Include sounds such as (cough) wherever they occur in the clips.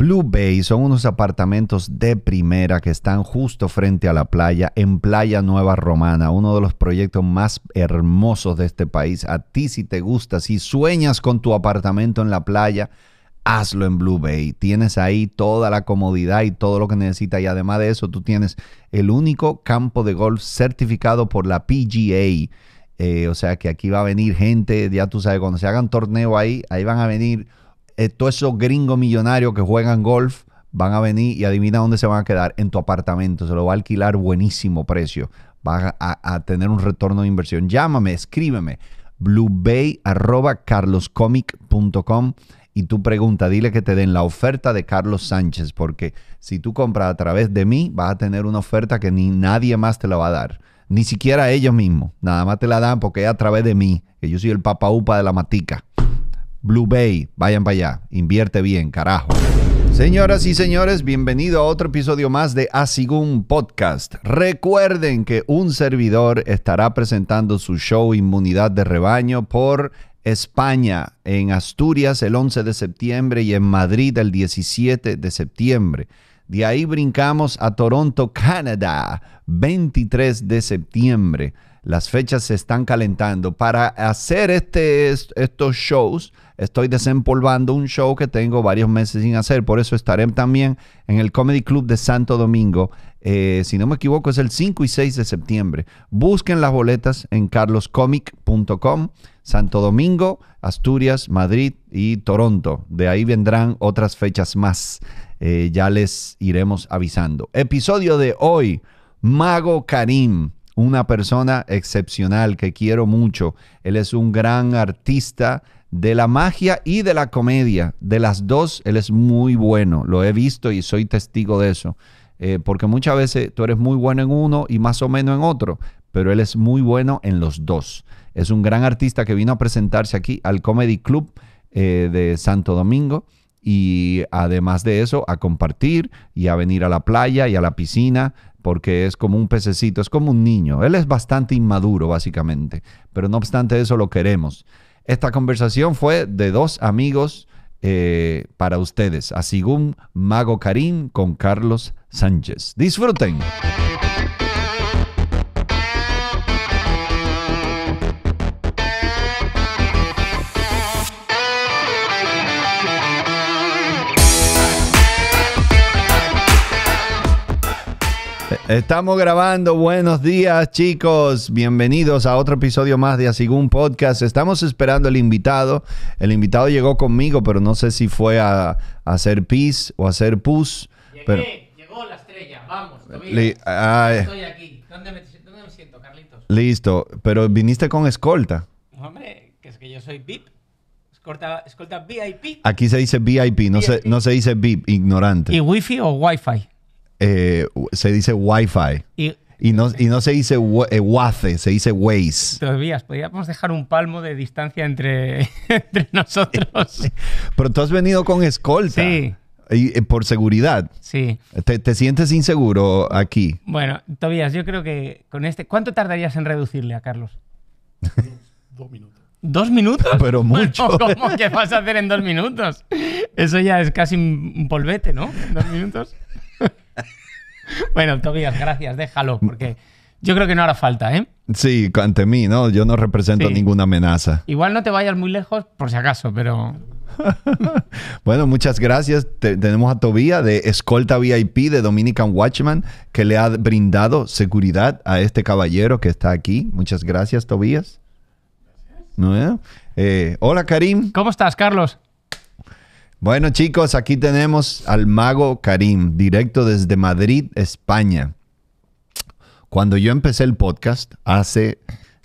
Blue Bay son unos apartamentos de primera que están justo frente a la playa, en Playa Nueva Romana, uno de los proyectos más hermosos de este país. A ti si te gusta, si sueñas con tu apartamento en la playa, hazlo en Blue Bay. Tienes ahí toda la comodidad y todo lo que necesitas. Y además de eso, tú tienes el único campo de golf certificado por la PGA. Eh, o sea que aquí va a venir gente, ya tú sabes, cuando se hagan torneo ahí, ahí van a venir eh, todos esos gringos millonarios que juegan golf van a venir y adivina dónde se van a quedar, en tu apartamento, se lo va a alquilar buenísimo precio, va a, tener un retorno de inversión. Llámame, escríbeme, bluebay.carloscomic.com y tu pregunta, dile que te den la oferta de Carlos Sánchez, porque si tú compras a través de mí, vas a tener una oferta que ni nadie más te la va a dar. Ni siquiera ellos mismos, nada más te la dan porque es a través de mí, que yo soy el papaupa upa de la matica. Blue Bay. Vayan para allá. Invierte bien, carajo. Señoras y señores, bienvenido a otro episodio más de Asigún Podcast. Recuerden que un servidor estará presentando su show Inmunidad de Rebaño por España, en Asturias el 11 de septiembre y en Madrid el 17 de septiembre. De ahí brincamos a Toronto, Canadá, 23 de septiembre. Las fechas se están calentando. Para hacer este, estos shows, estoy desempolvando un show que tengo varios meses sin hacer. Por eso estaré también en el Comedy Club de Santo Domingo. Eh, si no me equivoco, es el 5 y 6 de septiembre. Busquen las boletas en carloscomic.com. Santo Domingo, Asturias, Madrid y Toronto. De ahí vendrán otras fechas más. Eh, ya les iremos avisando. Episodio de hoy, Mago Karim una persona excepcional que quiero mucho. Él es un gran artista de la magia y de la comedia. De las dos, él es muy bueno. Lo he visto y soy testigo de eso. Eh, porque muchas veces tú eres muy bueno en uno y más o menos en otro, pero él es muy bueno en los dos. Es un gran artista que vino a presentarse aquí al Comedy Club eh, de Santo Domingo y además de eso a compartir y a venir a la playa y a la piscina porque es como un pececito, es como un niño. Él es bastante inmaduro, básicamente, pero no obstante eso lo queremos. Esta conversación fue de dos amigos eh, para ustedes, Asigún Mago Karim con Carlos Sánchez. Disfruten. Estamos grabando, buenos días chicos, bienvenidos a otro episodio más de Asigún Podcast. Estamos esperando el invitado, el invitado llegó conmigo, pero no sé si fue a, hacer pis o a hacer pus. Llegué, llegó la estrella, vamos, estoy aquí. ¿Dónde me, ¿Dónde siento, Carlitos? Listo, pero viniste con escolta. Hombre, que es que yo soy VIP. Escolta, VIP. Aquí se dice VIP, No, se, no se dice VIP, ignorante. ¿Y wifi o Wi-Fi? Eh, se dice Wi-Fi. Y, no, se dice eh, Waze, se dice Waze. Todavía, podríamos dejar un palmo de distancia entre, (laughs) nosotros. (laughs) Pero tú has venido con escolta. Sí. Y, eh, por seguridad. Sí. ¿Te, sientes inseguro aquí? Bueno, Tobías, yo creo que con este. ¿Cuánto tardarías en reducirle a Carlos? (laughs) Dos, minutos. ¿Dos minutos? Pero mucho. ¿Cómo que vas a hacer en dos minutos? Eso ya es casi un polvete, ¿no? Dos minutos. (laughs) Bueno, Tobías, gracias, déjalo, porque yo creo que no hará falta, ¿eh? Sí, ante mí, ¿no? Yo no represento ninguna amenaza. Igual no te vayas muy lejos, por si acaso, pero... (laughs) bueno, muchas gracias. tenemos a Tobías de Escolta VIP de Dominican Watchman, que le ha brindado seguridad a este caballero que está aquí. Muchas gracias, Tobías. ¿No, eh, hola, Karim. ¿Cómo estás, Carlos? Bueno, chicos, aquí tenemos al mago Karim, directo desde Madrid, España. Cuando yo empecé el podcast, hace.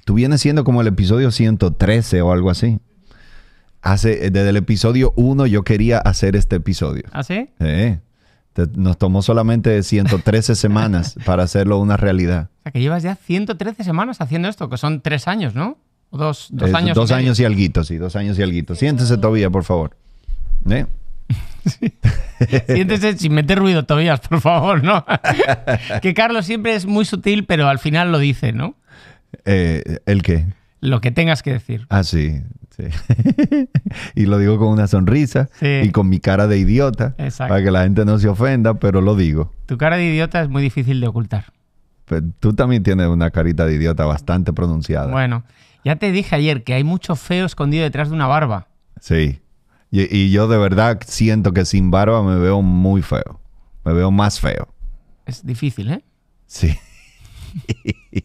Tú vienes siendo como el episodio 113 o algo así. Hace, eh, desde el episodio 1 yo quería hacer este episodio. ¿Ah, sí? Eh, nos tomó solamente 113 (laughs) semanas para hacerlo una realidad. O sea, que llevas ya 113 semanas haciendo esto, que son tres años, ¿no? dos, eh, años años. Dos y años y alguito, sí, dos años y alguito. Siéntese, todavía, por favor. ¿Eh? Siéntese sin meter ruido, Tobías, por favor, ¿no? (laughs) que Carlos siempre es muy sutil, pero al final lo dice, ¿no? Eh, ¿El qué? Lo que tengas que decir. Ah, sí. (laughs) y lo digo con una sonrisa y con mi cara de idiota, Exacto. para que la gente no se ofenda, pero lo digo. Tu cara de idiota es muy difícil de ocultar. tú también tienes una carita de idiota bastante pronunciada. Bueno, ya te dije ayer que hay mucho feo escondido detrás de una barba. Sí. Y, yo de verdad siento que sin barba me veo muy feo. Me veo más feo. Es difícil, ¿eh? Sí.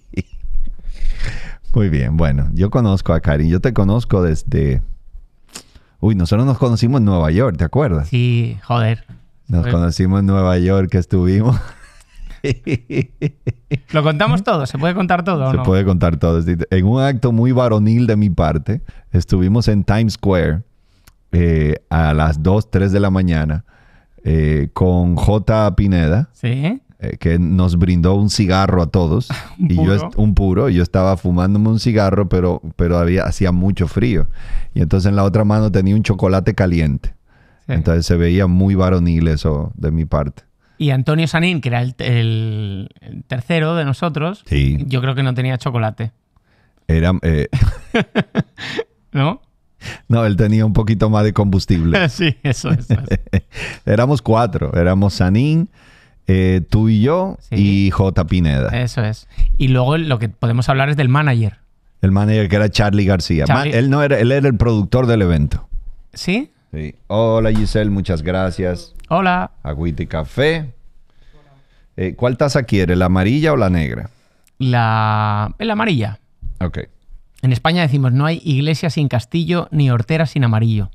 (laughs) muy bien, bueno, yo conozco a Karin, yo te conozco desde... Uy, nosotros nos conocimos en Nueva York, ¿te acuerdas? Sí, joder. Nos conocimos en Nueva York, que estuvimos. (laughs) Lo contamos todo, se puede contar todo. Se puede contar todo. En un acto muy varonil de mi parte, estuvimos en Times Square eh, a las 2, 3 de la mañana eh, con J. Pineda. Eh, que nos brindó un cigarro a todos. (laughs) y yo un puro. yo estaba fumándome un cigarro, pero, pero había, hacía mucho frío. Y entonces en la otra mano tenía un chocolate caliente. Entonces se veía muy varonil eso de mi parte. Y Antonio Sanín, que era el, tercero de nosotros, yo creo que no tenía chocolate. Era. (laughs) ¿No? No, él tenía un poquito más de combustible. (laughs) sí, eso es. (laughs) éramos cuatro, éramos Sanín, eh, tú y yo y J. Pineda. Eso es. Y luego lo que podemos hablar es del manager. El manager que era Charlie García. él, no era, él era el productor del evento. ¿Sí? Sí. Hola Giselle, muchas gracias. Hola. Agüita y café. Eh, ¿Cuál taza quiere, la amarilla o la negra? La, la amarilla. Ok. En España decimos, no hay iglesia sin castillo ni hortera sin amarillo.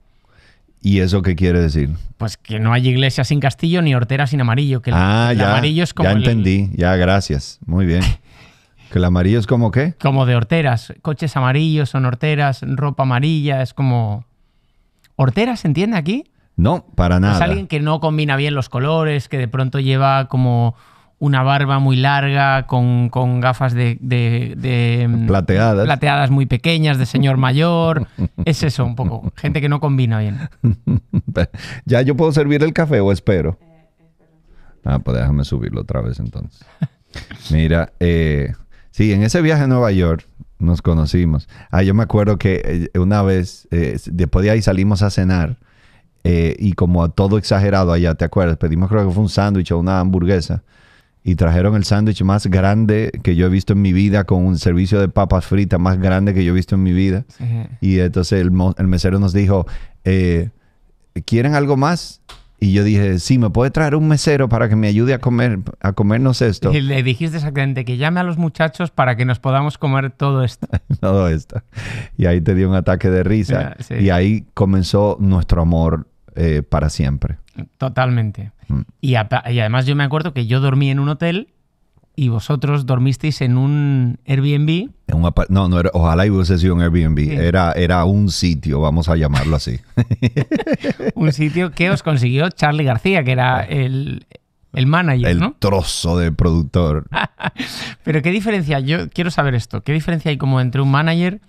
¿Y eso qué quiere decir? Pues que no hay iglesia sin castillo ni hortera sin amarillo. Que ah, ya. como ya entendí, ya, gracias. Muy bien. (laughs) ¿Que el amarillo es como qué? Como de horteras. Coches amarillos son horteras, ropa amarilla, es como. ¿Horteras se entiende aquí? No, para nada. Es alguien que no combina bien los colores, que de pronto lleva como una barba muy larga, con, gafas de, mm, plateadas. plateadas muy pequeñas, de señor mayor. (laughs) es eso, un poco. Gente que no combina bien. (laughs) ¿Ya yo puedo servir el café o espero? Ah, pues déjame subirlo otra vez entonces. (laughs) Mira, eh, sí, en ese viaje a Nueva York nos conocimos. Ah, yo me acuerdo que eh, una vez, eh, después de ahí salimos a cenar. y como todo exagerado allá, ¿te acuerdas? Pedimos creo que fue un sándwich o una hamburguesa y trajeron el sándwich más grande que yo he visto en mi vida, con un servicio de papas fritas más grande que yo he visto en mi vida. Y entonces el, mesero nos dijo, eh, ¿quieren algo más? Y yo dije, sí, ¿me puede traer un mesero para que me ayude a comer, a comernos esto? Y le dijiste exactamente que llame a los muchachos para que nos podamos comer todo esto. (laughs) todo esto. Y ahí te dio un ataque de risa. Y ahí comenzó nuestro amor eh, para siempre. Totalmente. Mm. Y, además yo me acuerdo que yo dormí en un hotel y vosotros dormisteis en un Airbnb. no, no ojalá hubiese sido un Airbnb. Era, era un sitio, vamos a llamarlo así. (laughs) un sitio que os consiguió Charlie García, que era ah. el, el manager. El trozo de productor. (laughs) Pero ¿qué diferencia? Yo quiero saber esto. ¿Qué diferencia hay como entre un manager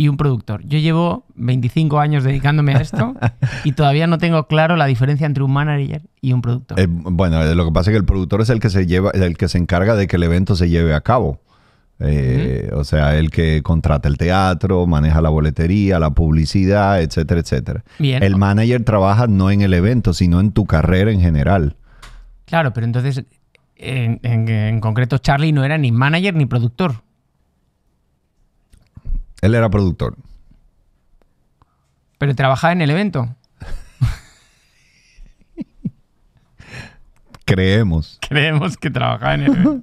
y un productor. Yo llevo 25 años dedicándome a esto (laughs) y todavía no tengo claro la diferencia entre un manager y un productor. Eh, bueno, eh, lo que pasa es que el productor es el que se lleva, el que se encarga de que el evento se lleve a cabo. Eh, o sea, el que contrata el teatro, maneja la boletería, la publicidad, etcétera, etcétera. El manager trabaja no en el evento, sino en tu carrera en general. Claro, pero entonces, en concreto, Charlie no era ni manager ni productor. Él era productor. Pero trabajaba en el evento. Creemos. Creemos que trabajaba en el evento.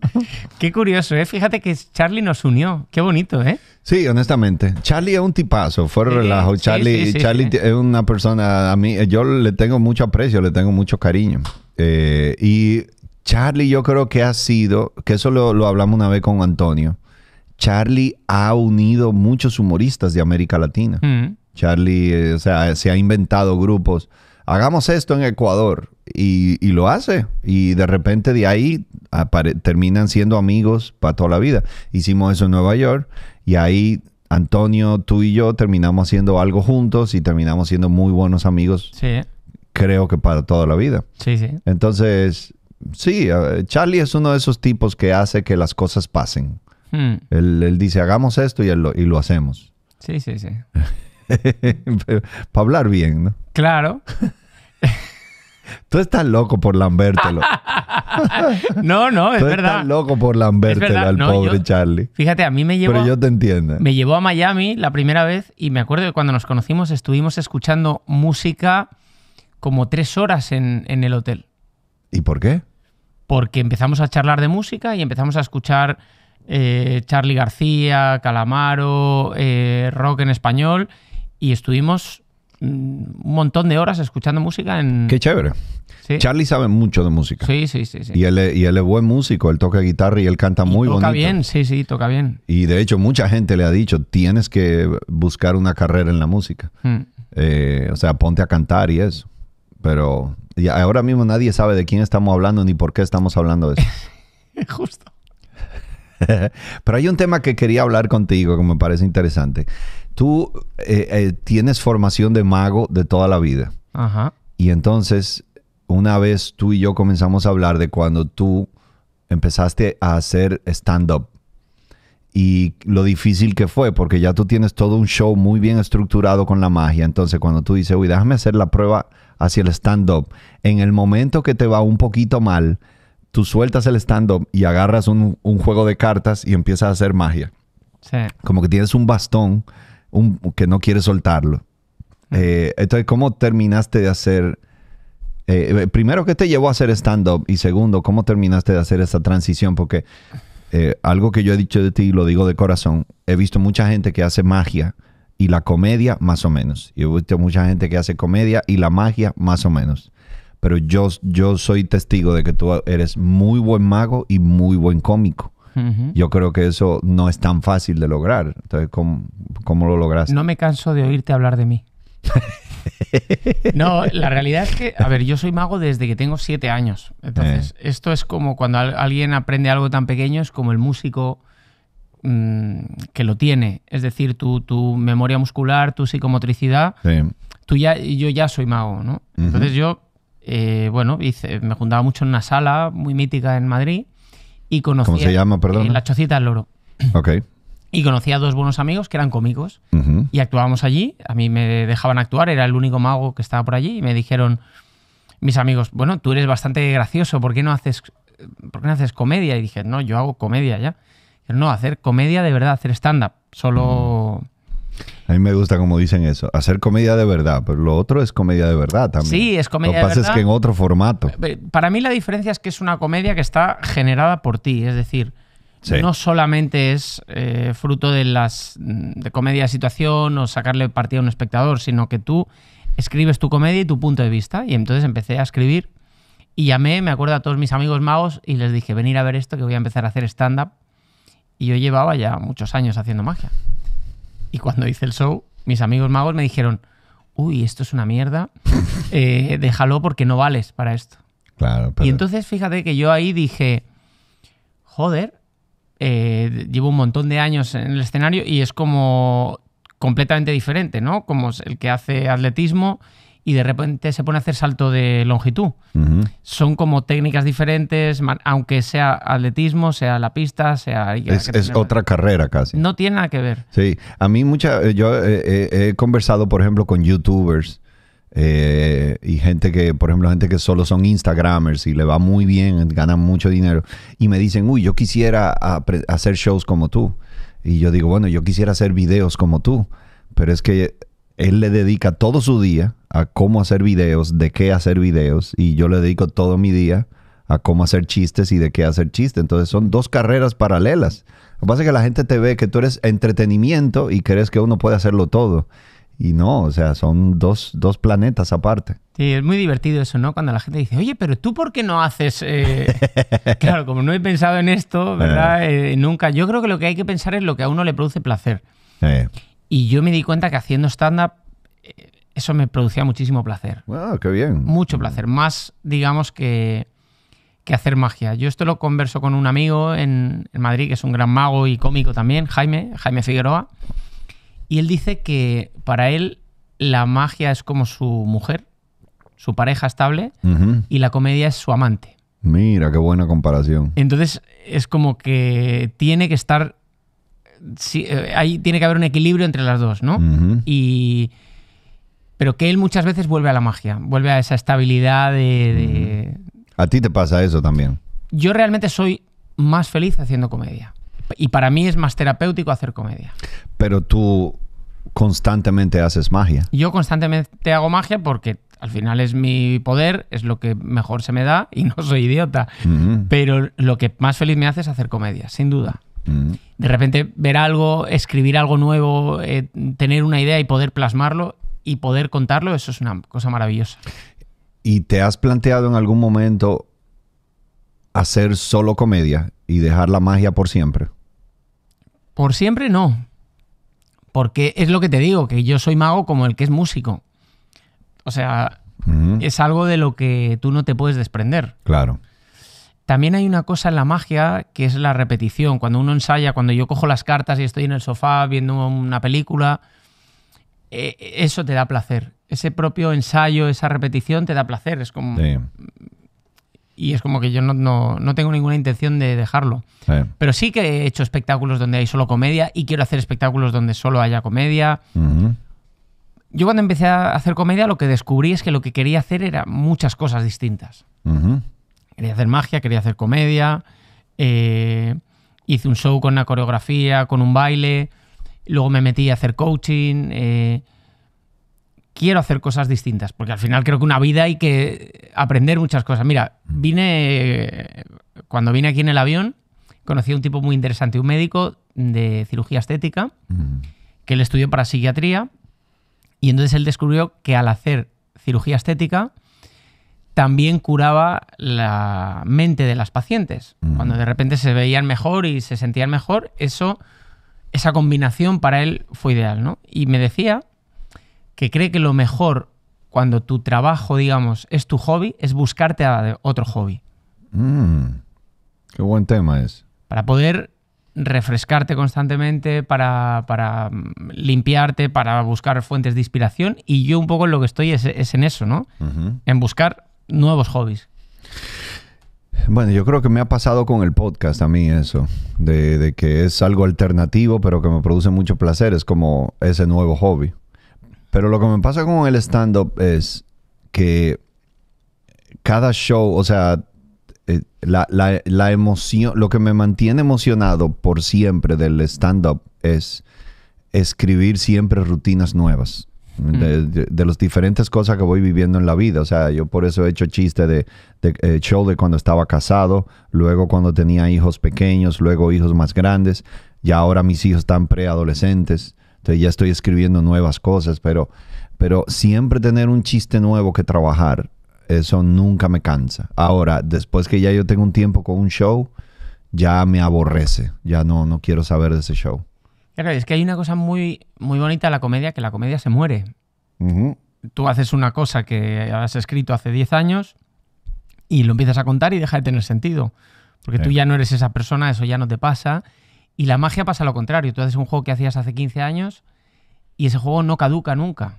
Qué curioso, ¿eh? Fíjate que Charlie nos unió. Qué bonito, ¿eh? Sí, honestamente. Charlie es un tipazo, Fue relajo. Charlie, Charlie es una persona, a mí, yo le tengo mucho aprecio, le tengo mucho cariño. Eh, y Charlie yo creo que ha sido, que eso lo hablamos una vez con Antonio, Charlie ha unido muchos humoristas de América Latina. Charlie, eh, o sea, se ha inventado grupos. Hagamos esto en Ecuador. Y, y lo hace. Y de repente de ahí terminan siendo amigos para toda la vida. Hicimos eso en Nueva York. Y ahí Antonio, tú y yo terminamos haciendo algo juntos y terminamos siendo muy buenos amigos. Sí. Creo que para toda la vida. Sí, sí. Entonces, sí, eh, Charlie es uno de esos tipos que hace que las cosas pasen. Hmm. Él, dice, hagamos esto y, lo, hacemos. Sí, sí, sí. (laughs) Para hablar bien, ¿no? Claro. (laughs) Tú estás loco por Lambertelo (laughs) no, no, es verdad Tú Estás loco por Lambertelo, al pobre Charlie. Fíjate, a mí me llevó. Pero yo te entiendo. ¿eh? Me llevó a Miami la primera vez y me acuerdo que cuando nos conocimos estuvimos escuchando música como tres horas en el hotel. ¿Y por qué? Porque empezamos a charlar de música y empezamos a escuchar eh, Charlie García, Calamaro, eh, rock en español, y estuvimos mm, un montón de horas escuchando música en... Qué chévere. Charlie sabe mucho de música. Sí, sí, sí. Y, él es, buen músico, él toca guitarra y él canta muy bonito. Toca bien, sí, sí, toca bien. Y de hecho mucha gente le ha dicho, tienes que buscar una carrera en la música. Hmm. Eh, o sea, ponte a cantar y eso. Pero ahora mismo nadie sabe de quién estamos hablando ni por qué estamos hablando de eso. (laughs) Justo. (laughs) Pero hay un tema que quería hablar contigo que me parece interesante. Tú eh, eh, tienes formación de mago de toda la vida. Ajá. Y entonces, una vez tú y yo comenzamos a hablar de cuando tú empezaste a hacer stand-up y lo difícil que fue, porque ya tú tienes todo un show muy bien estructurado con la magia. Entonces, cuando tú dices, uy, déjame hacer la prueba hacia el stand-up, en el momento que te va un poquito mal, tú sueltas el stand-up y agarras un, juego de cartas y empiezas a hacer magia. Sí. Como que tienes un bastón un, que no quieres soltarlo. Eh, entonces, ¿cómo terminaste de hacer... Eh, eh, primero, ¿qué te llevó a hacer stand-up? Y segundo, ¿cómo terminaste de hacer esa transición? Porque algo que yo he dicho de ti y lo digo de corazón, he visto mucha gente que hace magia y la comedia más o menos. Y he visto mucha gente que hace comedia y la magia más o menos pero yo, yo soy testigo de que tú eres muy buen mago y muy buen cómico. Yo creo que eso no es tan fácil de lograr. Entonces, ¿cómo, lo lograste? No me canso de oírte hablar de mí. (laughs) no, la realidad es que, a ver, yo soy mago desde que tengo siete años. Entonces, eh. esto es como cuando alguien aprende algo tan pequeño, es como el músico mm, que lo tiene. Es decir, tu, memoria muscular, tu psicomotricidad. Tú ya, yo ya soy mago, ¿no? Entonces yo eh, bueno, hice, me juntaba mucho en una sala muy mítica en Madrid y conocía ¿Cómo se llama, perdón? En la Chocita del Loro. Ok. Y conocí a dos buenos amigos que eran cómicos y actuábamos allí. A mí me dejaban actuar, era el único mago que estaba por allí y me dijeron mis amigos, bueno, tú eres bastante gracioso, ¿por qué no haces, por haces comedia? Y dije, no, yo hago comedia ya. no, hacer comedia de verdad, hacer stand-up, solo. A mí me gusta como dicen eso, hacer comedia de verdad, pero lo otro es comedia de verdad también. Sí, es comedia de verdad. Lo que pasa es que en otro formato. Para mí la diferencia es que es una comedia que está generada por ti, es decir, no solamente es eh, fruto de las mm, de comedia de situación o sacarle partido a un espectador, sino que tú escribes tu comedia y tu punto de vista. Y entonces empecé a escribir y llamé, me acuerdo a todos mis amigos magos y les dije, venir a ver esto que voy a empezar a hacer stand-up. Y yo llevaba ya muchos años haciendo magia. Y cuando hice el show, mis amigos magos me dijeron, uy, esto es una mierda, eh, déjalo porque no vales para esto. Claro, Y entonces fíjate que yo ahí dije, joder, eh, llevo un montón de años en el escenario y es como completamente diferente, ¿no? Como el que hace atletismo y de repente se pone a hacer salto de longitud. Son como técnicas diferentes, aunque sea atletismo, sea la pista, sea... Es, otra carrera casi. No tiene nada que ver. Sí, a mí mucha... Eh, yo eh, eh, he conversado, por ejemplo, con youtubers y gente que, por ejemplo, gente que solo son Instagramers y le va muy bien, ganan mucho dinero, y me dicen, uy, yo quisiera hacer shows como tú. Y yo digo, bueno, yo quisiera hacer videos como tú, pero es que él le dedica todo su día a cómo hacer videos, de qué hacer videos, y yo le dedico todo mi día a cómo hacer chistes y de qué hacer chistes. Entonces son dos carreras paralelas. Lo que pasa es que la gente te ve que tú eres entretenimiento y crees que uno puede hacerlo todo. Y no, o sea, son dos, planetas aparte. Sí, es muy divertido eso, ¿no? Cuando la gente dice, oye, pero tú por qué no haces... Eh? (laughs) claro, como no he pensado en esto, ¿verdad? Eh. Eh, nunca. Yo creo que lo que hay que pensar es lo que a uno le produce placer. Y yo me di cuenta que haciendo stand-up eh, eso me producía muchísimo placer. ¡Wow! Ah, ¡Qué bien! Mucho placer. Más, digamos, que, hacer magia. Yo esto lo converso con un amigo en, Madrid, que es un gran mago y cómico también, Jaime, Jaime Figueroa. Y él dice que para él la magia es como su mujer, su pareja estable, y la comedia es su amante. Mira, qué buena comparación. Entonces es como que tiene que estar sí, eh, ahí tiene que haber un equilibrio entre las dos, ¿no? Y pero que él muchas veces vuelve a la magia, vuelve a esa estabilidad de, A ti te pasa eso también. Yo realmente soy más feliz haciendo comedia. Y para mí es más terapéutico hacer comedia. Pero tú constantemente haces magia. Yo constantemente hago magia porque al final es mi poder, es lo que mejor se me da y (laughs) no soy idiota. Pero lo que más feliz me hace es hacer comedia, sin duda. Mm. De repente ver algo, escribir algo nuevo, eh, tener una idea y poder plasmarlo y poder contarlo, eso es una cosa maravillosa. ¿Y te has planteado en algún momento hacer solo comedia y dejar la magia por siempre? Por siempre no. Porque es lo que te digo, que yo soy mago como el que es músico. O sea, mm. es algo de lo que tú no te puedes desprender. Claro. También hay una cosa en la magia que es la repetición. Cuando uno ensaya, cuando yo cojo las cartas y estoy en el sofá viendo una película, eh, eso te da placer. Ese propio ensayo, esa repetición te da placer. Es como. Y es como que yo no, tengo ninguna intención de dejarlo. Pero sí que he hecho espectáculos donde hay solo comedia y quiero hacer espectáculos donde solo haya comedia. Yo cuando empecé a hacer comedia lo que descubrí es que lo que quería hacer era muchas cosas distintas. Quería hacer magia, quería hacer comedia. Eh, hice un show con una coreografía, con un baile. Luego me metí a hacer coaching. Eh, quiero hacer cosas distintas, porque al final creo que una vida hay que aprender muchas cosas. Mira, vine, cuando vine aquí en el avión, conocí a un tipo muy interesante, un médico de cirugía estética, que él estudió para psiquiatría, y entonces él descubrió que al hacer cirugía estética, también curaba la mente de las pacientes. Mm. Cuando de repente se veían mejor y se sentían mejor, eso, esa combinación para él fue ideal, ¿no? Y me decía que cree que lo mejor cuando tu trabajo, digamos, es tu hobby, es buscarte otro hobby. Mm. Qué buen tema es. Para poder refrescarte constantemente, para, mm, limpiarte, para buscar fuentes de inspiración. Y yo un poco lo que estoy es, en eso, ¿no? En buscar nuevos hobbies. Bueno, yo creo que me ha pasado con el podcast a mí eso, de, que es algo alternativo, pero que me produce mucho placer, es como ese nuevo hobby. Pero lo que me pasa con el stand-up es que cada show, o sea, eh, la, la emoción, lo que me mantiene emocionado por siempre del stand-up es escribir siempre rutinas nuevas. Mm. de, las diferentes cosas que voy viviendo en la vida. O sea, yo por eso he hecho chiste de, eh, show de cuando estaba casado, luego cuando tenía hijos pequeños, luego hijos más grandes, y ahora mis hijos están preadolescentes. Entonces ya estoy escribiendo nuevas cosas, pero, pero siempre tener un chiste nuevo que trabajar, eso nunca me cansa. Ahora, después que ya yo tengo un tiempo con un show, ya me aborrece. Ya no, no quiero saber de ese show es que hay una cosa muy, muy bonita de la comedia, que la comedia se muere. Tú haces una cosa que has escrito hace 10 años y lo empiezas a contar y deja de tener sentido. Porque tú ya no eres esa persona, eso ya no te pasa. Y la magia pasa lo contrario. Tú haces un juego que hacías hace 15 años y ese juego no caduca nunca.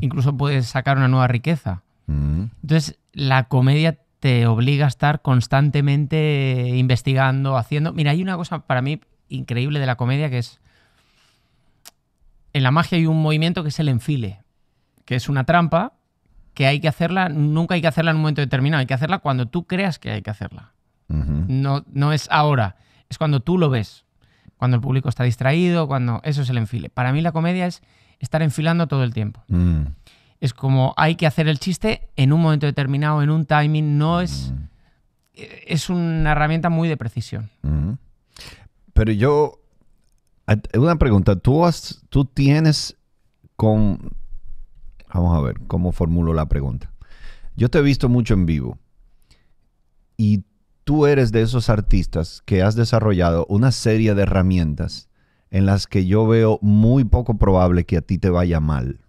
Incluso puedes sacar una nueva riqueza. Entonces, la comedia te obliga a estar constantemente investigando, haciendo. Mira, hay una cosa para mí increíble de la comedia que es en la magia hay un movimiento que es el enfile, que es una trampa que hay que hacerla, nunca hay que hacerla en un momento determinado, hay que hacerla cuando tú creas que hay que hacerla. no, no es ahora, es cuando tú lo ves, cuando el público está distraído, cuando eso es el enfile. Para mí la comedia es estar enfilando todo el tiempo. Mm. Es como hay que hacer el chiste en un momento determinado, en un timing, no es... Mm. Eh, es una herramienta muy de precisión. Pero yo una pregunta, tú, tú tienes con... Vamos a ver cómo formulo la pregunta. Yo te he visto mucho en vivo y tú eres de esos artistas que has desarrollado una serie de herramientas en las que yo veo muy poco probable que a ti te vaya mal.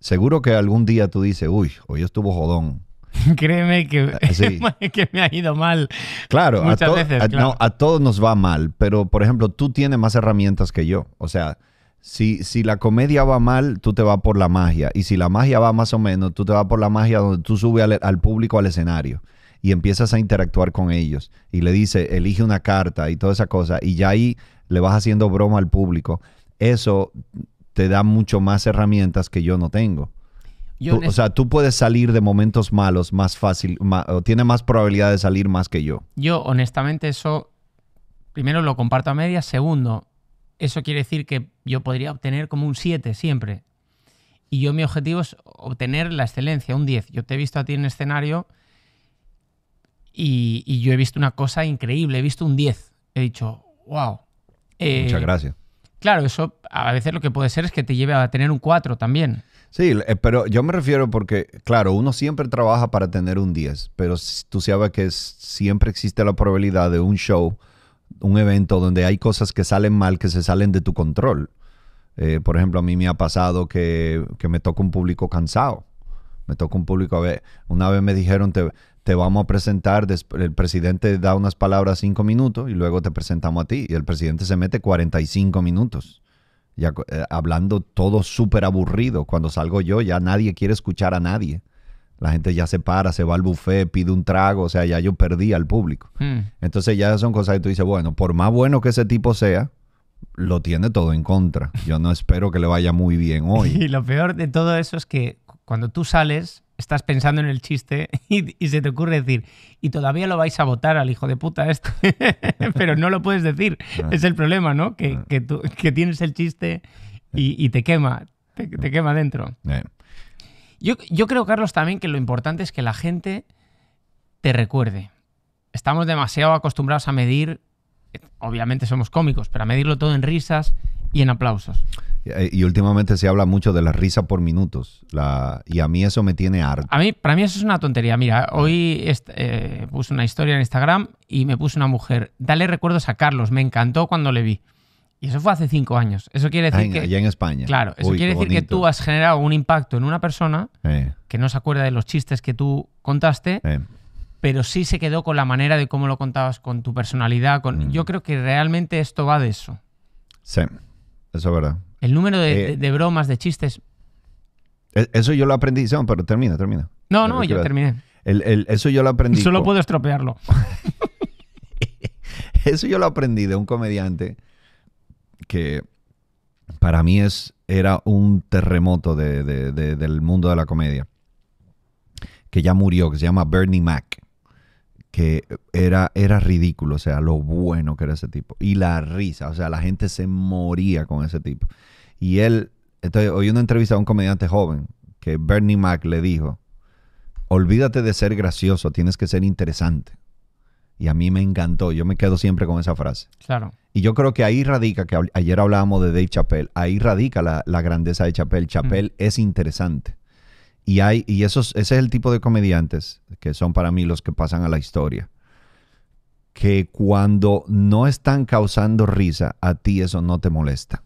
Seguro que algún día tú dices, uy, hoy estuvo jodón, (laughs) Créeme que, ah, (laughs) que, me ha ido mal. Claro, a todos nos va mal, pero por ejemplo, tú tienes más herramientas que yo. O sea, si, si la comedia va mal, tú te vas por la magia. Y si la magia va más o menos, tú te vas por la magia donde tú subes al, público al escenario y empiezas a interactuar con ellos. Y le dices, elige una carta y toda esa cosa. Y ya ahí le vas haciendo broma al público. Eso te da mucho más herramientas que yo no tengo o sea, tú puedes salir de momentos malos más fácil, o tiene más probabilidad de salir más que yo. Yo, honestamente, eso, primero lo comparto a medias, segundo, eso quiere decir que yo podría obtener como un 7 siempre. Y yo mi objetivo es obtener la excelencia, un 10. Yo te he visto a ti en escenario y, yo he visto una cosa increíble, he visto un 10. He dicho, wow. Muchas eh, gracias. Claro, eso a veces lo que puede ser es que te lleve a tener un 4 también. Sí, eh, pero yo me refiero porque, claro, uno siempre trabaja para tener un 10, pero tú sabes que siempre existe la probabilidad de un show, un evento donde hay cosas que salen mal, que se salen de tu control. Eh, por ejemplo, a mí me ha pasado que, me toca un público cansado. Me toca un público a ver. Una vez me dijeron, te, te vamos a presentar, el presidente da unas palabras cinco minutos y luego te presentamos a ti. Y el presidente se mete 45 minutos. Eh, hablando todo súper aburrido. Cuando salgo yo ya nadie quiere escuchar a nadie. La gente ya se para, se va al buffet, pide un trago, o sea, ya yo perdí al público. Hmm. Entonces ya son cosas que tú dices, bueno, por más bueno que ese tipo sea, lo tiene todo en contra. Yo no espero que le vaya muy bien hoy. (laughs) Y lo peor de todo eso es que cuando tú sales, estás pensando en el chiste (laughs) y, se te ocurre decir, y todavía lo vais a votar al hijo de puta esto, (laughs) pero no lo puedes decir. Ah. Es el problema, ¿no? Ah. Que, tú, que tienes el chiste y, te quema, te, te ah. quema dentro. Eh. Yo, yo, creo, Carlos, también que lo importante es que la gente te recuerde. Estamos demasiado acostumbrados a medir, obviamente somos cómicos, pero a medirlo todo en risas y en aplausos. Y últimamente se habla mucho de la risa por minutos. y a mí eso me tiene harto. A mí, para mí eso es una tontería. Mira, hoy eh, puse una historia en Instagram y me puse una mujer. Dale recuerdos a Carlos. Me encantó cuando le vi. Y eso fue hace cinco años. Eso quiere decir que. en España. Claro, eso quiere decir que tú has generado un impacto en una persona eh. que no se acuerda de los chistes que tú contaste, eh. pero sí se quedó con la manera de cómo lo contabas, con tu personalidad. Con... Mm. Yo creo que realmente esto va de eso. Sí, eso es verdad. El número eh, de, bromas, de chistes. E-, eso yo lo aprendí. pero termina, termina. No, no, yo terminé. eso yo lo aprendí. Solo puedo estropearlo. (laughs) eso yo lo aprendí de un comediante que para mí es, era un terremoto del mundo de la comedia, que ya murió, que se llama Bernie Mac, que era, era ridículo, o sea, lo bueno que era ese tipo. Y la risa, o sea, la gente se moría con ese tipo. Y él, entonces, hoy una entrevista a un comediante joven que Bernie Mac le dijo, olvídate de ser gracioso, tienes que ser interesante. Y a mí me encantó, yo me quedo siempre con esa frase. Claro. Y yo creo que ahí radica, que ayer hablábamos de Dave Chappelle, ahí radica la, grandeza de Chappelle. Mm. Chappelle es interesante. Y, hay, y esos, ese es el tipo de comediantes que son para mí los que pasan a la historia. Que cuando no están causando risa, a ti eso no te molesta.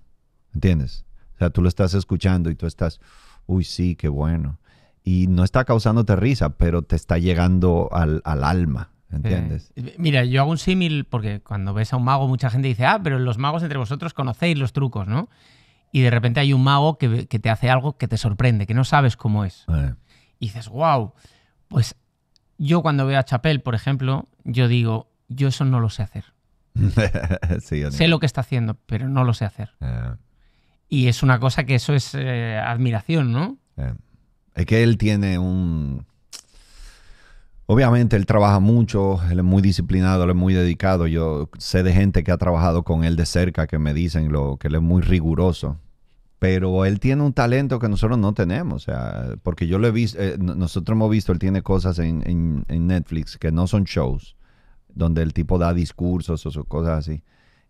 ¿Entiendes? O sea, tú lo estás escuchando y tú estás, uy, sí, qué bueno. Y no está causándote risa, pero te está llegando al, al alma. ¿Entiendes? mira, yo hago un símil porque cuando ves a un mago, mucha gente dice, ah, pero los magos entre vosotros conocéis los trucos, ¿no? Y de repente hay un mago que, que te hace algo que te sorprende, que no sabes cómo es. Eh. Y dices, wow, pues yo cuando veo a Chapel, por ejemplo, yo digo, yo eso no lo sé hacer. (laughs) sí, sé lo que está haciendo, pero no lo sé hacer. Eh. Y es una cosa que eso es eh, admiración, ¿no? Eh, es que él tiene un... Obviamente él trabaja mucho, él es muy disciplinado, él es muy dedicado. Yo sé de gente que ha trabajado con él de cerca que me dicen que él es muy riguroso. Pero él tiene un talento que nosotros no tenemos. O sea, porque yo lo he visto, eh, nosotros hemos visto, él tiene cosas en, en, Netflix que no son shows, donde el tipo da discursos o cosas así.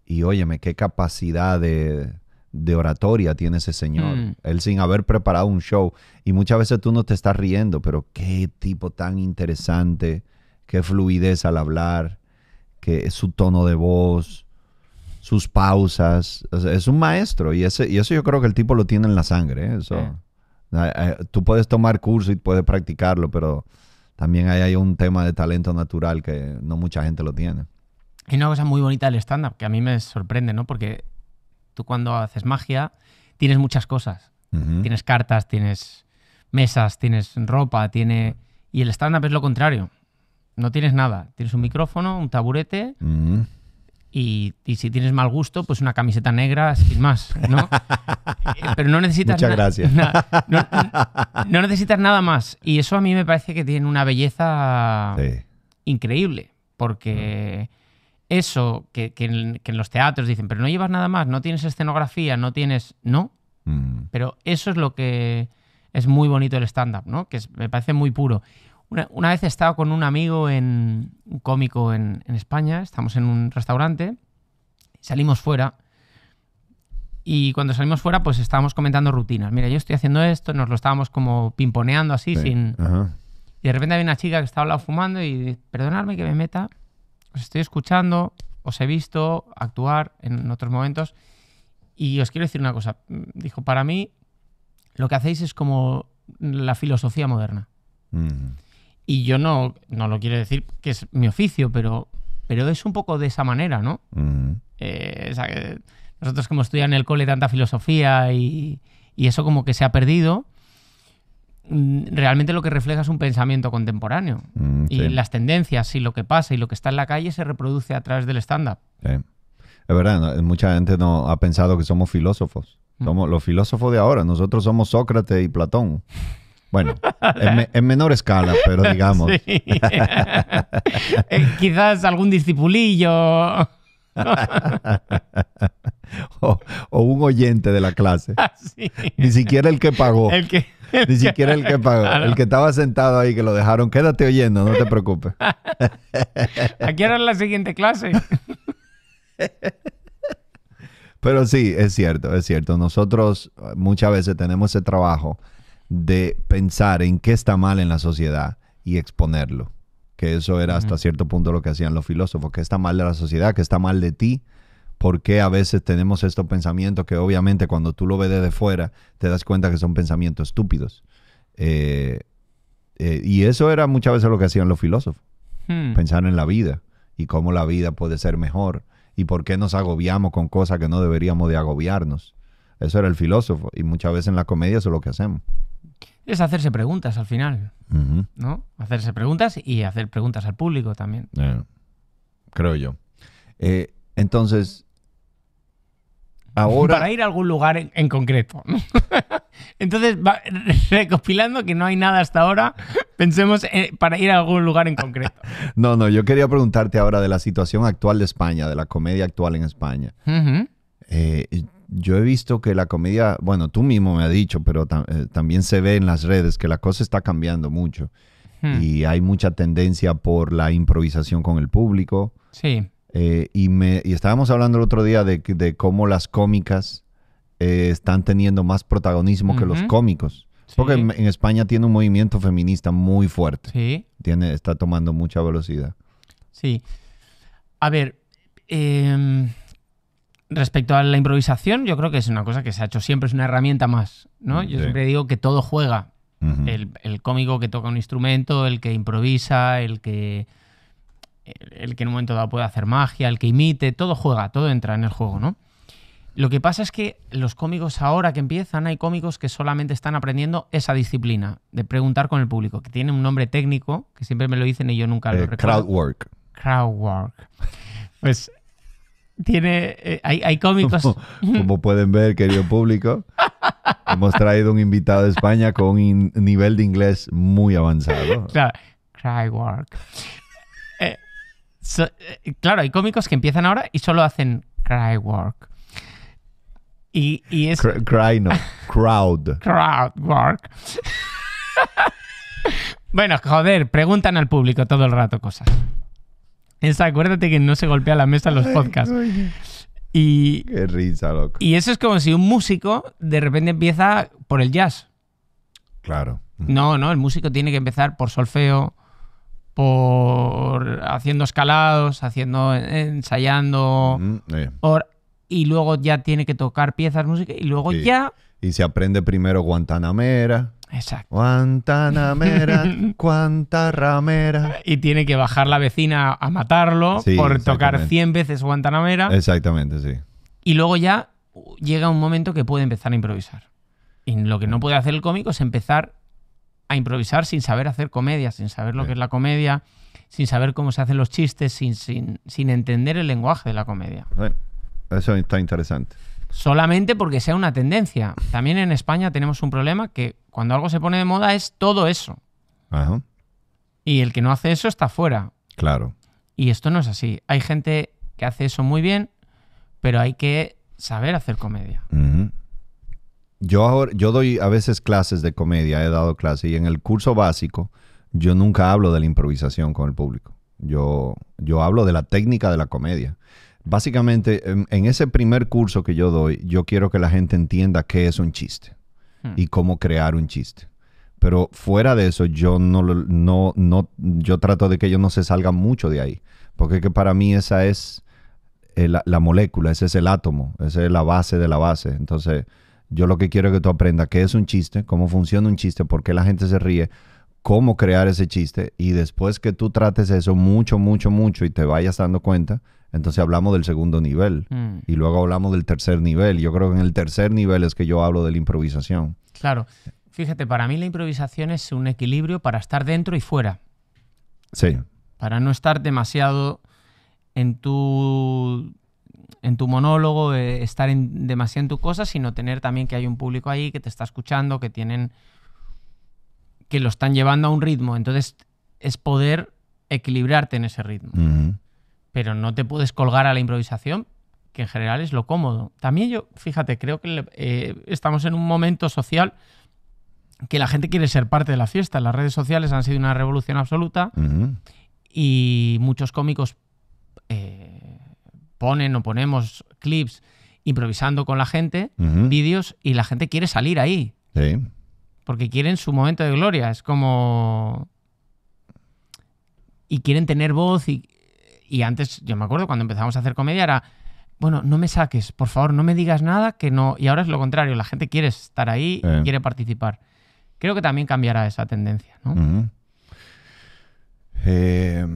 Y óyeme, qué capacidad de, de oratoria tiene ese señor. Mm. Él sin haber preparado un show. Y muchas veces tú no te estás riendo, pero qué tipo tan interesante, qué fluidez al hablar, que su tono de voz, sus pausas. es un maestro. Y, y eso yo creo que el tipo lo tiene en la sangre. ¿eh? Eso. Ah, ah, tú puedes tomar curso y puedes practicarlo, pero también hay un tema de talento natural que no mucha gente lo tiene. Y una cosa muy bonita del stand-up que a mí me sorprende, ¿no? Porque Tú cuando haces magia tienes muchas cosas. Tienes cartas, tienes mesas, tienes ropa, tiene... Y el stand-up es lo contrario. No tienes nada. Tienes un micrófono, un taburete y, si tienes mal gusto, pues una camiseta negra sin más, (laughs) Pero no necesitas... Muchas gracias. No, necesitas nada más. Y eso a mí me parece que tiene una belleza increíble porque eso que, que, en, los teatros dicen, pero no llevas nada más, no tienes escenografía, no tienes. No. Mm. Pero eso es lo que es muy bonito el stand-up, ¿no? Que me parece muy puro. Una, una, vez estado con un amigo, en, un cómico en, España, estamos en un restaurante, salimos fuera. Y cuando salimos fuera, pues estábamos comentando rutinas. Mira, yo estoy haciendo esto, nos lo estábamos como pimponeando así, sin. Y de repente había una chica que estaba al lado fumando y, perdonadme que me meta, os estoy escuchando, os he visto actuar en otros momentos y os quiero decir una cosa. Dijo, para mí lo que hacéis es como la filosofía moderna. Mm. Y yo no, no lo quiero decir que es mi oficio, pero, pero es un poco de esa manera, ¿no? Mm. Eh, nosotros como estudiamos en el cole tanta filosofía y, eso como que se ha perdido Mm, realmente lo que refleja es un pensamiento contemporáneo. Mm, y las tendencias y lo que pasa y lo que está en la calle se reproduce a través del stand-up. Es verdad, mucha gente no ha pensado que somos filósofos. Mm. Somos los filósofos de ahora. Nosotros somos Sócrates y Platón. Bueno, en, menor escala, pero (laughs) digamos. (laughs) Eh, quizás algún discipulillo. (laughs) o, un oyente de la clase. Ah, Ni siquiera el que pagó. El que... (laughs) Ni siquiera el que pagó. Ah, el que estaba sentado ahí, que lo dejaron. Quédate oyendo, no te preocupes. (laughs) Aquí era la siguiente clase. (laughs) Pero sí, es cierto, es cierto. Nosotros eh, muchas veces tenemos ese trabajo de pensar en qué está mal en la sociedad y exponerlo. Que eso era hasta cierto punto lo que hacían los filósofos. ¿Qué está mal de la sociedad? ¿Qué está mal de ti? por qué a veces tenemos estos pensamientos que obviamente cuando tú lo ves desde fuera te das cuenta que son pensamientos estúpidos. Eh, eh, y eso era muchas veces lo que hacían los filósofos, hmm. pensar en la vida y cómo la vida puede ser mejor y por qué nos agobiamos con cosas que no deberíamos de agobiarnos. Eso era el filósofo y muchas veces en la comedia eso es lo que hacemos. Es hacerse preguntas al final, ¿no? Hacerse preguntas y hacer preguntas al público también. Eh, creo yo. entonces, para ir a algún lugar en, concreto. (laughs) Entonces, (laughs) recopilando que no hay nada hasta ahora, pensemos eh, para ir a algún lugar en concreto. (laughs) no, no, yo quería preguntarte ahora de la situación actual de España, de la comedia actual en España. Eh, yo he visto que la comedia, bueno, tú mismo me has dicho, pero eh, también se ve en las redes que la cosa está cambiando mucho. Hmm. Y hay mucha tendencia por la improvisación con el público. Sí. Eh, y, estábamos hablando el otro día de, de cómo las cómicas eh, están teniendo más protagonismo que los cómicos. Porque en, España tiene un movimiento feminista muy fuerte. Sí. Tiene, está tomando mucha velocidad. Sí. A ver, em, respecto a la improvisación, yo creo que es una cosa que se ha hecho siempre, es una herramienta más. ¿no? Yo siempre digo que todo juega. el, cómico que toca un instrumento, el que improvisa, el que el que en un momento dado puede hacer magia, el que imite, todo juega, todo entra en el juego, ¿no? Lo que pasa es que los cómicos ahora que empiezan, hay cómicos que solamente están aprendiendo esa disciplina de preguntar con el público, que tiene un nombre técnico, que siempre me lo dicen y yo nunca lo eh, recuerdo. Crowdwork. Crowdwork. Pues tiene, eh, hay, cómicos. Como, pueden ver, querido público, (laughs) hemos traído un invitado de España con un nivel de inglés muy avanzado. Claro, crowdwork. Eh, eh, claro, hay cómicos que empiezan ahora y solo hacen cry work. Y, es. Cry, no. (laughs) Crowd. crowd work. (laughs) bueno, joder, preguntan al público todo el rato cosas. Esa, acuérdate que no se golpea la mesa en los podcasts. y, risa, loco. Y eso es como si un músico de repente empieza por el jazz. Claro. No, no, el músico tiene que empezar por solfeo, por haciendo escalados, haciendo ensayando, por, y luego ya tiene que tocar piezas música y luego ya y se aprende primero Guantanamera. Exacto. Guantanamera, (laughs) Guantarramera. Y tiene que bajar la vecina a matarlo por tocar 100 veces Guantanamera. Exactamente, sí. Y luego ya llega un momento que puede empezar a improvisar. Y lo que no puede hacer el cómico es empezar a improvisar sin saber hacer comedia, sin saber lo que es la comedia, sin saber cómo se hacen los chistes, sin, sin, entender el lenguaje de la comedia. eso está interesante. Solamente porque sea una tendencia. También en España tenemos un problema que cuando algo se pone de moda es todo eso. Y el que no hace eso está fuera. Claro. Y esto no es así. Hay gente que hace eso muy bien, pero hay que saber hacer comedia yo, yo doy a veces clases de comedia, he dado clases, y en el curso básico yo nunca hablo de la improvisación con el público. Yo, yo hablo de la técnica de la comedia. Básicamente, en, ese primer curso que yo doy, yo quiero que la gente entienda qué es un chiste hmm. y cómo crear un chiste. Pero fuera de eso, yo no, no, no, yo trato de que ellos no se salgan mucho de ahí. Porque para mí esa es eh, la, la molécula, ese es el átomo, esa es la base de la base. Entonces, yo lo que quiero es que tú aprendas qué es un chiste, cómo funciona un chiste, por qué la gente se ríe, cómo crear ese chiste. Y después que tú trates eso mucho, mucho, mucho y te vayas dando cuenta, entonces hablamos del segundo nivel. Mm. Y luego hablamos del tercer nivel. Yo creo que en el tercer nivel es que yo hablo de la improvisación. Claro. Fíjate, para mí la improvisación es un equilibrio para estar dentro y fuera. Sí. Para no estar demasiado en tu en tu monólogo, eh, estar en, demasiado en tu cosa, sino tener también que hay un público ahí que te está escuchando, que tienen que lo están llevando a un ritmo. Entonces, es poder equilibrarte en ese ritmo. Pero no te puedes colgar a la improvisación, que en general es lo cómodo. También yo, fíjate, creo que eh, estamos en un momento social que la gente quiere ser parte de la fiesta. Las redes sociales han sido una revolución absoluta y muchos cómicos eh, ponen o ponemos clips improvisando con la gente, vídeos, y la gente quiere salir ahí. Porque quieren su momento de gloria. Es como. Y quieren tener voz. Y, antes, yo me acuerdo cuando empezamos a hacer comedia, era. Bueno, no me saques, por favor, no me digas nada que no. Y ahora es lo contrario, la gente quiere estar ahí y quiere participar. Creo que también cambiará esa tendencia, ¿no? eh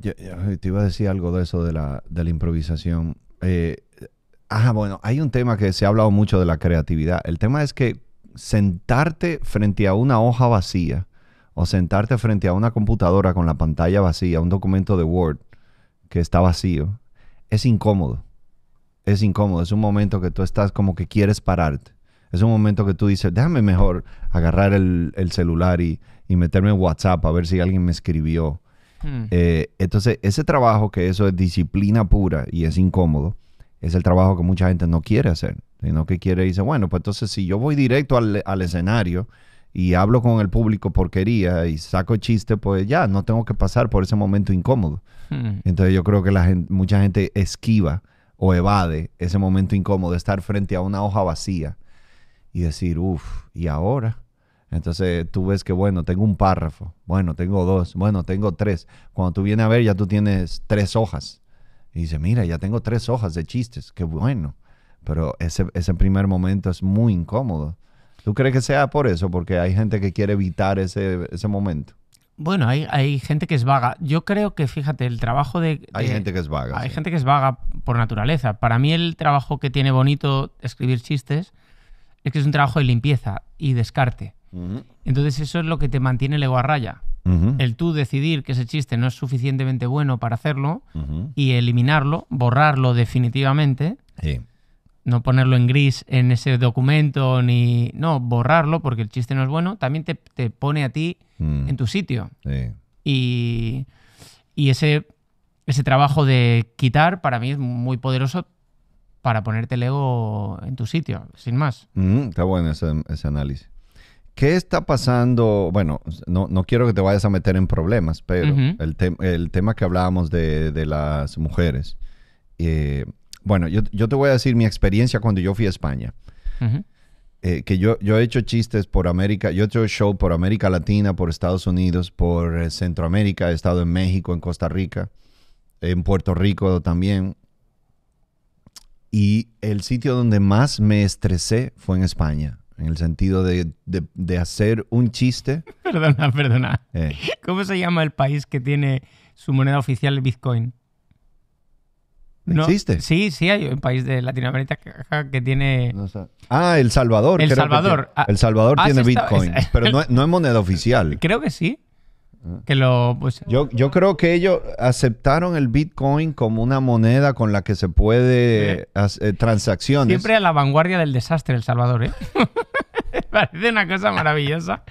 te iba a decir algo de eso de la, improvisación. ah, bueno, hay un tema que se ha hablado mucho de la creatividad. El tema es que sentarte frente a una hoja vacía o sentarte frente a una computadora con la pantalla vacía, un documento de Word que está vacío, es incómodo. Es incómodo, es un momento que tú estás como que quieres pararte. Es un momento que tú dices, déjame mejor agarrar el, el celular y, y, meterme en WhatsApp a ver si alguien me escribió Mm. Eh, entonces, ese trabajo que eso es disciplina pura y es incómodo, es el trabajo que mucha gente no quiere hacer, sino que quiere y dice, bueno, pues entonces si yo voy directo al, escenario y hablo con el público porquería y saco chiste, pues ya, no tengo que pasar por ese momento incómodo. Mm. Entonces yo creo que la mucha gente esquiva o evade ese momento incómodo de estar frente a una hoja vacía y decir, uff, ¿y ahora? Entonces tú ves que, bueno, tengo un párrafo, bueno, tengo dos, bueno, tengo tres. Cuando tú vienes a ver, ya tú tienes tres hojas. Y dice mira, ya tengo tres hojas de chistes, qué bueno. Pero ese, primer momento es muy incómodo. ¿Tú crees que sea por eso? Porque hay gente que quiere evitar ese, momento. Bueno, hay, gente que es vaga. Yo creo que, fíjate, el trabajo de... hay gente que es vaga. Hay gente que es vaga por naturaleza. Para mí el trabajo que tiene bonito escribir chistes es que es un trabajo de limpieza y descarte. Entonces eso es lo que te mantiene el ego a raya. El tú decidir que ese chiste no es suficientemente bueno para hacerlo y eliminarlo, borrarlo definitivamente. No ponerlo en gris en ese documento ni... No, borrarlo porque el chiste no es bueno. También te, pone a ti mm. en tu sitio. Y, ese, ese trabajo de quitar para mí es muy poderoso para ponerte el ego en tu sitio, sin más. está bueno ese análisis. ¿Qué está pasando? Bueno, no, no, quiero que te vayas a meter en problemas, pero el, el, tema que hablábamos de, de las mujeres. Eh, bueno, yo, yo, te voy a decir mi experiencia cuando yo fui a España. Eh, que yo, yo he hecho chistes por América, yo he hecho show por América Latina, por Estados Unidos, por eh, Centroamérica, he estado en México, en Costa Rica, en Puerto Rico también. Y el sitio donde más me estresé fue en España en el sentido de, hacer un chiste. (laughs) Perdona, perdona. Eh. ¿Cómo se llama el país que tiene su moneda oficial Bitcoin? No, ¿Existe? Sí, sí, hay un país de Latinoamérica que tiene. Ah, El Salvador. El Salvador. El Salvador tiene Bitcoin, pero no, no, es moneda oficial. (laughs) Creo que sí. Ah. Que lo, pues, yo, yo creo que ellos aceptaron el Bitcoin como una moneda con la que se puede eh. hacer transacciones. Siempre a la vanguardia del desastre, El Salvador, ¿eh? (laughs) (laughs) parece una cosa maravillosa.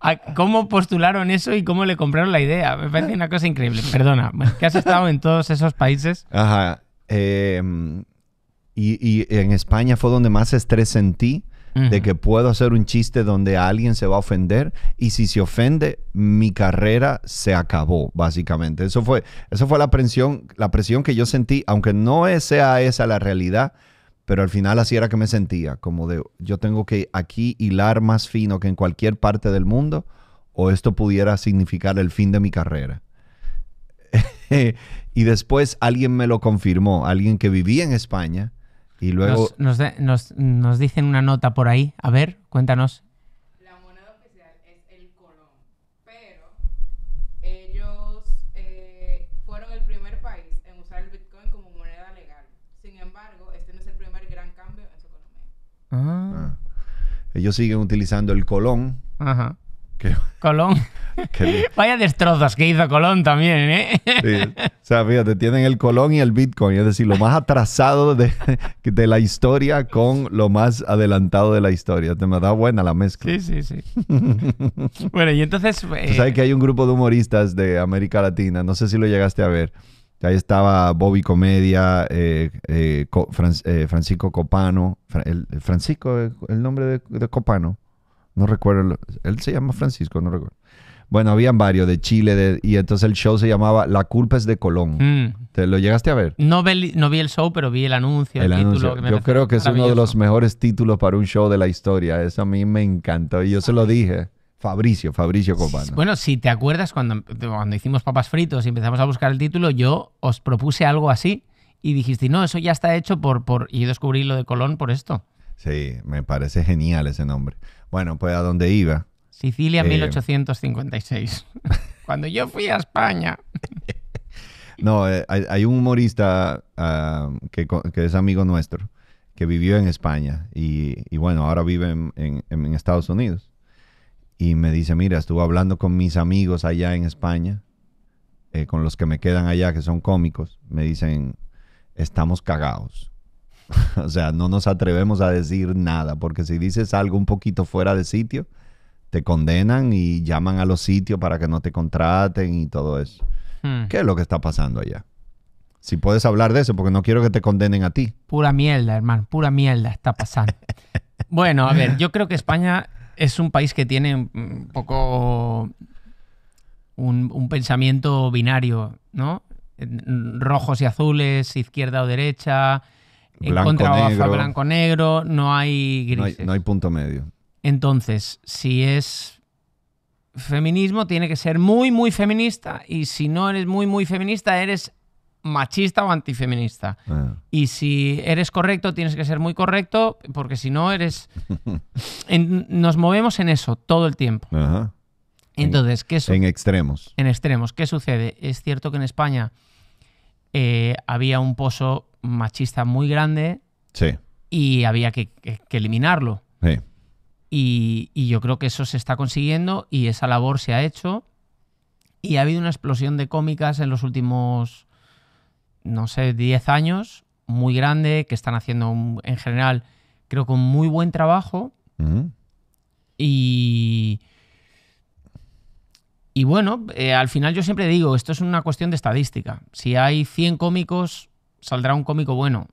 Ah, ¿Cómo postularon eso y cómo le compraron la idea? Me parece una cosa increíble. Perdona, que has estado en todos esos países. Ajá. Em, y, y, en España fue donde más estrés sentí de que puedo hacer un chiste donde alguien se va a ofender y si se ofende mi carrera se acabó básicamente eso fue eso fue la presión la presión que yo sentí aunque no sea esa la realidad pero al final así era que me sentía, como de yo tengo que aquí hilar más fino que en cualquier parte del mundo o esto pudiera significar el fin de mi carrera. (laughs) y después alguien me lo confirmó, alguien que vivía en España y luego... Nos, nos, nos dicen una nota por ahí, a ver, cuéntanos. Ah. Ah. Ellos siguen utilizando el colón. Colón. (laughs) (laughs) Vaya destrozos que hizo Colón también, ¿eh? sí. O sea, fíjate, tienen el colón y el bitcoin, es decir, lo más atrasado de, (laughs) de la historia con lo más adelantado de la historia. Te me da buena la mezcla. Sí, sí, sí. bueno, y entonces... Tú sabes eh, que hay un grupo de humoristas de América Latina, no sé si lo llegaste a ver, Ahí estaba Bobby Comedia, eh, eh, eh, Francisco Copano. el, Francisco, el nombre de, Copano. No recuerdo. Él se llama Francisco, no recuerdo. Bueno, habían varios de Chile y entonces el show se llamaba La culpa es de Colón. Mm. ¿Te lo llegaste a ver? No vi, no vi el show, pero vi el anuncio, el, título. yo creo que es uno de los mejores títulos para un show de la historia. Eso a mí me encantó y yo se lo dije. Fabricio, Fabricio Copano. Bueno, si te acuerdas, cuando, cuando hicimos papas fritos y empezamos a buscar el título, yo os propuse algo así y dijiste, no, eso ya está hecho por, por... y yo descubrí lo de Colón por esto. Sí, me parece genial ese nombre. Bueno, pues a dónde iba. Sicilia 1856, eh, (laughs) cuando yo fui a España. (laughs) no, eh, hay, un humorista ah, que, es amigo nuestro, que vivió en España y, bueno, ahora vive en Estados Unidos y me dice, mira, estuve hablando con mis amigos allá en España, eh, con los que me quedan allá, que son cómicos, me dicen, estamos cagados. (laughs) o sea, no nos atrevemos a decir nada, porque si dices algo un poquito fuera de sitio, te condenan y llaman a los sitios para que no te contraten y todo eso. Hmm. ¿Qué es lo que está pasando allá? Si puedes hablar de eso, porque no quiero que te condenen a ti. Pura mierda, hermano, pura mierda está pasando. (laughs) bueno, a ver, yo creo que España es un país que tiene mm, un poco un, pensamiento binario, ¿no? Mm, rojos y azules, izquierda o derecha, blanco, contra negro. blanco negro, no hay grises. No hay, no hay punto medio. Entonces, si es feminismo, tiene que ser muy, muy feminista. Y si no eres muy, muy feminista, eres machista o antifeminista. Ah. Y si eres correcto, tienes que ser muy correcto, porque si no, eres... (laughs) nos movemos en eso todo el tiempo. Entonces, ¿qué En extremos. En extremos. ¿Qué sucede? Es cierto que en España eh, había un pozo machista muy grande sí. y había que, eliminarlo. Y, y, yo creo que eso se está consiguiendo y esa labor se ha hecho. Y ha habido una explosión de cómicas en los últimos no sé, 10 años, muy grande, que están haciendo en general, creo que un muy buen trabajo. Y. Y bueno, eh, al final yo siempre digo, esto es una cuestión de estadística. Si hay 100 cómicos, saldrá un cómico bueno.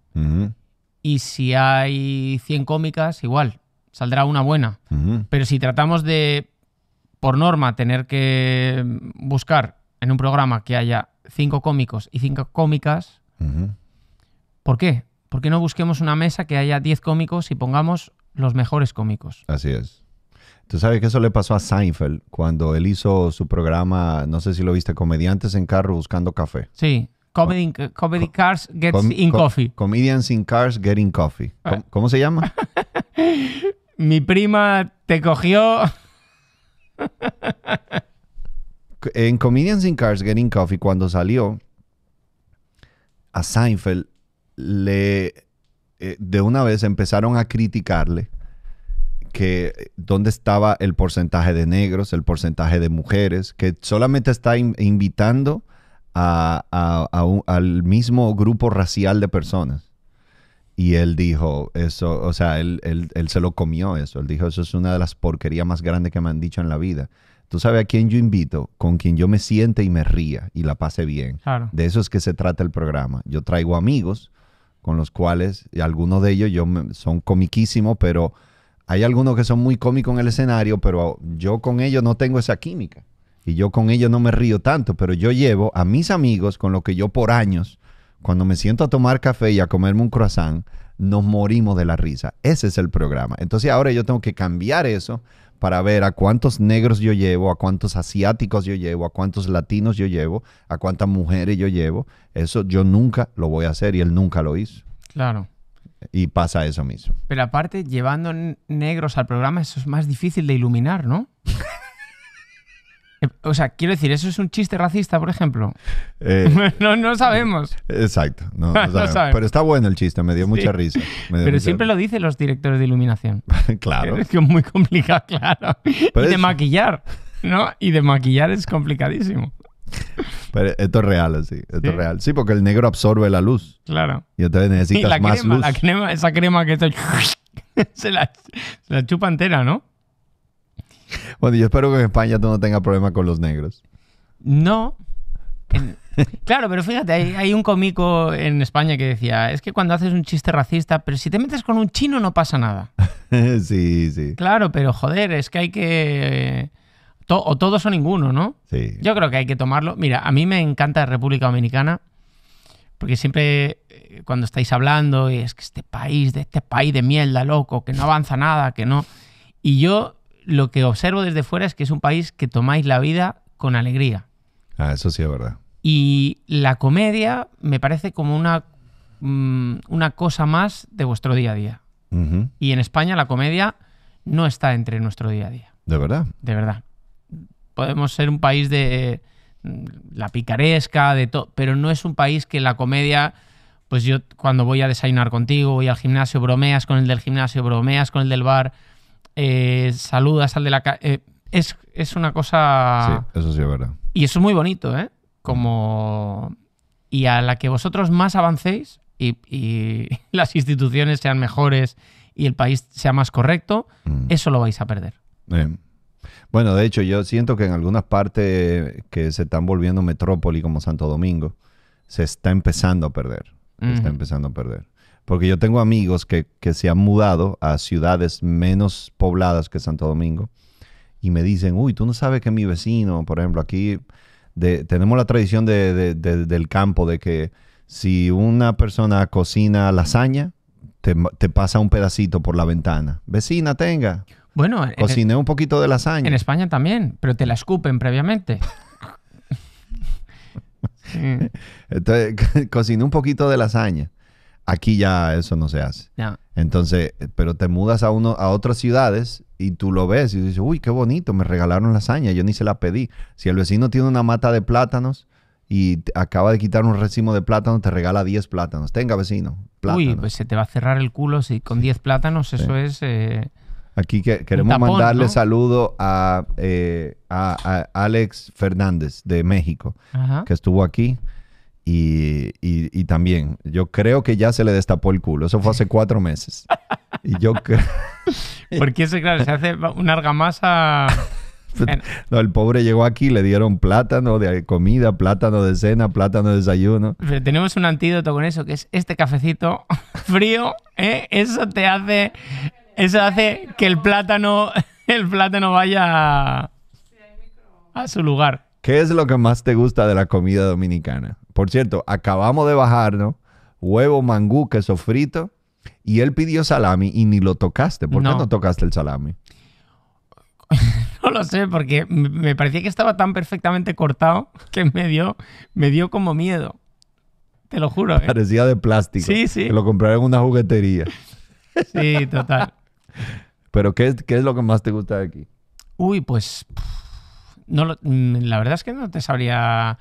Y si hay 100 cómicas, igual, saldrá una buena. Pero si tratamos de, por norma, tener que buscar en un programa que haya cinco cómicos y cinco cómicas. ¿Por qué? ¿Por qué no busquemos una mesa que haya diez cómicos y pongamos los mejores cómicos? Así es. Tú sabes que eso le pasó a Seinfeld cuando él hizo su programa, no sé si lo viste, Comediantes en Carro Buscando Café. Sí, Comedy, comedy Cars Gets in Coffee. Comedians in Cars Getting Coffee. Ah. ¿Cómo, se llama? (laughs) Mi prima te cogió. (laughs) en Comedians in Cars Getting Coffee, cuando salió, a Seinfeld le eh, de una vez empezaron a criticarle que eh, dónde estaba el porcentaje de negros, el porcentaje de mujeres, que solamente está invitando al mismo grupo racial de personas. Y él dijo eso, o sea, él, él, se lo comió eso. Él dijo, eso es una de las porquerías más grandes que me han dicho en la vida. Tú sabes a quién yo invito, con quien yo me siente y me ría y la pase bien. De eso es que se trata el programa. Yo traigo amigos con los cuales, algunos de ellos yo son comiquísimos, pero hay algunos que son muy cómicos en el escenario, pero yo con ellos no tengo esa química. Y yo con ellos no me río tanto, pero yo llevo a mis amigos con los que yo por años, cuando me siento a tomar café y a comerme un croissant, nos morimos de la risa. Ese es el programa. Entonces ahora yo tengo que cambiar eso para ver a cuántos negros yo llevo, a cuántos asiáticos yo llevo, a cuántos latinos yo llevo, a cuántas mujeres yo llevo. Eso yo nunca lo voy a hacer y él nunca lo hizo. Claro. Y pasa eso mismo. Pero aparte, llevando negros al programa, eso es más difícil de iluminar, ¿no? (laughs) O sea, quiero decir, ¿eso es un chiste racista, por ejemplo? Eh, (laughs) no, no sabemos. Exacto, no, (laughs) sabemos. Pero está bueno el chiste, me dio mucha risa. Pero siempre lo dicen los directores de iluminación. (laughs) claro. Es que es muy complicado, claro. y de maquillar, ¿no? Y de maquillar es complicadísimo. Pero esto es real, así. Esto es real. Sí, porque el negro absorbe la luz. Claro. Y entonces necesitas más luz. La crema, esa crema que se, la, se la chupa entera, ¿no? Bueno, yo espero que en España tú no tengas problemas con los negros. No. (laughs) claro, pero fíjate, hay, un cómico en España que decía, es que cuando haces un chiste racista, pero si te metes con un chino no pasa nada. (laughs) sí, sí. Claro, pero joder, es que hay que... o todos o ninguno, ¿no? Sí. Yo creo que hay que tomarlo. Mira, a mí me encanta República Dominicana, porque siempre eh, cuando estáis hablando, y es que este país, de este país de mierda, loco, que no avanza nada, que no... Y yo lo que observo desde fuera es que es un país que tomáis la vida con alegría. Ah, eso sí es verdad. Y la comedia me parece como una, mm, una cosa más de vuestro día a día. Y en España la comedia no está entre nuestro día a día. ¿De verdad? De verdad. Podemos ser un país de la picaresca, de todo, pero no es un país que la comedia pues yo cuando voy a desayunar contigo, voy al gimnasio, bromeas con el del gimnasio, bromeas con el del bar, eh, Saluda, sal al de la calle. Eh, es, una cosa. Sí, eso sí es verdad. Y eso es muy bonito, ¿eh? Como. Y a la que vosotros más avancéis y, (laughs) las instituciones sean mejores y el país sea más correcto, mm. eso lo vais a perder. Bueno, de hecho, yo siento que en algunas partes que se están volviendo metrópoli como Santo Domingo, se está empezando a perder. Se está mm. empezando a perder. Porque yo tengo amigos que, se han mudado a ciudades menos pobladas que Santo Domingo y me dicen, uy, tú no sabes que mi vecino, por ejemplo, aquí tenemos la tradición del campo de que si una persona cocina lasaña, te, te pasa un pedacito por la ventana. Vecina, tenga. Bueno, eh, cociné un poquito de lasaña. En España también, pero te la escupen previamente. (laughs) Entonces, (laughs) cociné un poquito de lasaña. Aquí ya eso no se hace. Entonces, eh, pero te mudas a uno a otras ciudades y tú lo ves y dices, uy, qué bonito, me regalaron lasaña, yo ni se la pedí. Si el vecino tiene una mata de plátanos y acaba de quitar un recimo de plátanos, te regala 10 plátanos. Tenga, vecino. Plátanos. Uy, pues se te va a cerrar el culo si con 10 plátanos, eso es... Eh, aquí queremos mandarle saludo eh, a, Alex Fernández de México, que estuvo aquí. Y, también, yo creo que ya se le destapó el culo. Eso fue hace cuatro meses. Y yo creo... (laughs) Porque eso claro, se hace una argamasa... (laughs) el pobre llegó aquí, le dieron plátano de comida, plátano de cena, plátano de desayuno. tenemos un antídoto con eso, que es este cafecito (laughs) frío, ¿eh? Eso te hace. Eso hace que el plátano. El plátano vaya a su lugar. ¿Qué es lo que más te gusta de la comida dominicana? Por cierto, acabamos de bajarnos huevo mangú, queso frito, y él pidió salami y ni lo tocaste. ¿Por qué no tocaste el salami? (laughs) no lo sé, porque me parecía que estaba tan perfectamente cortado que me dio, me dio como miedo. Te lo juro. ¿eh? Parecía de plástico. Sí, sí. lo compraron en una juguetería. sí, total. (laughs) Pero ¿qué es, lo que más te gusta de aquí? Uy, pues no mm, la verdad es que no te sabría...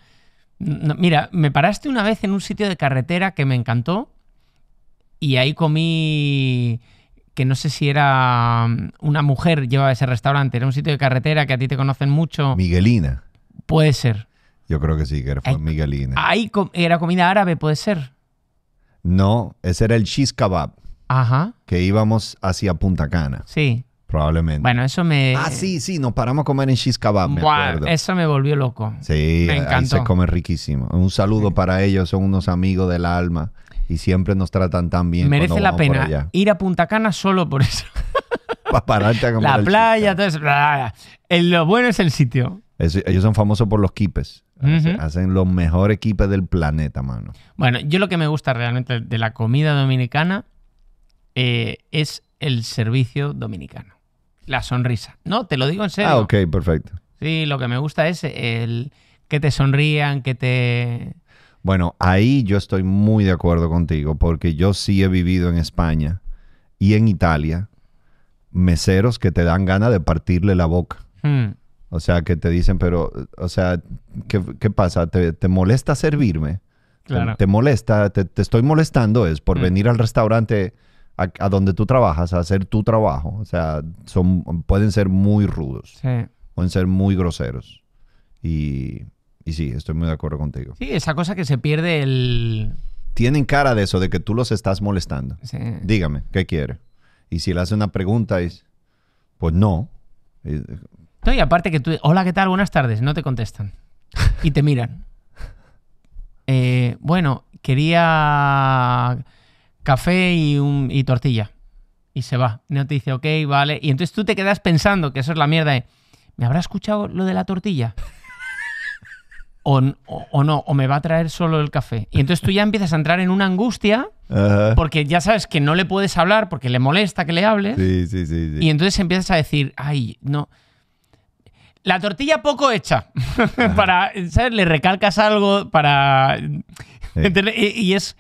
mira, me paraste una vez en un sitio de carretera que me encantó y ahí comí que no sé si era mm, una mujer llevaba ese restaurante, era un sitio de carretera que a ti te conocen mucho. Miguelina. Puede ser. Yo creo que sí, que era Miguelina. Ahí era comida árabe, puede ser. No, ese era el cheese kebab. Ajá. Que íbamos hacia Punta Cana. Sí. Probablemente. Bueno, eso me. Ah, sí, sí, nos paramos a comer en Xiscabá, Eso me volvió loco. Sí, me se come riquísimo. Un saludo para ellos, son unos amigos del alma y siempre nos tratan tan bien. Merece la pena ir a Punta Cana solo por eso. (laughs) Para pararte a comer. La playa, todo eso. Lo bueno es el sitio. ellos son famosos por los quipes. Hacen los mejores quipes del planeta, mano. Bueno, yo lo que me gusta realmente de la comida dominicana eh, es el servicio dominicano la sonrisa. No, te lo digo en serio. Ah, ok, perfecto. Sí, lo que me gusta es el que te sonrían, que te... Bueno, ahí yo estoy muy de acuerdo contigo, porque yo sí he vivido en España y en Italia meseros que te dan ganas de partirle la boca. Hmm. O sea, que te dicen, pero, o sea, ¿qué, pasa? ¿Te, molesta servirme? Claro. ¿Te, molesta? Te, estoy molestando? Es por hmm. venir al restaurante a, donde tú trabajas, a hacer tu trabajo, o sea, son, pueden ser muy rudos, sí. pueden ser muy groseros. Y, y sí, estoy muy de acuerdo contigo. Sí, esa cosa que se pierde el... Tienen cara de eso, de que tú los estás molestando. Sí. Dígame, ¿qué quiere? Y si le hace una pregunta, es, pues no. No, y aparte que tú, hola, ¿qué tal? Buenas tardes, no te contestan. Y te miran. (laughs) eh, bueno, quería café y, un, tortilla. Y se va. No te dice, ok, vale. Y entonces tú te quedas pensando que eso es la mierda. ¿eh? ¿Me habrá escuchado lo de la tortilla? (laughs) O, no, o me va a traer solo el café. Y entonces tú ya empiezas a entrar en una angustia porque ya sabes que no le puedes hablar porque le molesta que le hables. Sí, sí, sí, Y entonces empiezas a decir, ay, no. La tortilla poco hecha. (laughs) para, ¿sabes? Le recalcas algo para. (laughs) y es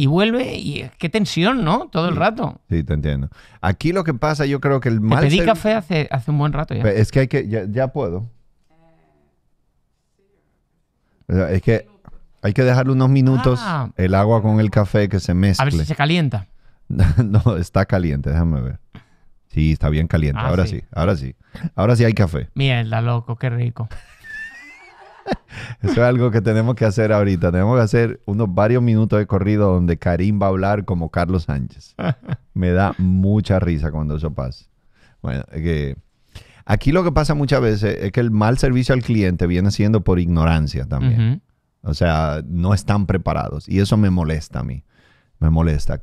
y vuelve y qué tensión, ¿no? Todo el rato. Sí, te entiendo. Aquí lo que pasa, yo creo que el mal... Te pedí café hace, hace un buen rato ya. Es que hay que... Ya, puedo. Es que hay que dejarle unos minutos ah. el agua con el café que se mezcle. A ver si se calienta. (laughs) no, está caliente, déjame ver. Sí, está bien caliente. Ah, ahora sí. sí, ahora sí. Ahora sí hay café. Mierda, loco, qué rico. (laughs) Eso es algo que tenemos que hacer ahorita. Tenemos que hacer unos varios minutos de corrido donde Karim va a hablar como Carlos Sánchez. (laughs) Me da mucha risa cuando eso pasa. Bueno, que aquí lo que pasa muchas veces es que el mal servicio al cliente viene siendo por ignorancia también. O sea, no están preparados. Y eso me molesta a mí. Me molesta.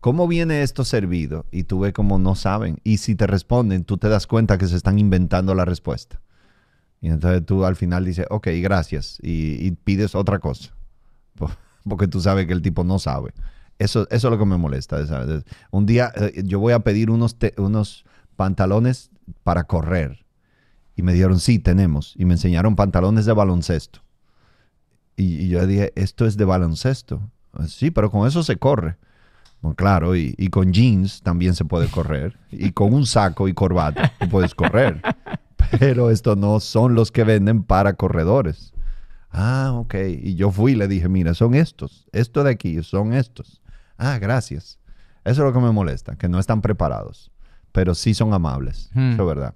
¿Cómo viene esto servido? Y tú ves como no saben. Y si te responden, tú te das cuenta que se están inventando la respuesta. Y entonces tú al final dices, ok, gracias, y, pides otra cosa, (laughs) porque tú sabes que el tipo no sabe. Eso, eso es lo que me molesta. Un día eh, yo voy a pedir unos, unos pantalones para correr. Y me dieron, sí, tenemos. Y me enseñaron pantalones de baloncesto. Y, yo dije, esto es de baloncesto. Sí, pero con eso se corre. claro, y, y, con jeans también se puede correr. Y con un saco y corbata tú puedes correr pero estos no son los que venden para corredores. Ah, ok. Y yo fui y le dije, mira, son estos, esto de aquí, son estos. Ah, gracias. Eso es lo que me molesta, que no están preparados, pero sí son amables, eso es hmm. verdad.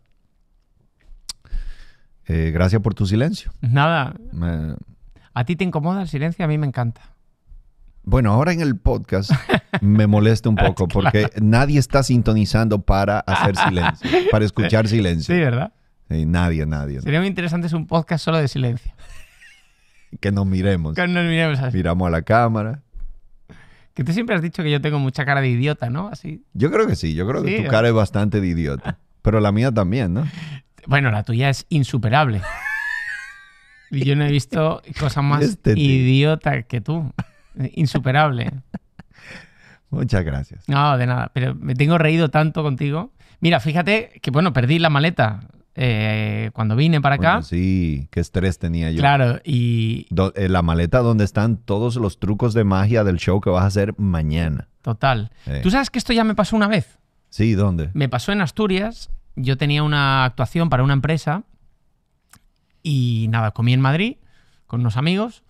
Eh, gracias por tu silencio. Nada. ¿A ti te incomoda el silencio? A mí me encanta. Bueno, ahora en el podcast (laughs) me molesta un poco porque nadie está sintonizando para hacer silencio, para escuchar silencio. Sí, ¿verdad? Eh, nadie, nadie. Sería muy interesante es un podcast solo de silencio. que nos miremos. Que nos miremos así. Miramos a la cámara. Que tú siempre has dicho que yo tengo mucha cara de idiota, ¿no? Así. Yo creo que sí, yo creo que tu cara es bastante de idiota. Pero la mía también, ¿no? Bueno, la tuya es insuperable. (laughs) Y Yo no he visto cosa más este idiota que tú. Insuperable. Muchas gracias. No, de nada. Pero me tengo reído tanto contigo. Mira, fíjate que, bueno, perdí la maleta. Eh, cuando vine para acá. sí, qué estrés tenía yo. Claro, y... Eh, la maleta donde están todos los trucos de magia del show que vas a hacer mañana. Total. Eh. Tú sabes que esto ya me pasó una vez. Sí, ¿dónde? Me pasó en Asturias. Yo tenía una actuación para una empresa y nada, comí en Madrid con unos amigos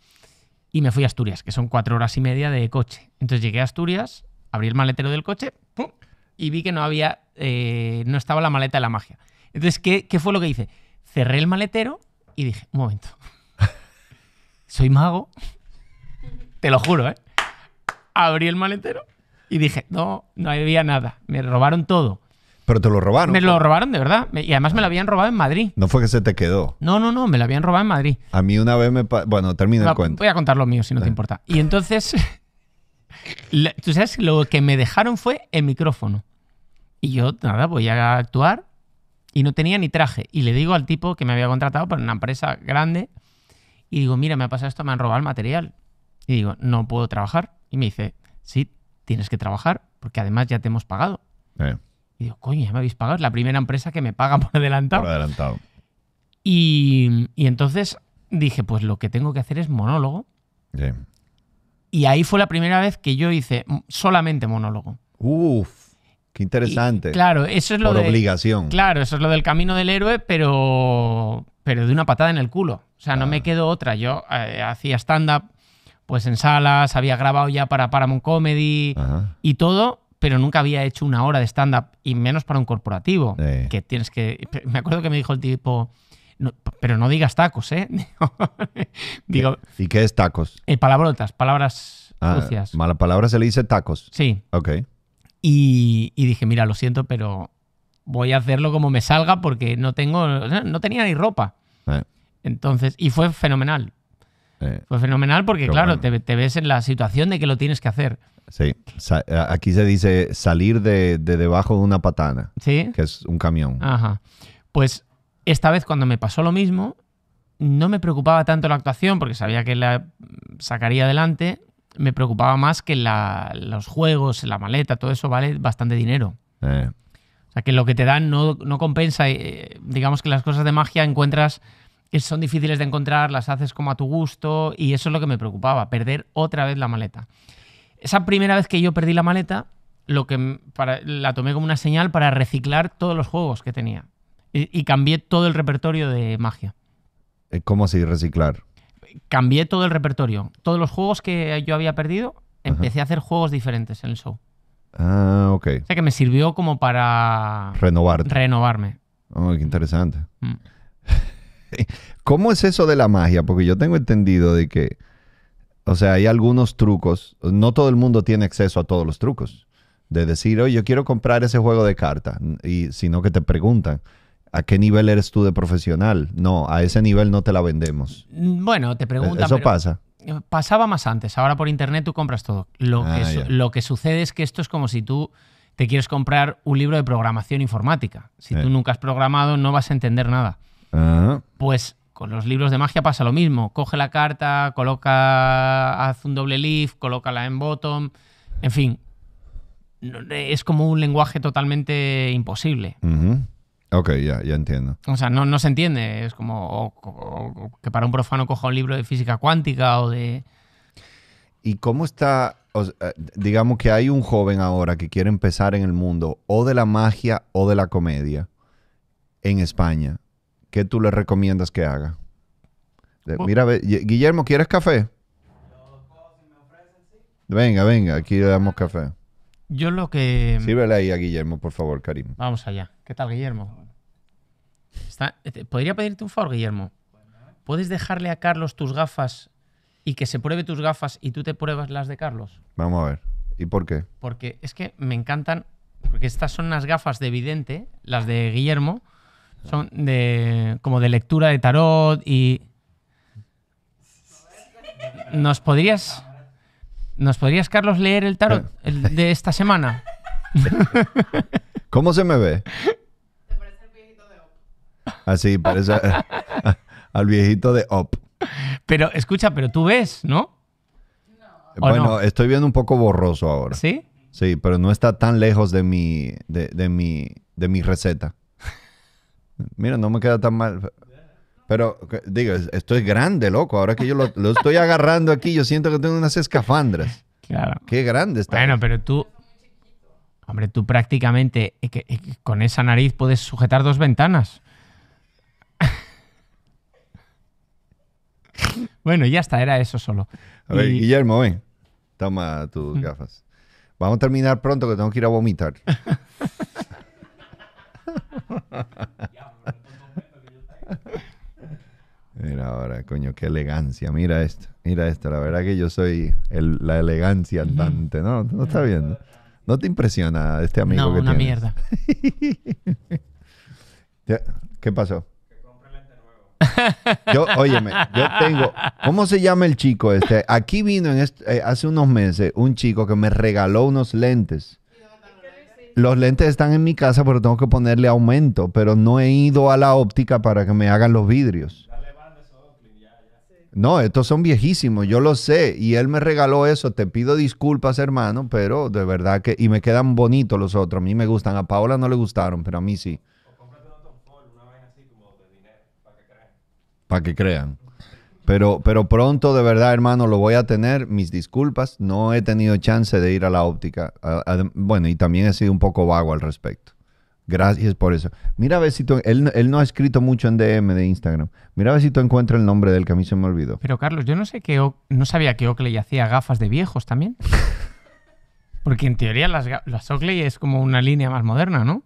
y me fui a Asturias, que son cuatro horas y media de coche. Entonces llegué a Asturias, abrí el maletero del coche y vi que no había, no estaba la maleta de la magia. Entonces, ¿qué, ¿qué fue lo que hice? Cerré el maletero y dije, un momento, soy mago, te lo juro, ¿eh? Abrí el maletero y dije, no, no había nada, me robaron todo. Pero te lo robaron. Me lo pues. robaron de verdad. Y además me lo habían robado en Madrid. No fue que se te quedó. No, no, no, me lo habían robado en Madrid. A mí una vez me... Bueno, termina el cuento. Voy a contar lo mío, si no te importa. Y entonces, (laughs) tú sabes, lo que me dejaron fue el micrófono. Y yo, nada, voy a actuar y no tenía ni traje. Y le digo al tipo que me había contratado para una empresa grande y digo, mira, me ha pasado esto, me han robado el material. Y digo, no puedo trabajar. Y me dice, sí, tienes que trabajar porque además ya te hemos pagado. Eh. Y digo, coño, ya me habéis pagado. Es la primera empresa que me paga por adelantado. Por adelantado. Y, entonces dije, pues lo que tengo que hacer es monólogo. Y ahí fue la primera vez que yo hice solamente monólogo. Uf. Qué interesante. claro, eso es lo de, obligación. Claro, eso es lo del camino del héroe, pero, pero de una patada en el culo. O sea, no me quedó otra. Yo eh, hacía stand-up pues en salas, había grabado ya para Paramount Comedy y todo, pero nunca había hecho una hora de stand-up y menos para un corporativo. Que tienes que. Me acuerdo que me dijo el tipo. pero no digas tacos, ¿eh? (laughs) Digo, ¿Y qué es tacos? Eh, palabrotas, palabras ah, A Mala palabra se le dice tacos. Sí. Ok. Y, dije, mira, lo siento, pero voy a hacerlo como me salga porque no tengo, no tenía ni ropa. Entonces, y fue fenomenal. Fue fenomenal porque, claro, te, ves en la situación de que lo tienes que hacer. Sí, eh, aquí se dice salir de, debajo de una patana, ¿Sí? que es un camión. Pues esta vez cuando me pasó lo mismo, no me preocupaba tanto la actuación porque sabía que la sacaría adelante, me preocupaba más que los juegos, la maleta, todo eso vale bastante dinero. Eh. O sea, que lo que te dan no, compensa. Eh, digamos que las cosas de magia encuentras que son difíciles de encontrar, las haces como a tu gusto, y eso es lo que me preocupaba, perder otra vez la maleta. Esa primera vez que yo perdí la maleta, lo que para, la tomé como una señal para reciclar todos los juegos que tenía. Y, y cambié todo el repertorio de magia. Eh, ¿Cómo así reciclar? cambié todo el repertorio. Todos los juegos que yo había perdido, empecé a hacer juegos diferentes en el show. Ah, ok. O sea que me sirvió como para... renovarme. Renovarme. Oh, qué interesante. Mm. (laughs) ¿Cómo es eso de la magia? Porque yo tengo entendido de que, o sea, hay algunos trucos, no todo el mundo tiene acceso a todos los trucos. De decir, oye, yo quiero comprar ese juego de cartas, y sino que te preguntan, ¿A qué nivel eres tú de profesional? No, a ese nivel no te la vendemos. Mm, bueno, te e-, preguntan. Eso pasa. Eh, pasaba más antes. Ahora por internet tú compras todo. Ah, lo, que, sucede es que esto es como si tú te quieres comprar un libro de programación informática. Si tú nunca has programado, no vas a entender nada. Pues con los libros de magia pasa lo mismo. Coge la carta, coloca, haz un doble leaf, colócala en bottom. En fin, es como un lenguaje totalmente imposible. Ok, ya, ya entiendo. O sea, no, no se entiende. Es como que para un profano coja un libro de física cuántica o de... ¿Y cómo está, digamos que hay un joven ahora que quiere empezar en el mundo o de la magia o de la comedia en España? ¿Qué tú le recomiendas que haga? Mira, Guillermo, ¿quieres café? Venga, venga, aquí le damos café. Yo lo que... Sírvele ahí a Guillermo, por favor, Karim. Vamos allá. ¿Qué tal, Guillermo? Eh, ¿Podría pedirte un favor, Guillermo? ¿Puedes dejarle a Carlos tus gafas y que se pruebe tus gafas y tú te pruebas las de Carlos? Vamos a ver. ¿Y por qué? Porque es que me encantan, porque estas son unas gafas de vidente, las de Guillermo, son de como de lectura de tarot y ¿Nos podrías nos podrías Carlos leer el tarot eh. de esta semana? (laughs) ¿Cómo se me ve? Así, parece al viejito de Op. Pero escucha, pero tú ves, ¿no? Bueno, estoy viendo un poco borroso ahora. ¿Sí? Sí, pero no está tan lejos de mi, de, mi, de mi receta. Mira, no me queda tan mal. Pero, digo, estoy grande, loco. Ahora que yo lo, estoy agarrando aquí, yo siento que tengo unas escafandras. Claro. Qué grande está. Bueno, pero tú. Hombre, tú prácticamente con esa nariz puedes sujetar dos ventanas. (laughs) bueno, ya está, era eso solo. A ver, Guillermo, ven. Toma (laughs) tus gafas. Vamos a terminar pronto que tengo que ir a vomitar. (laughs) Mira ahora, coño, qué elegancia. Mira esto, mira esto. La verdad que yo soy la elegancia andante, ¿no? ¿No está viendo? ¿No te impresiona este amigo que No, una mierda. ¿Qué pasó? (laughs) Yo, óyeme, yo tengo, ¿cómo se llama el chico este? Aquí vino en eh, hace unos meses un chico que me regaló unos lentes. Los lentes están en mi casa, pero tengo que ponerle aumento, pero no he ido a la óptica para que me hagan los vidrios. No, estos son viejísimos, yo lo sé. Y él me regaló eso. Te pido disculpas, hermano, pero de verdad que. Y me quedan bonitos los otros. A mí me gustan. A Paola no le gustaron, pero a mí sí. para que crean. Pero, pero pronto, de verdad, hermano, lo voy a tener. Mis disculpas, no he tenido chance de ir a la óptica. bueno, y también he sido un poco vago al respecto. Gracias por eso. Mira a ver si tú, él, no ha escrito mucho en DM de Instagram. Mira a ver si tú encuentras el nombre del que a mí se me olvidó. Pero Carlos, yo no sé que no sabía que Oakley hacía gafas de viejos también. (laughs) Porque en teoría las, las Oakley es como una línea más moderna, ¿no?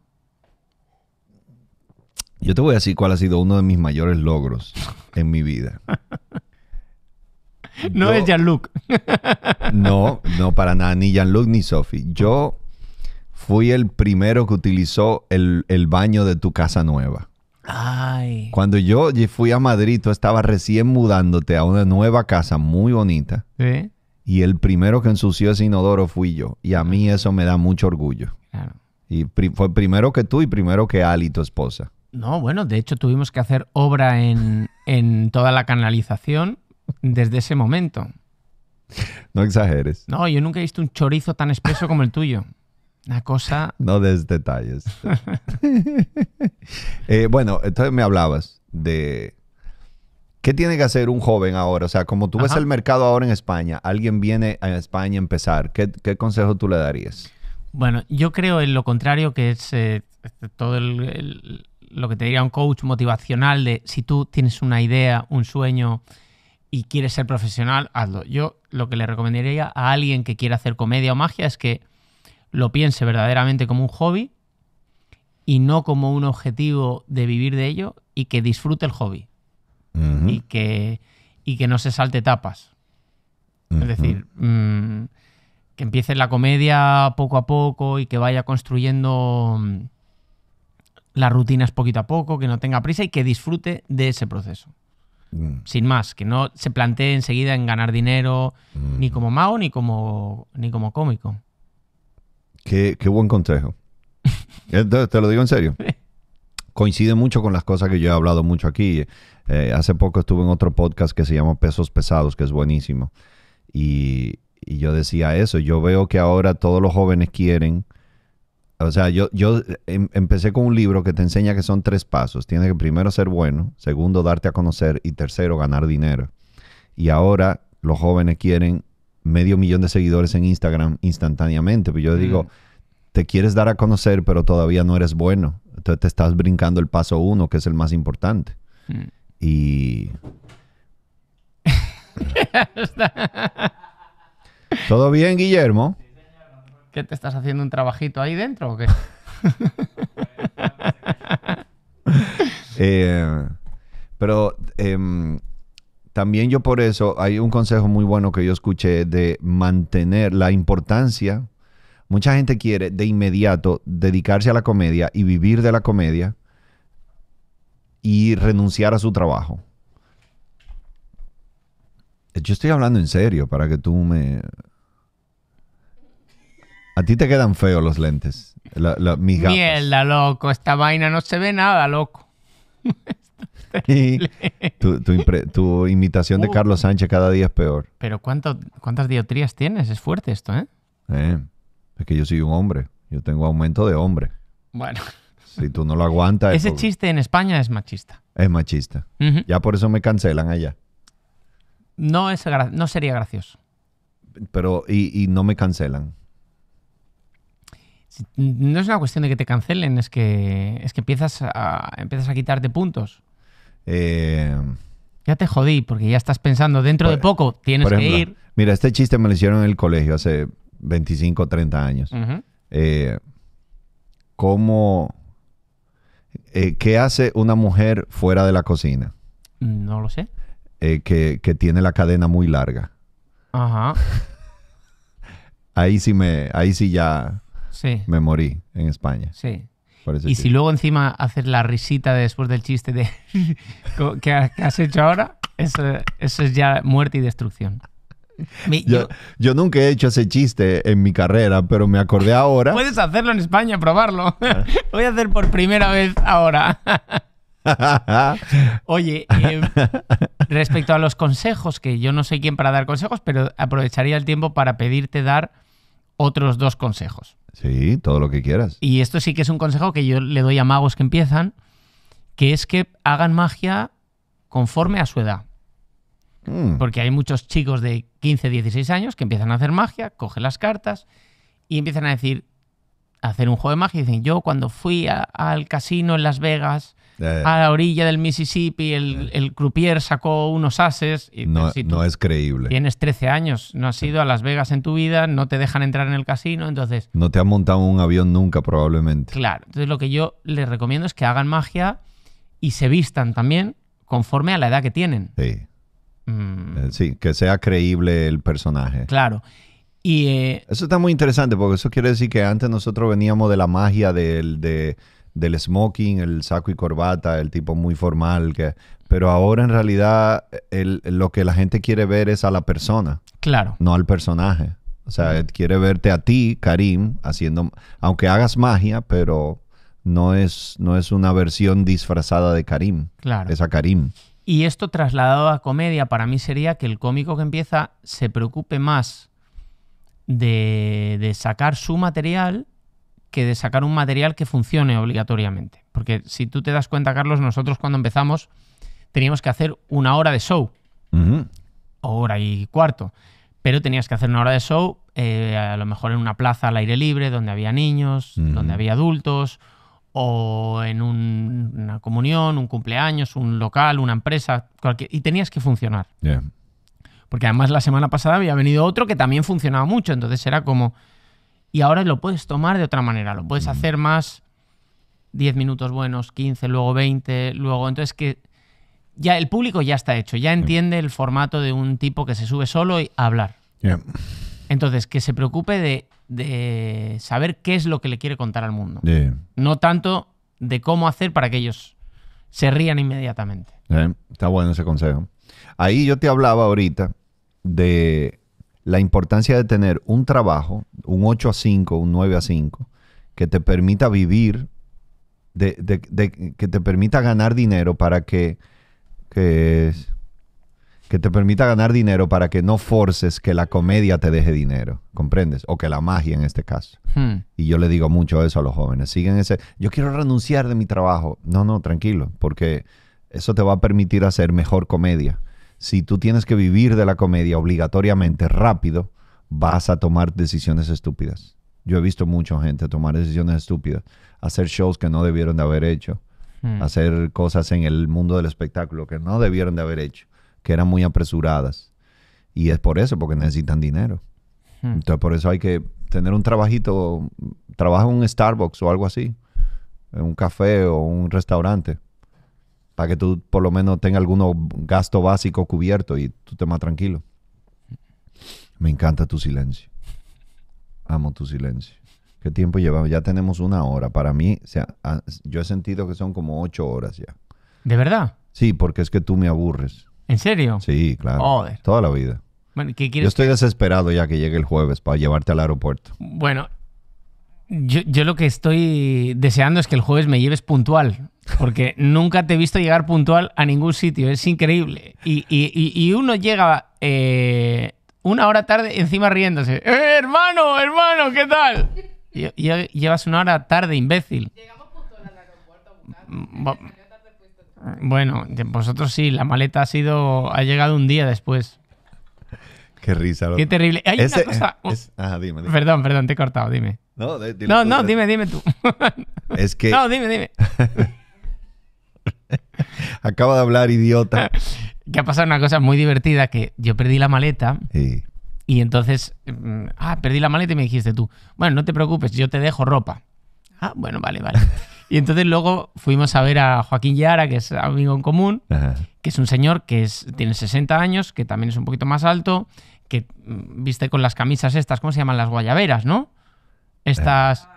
Yo te voy a decir cuál ha sido uno de mis mayores logros en mi vida. (laughs) no es Jean-Luc. (laughs) no, no, para nada, ni Jean-Luc ni Sophie. Yo fui el primero que utilizó el, baño de tu casa nueva. Ay. Cuando yo fui a Madrid, tú estabas recién mudándote a una nueva casa muy bonita. Y el primero que ensució ese inodoro fui yo. Y a mí ah. eso me da mucho orgullo. Claro. Y fue primero que tú y primero que Ali, tu esposa. No, bueno, de hecho tuvimos que hacer obra en, toda la canalización desde ese momento. No exageres. No, yo nunca he visto un chorizo tan espeso como el tuyo. Una cosa. No des detalles. (laughs) Eh, bueno, entonces me hablabas de. ¿Qué tiene que hacer un joven ahora? O sea, como tú ves el mercado ahora en España, alguien viene a España a empezar, ¿qué, consejo tú le darías? Bueno, yo creo en lo contrario, que es eh, todo el, lo que te diría un coach motivacional de si tú tienes una idea, un sueño y quieres ser profesional, hazlo. Yo lo que le recomendaría a alguien que quiera hacer comedia o magia es que lo piense verdaderamente como un hobby y no como un objetivo de vivir de ello y que disfrute el hobby y, que, y que no se salte etapas. Es decir, mm, que empiece la comedia poco a poco y que vaya construyendo... Mm, rutina rutinas poquito a poco, que no tenga prisa y que disfrute de ese proceso. Mm. Sin más, que no se plantee enseguida en ganar dinero mm. ni como mago ni como, ni como cómico. Qué, qué buen consejo. Eh, te lo digo en serio. Coincide mucho con las cosas que yo he hablado mucho aquí. Eh, hace poco estuve en otro podcast que se llama Pesos Pesados, que es buenísimo. Y, y yo decía eso. Yo veo que ahora todos los jóvenes quieren o sea, yo, yo em, empecé con un libro que te enseña que son tres pasos. Tienes que primero ser bueno, segundo darte a conocer y tercero ganar dinero. Y ahora los jóvenes quieren medio millón de seguidores en Instagram instantáneamente. Pero pues yo digo, te quieres dar a conocer, pero todavía no eres bueno. Entonces te estás brincando el paso uno, que es el más importante. Mm. Y... (laughs) ¿Todo bien, Guillermo? ¿Qué te estás haciendo un trabajito ahí dentro o qué? Eh, pero em, también yo por eso hay un consejo muy bueno que yo escuché de mantener la importancia. Mucha gente quiere de inmediato dedicarse a la comedia y vivir de la comedia y renunciar a su trabajo. Yo estoy hablando en serio para que tú me a ti te quedan feos los lentes. La, la, Mierda, loco. Esta vaina no se ve nada, loco. (laughs) y tu, imitación de uh. Carlos Sánchez cada día es peor. Pero cuánto, ¿cuántas diotrías tienes? Es fuerte esto, ¿eh? ¿eh? Es que yo soy un hombre. Yo tengo aumento de hombre. Bueno. Si tú no lo aguantas. Ese chiste en España es machista. Es machista. Ya por eso me cancelan allá. No, no sería gracioso. Pero, y no me cancelan no es una cuestión de que te cancelen, es que, es que empiezas, a, empiezas a quitarte puntos. Eh, ya te jodí, porque ya estás pensando, dentro de pues, poco tienes que ir. Mira, este chiste me lo hicieron en el colegio hace 25, 30 años. Eh, ¿Cómo... Eh, ¿Qué hace una mujer fuera de la cocina? No lo sé. Que, que, tiene la cadena muy larga. Ajá. (laughs) ahí sí me... Ahí sí ya me morí en España. Sí. Y si luego encima haces la risita después del chiste de (laughs) que has hecho ahora, eso, es ya muerte y destrucción. yo, nunca he hecho ese chiste en mi carrera, pero me acordé ahora. Puedes hacerlo en España, probarlo. (laughs) Voy a hacer por primera vez ahora. (laughs) Oye, em, respecto a los consejos, que yo no sé quién para dar consejos, pero aprovecharía el tiempo para pedirte dar otros dos consejos. Sí, todo lo que quieras. Y esto sí que es un consejo que yo le doy a magos que empiezan, que es que hagan magia conforme a su edad. Hmm. Porque hay muchos chicos de 15, 16 años que empiezan a hacer magia, cogen las cartas y empiezan a decir, hacer un juego de magia. Y dicen, yo cuando fui al casino en Las Vegas a la orilla del Mississippi, el, croupier sacó unos ases. Y, no, es creíble. Tienes 13 años, no has ido a Las Vegas en tu vida, no te dejan entrar en el casino, entonces... No te han montado un avión nunca probablemente. Claro, entonces lo que yo les recomiendo es que hagan magia y se vistan también conforme a la edad que tienen. Sí. Mm. Eh, sí, que sea creíble el personaje. Claro. Y, eh, eso está muy interesante porque eso quiere decir que antes nosotros veníamos de la magia del, de, del smoking, el saco y corbata, el tipo muy formal, que, pero ahora en realidad lo que la gente quiere ver es a la persona. Claro. No al personaje. O sea, quiere verte a ti, Karim, haciendo, aunque hagas magia, pero no es, no es una versión disfrazada de Karim. Claro. Es a Karim. Y esto trasladado a comedia, para mí sería que el cómico que empieza se preocupe más de, de sacar su material que de sacar un material que funcione obligatoriamente. Porque si tú te das cuenta, Carlos, nosotros cuando empezamos teníamos que hacer una hora de show, hora y cuarto, pero tenías que hacer una hora de show eh, a lo mejor en una plaza al aire libre donde había niños, donde había adultos, o en una comunión, un cumpleaños, un local, una empresa, cualquier, y tenías que funcionar. Porque además la semana pasada había venido otro que también funcionaba mucho, entonces era como y ahora lo puedes tomar de otra manera, lo puedes mm. hacer más 10 minutos buenos, 15, luego 20, luego... Entonces que ya el público ya está hecho, ya entiende el formato de un tipo que se sube solo y a hablar. Entonces, que se preocupe de, saber qué es lo que le quiere contar al mundo. No tanto de cómo hacer para que ellos se rían inmediatamente. Está bueno ese consejo. Ahí yo te hablaba ahorita de la importancia de tener un trabajo, un 8 a 5, un 9 a 5, que te permita vivir, de, de, que te permita ganar dinero para que, que, que te permita ganar dinero para que no forces que la comedia te deje dinero, ¿comprendes? O que la magia en este caso. Hmm. Y yo le digo mucho eso a los jóvenes. Siguen ese, yo quiero renunciar de mi trabajo. No, no, tranquilo, porque eso te va a permitir hacer mejor comedia si tú tienes que vivir de la comedia obligatoriamente rápido, vas a tomar decisiones estúpidas. Yo he visto mucha gente tomar decisiones estúpidas, hacer shows que no debieron de haber hecho, hmm. hacer cosas en el mundo del espectáculo que no debieron de haber hecho, que eran muy apresuradas. Y es por eso, porque necesitan dinero. Hmm. Entonces, por eso hay que tener un trabajito, trabaja en un Starbucks o algo así, en un café o un restaurante para que tú por lo menos tengas algún gasto básico cubierto y tú te más tranquilo. Me encanta tu silencio. Amo tu silencio. ¿Qué tiempo llevamos? Ya tenemos una hora. Para mí, o sea, ah, yo he sentido que son como ocho horas ya. ¿De verdad? Sí, porque es que tú me aburres. ¿En serio? Sí, claro. Toda la vida. yo estoy desesperado ya que llegue el jueves para llevarte al aeropuerto. Bueno, yo, yo, lo que estoy deseando es que el jueves me lleves puntual, porque (laughs) nunca te he visto llegar puntual a ningún sitio, es increíble. Y, y, y uno llega eh, una hora tarde encima riéndose. Eh, hermano, hermano, ¿qué tal? llevas una hora tarde, imbécil. Llegamos puntual mm, bueno, vosotros sí, la maleta ha sido, ha llegado un día después. Qué risa. Qué terrible. Hay una cosa... Ah, perdón, perdón, te he cortado, dime. No, no, dime, dime tú. (laughs) Es que. No, dime, dime. (laughs) Acaba de hablar, idiota. (laughs) que ha pasado una cosa muy divertida: que yo perdí la maleta. Y entonces, mm, ah, perdí la maleta y me dijiste tú, bueno, no te preocupes, yo te dejo ropa. Ah, bueno, vale, vale. Y entonces luego fuimos a ver a Joaquín Yara, que es amigo en común, que es un señor que tiene 60 años, que también es un poquito más alto, que mm, viste con las camisas estas, ¿cómo se llaman? Las guayaberas, ¿no? estas... Ah,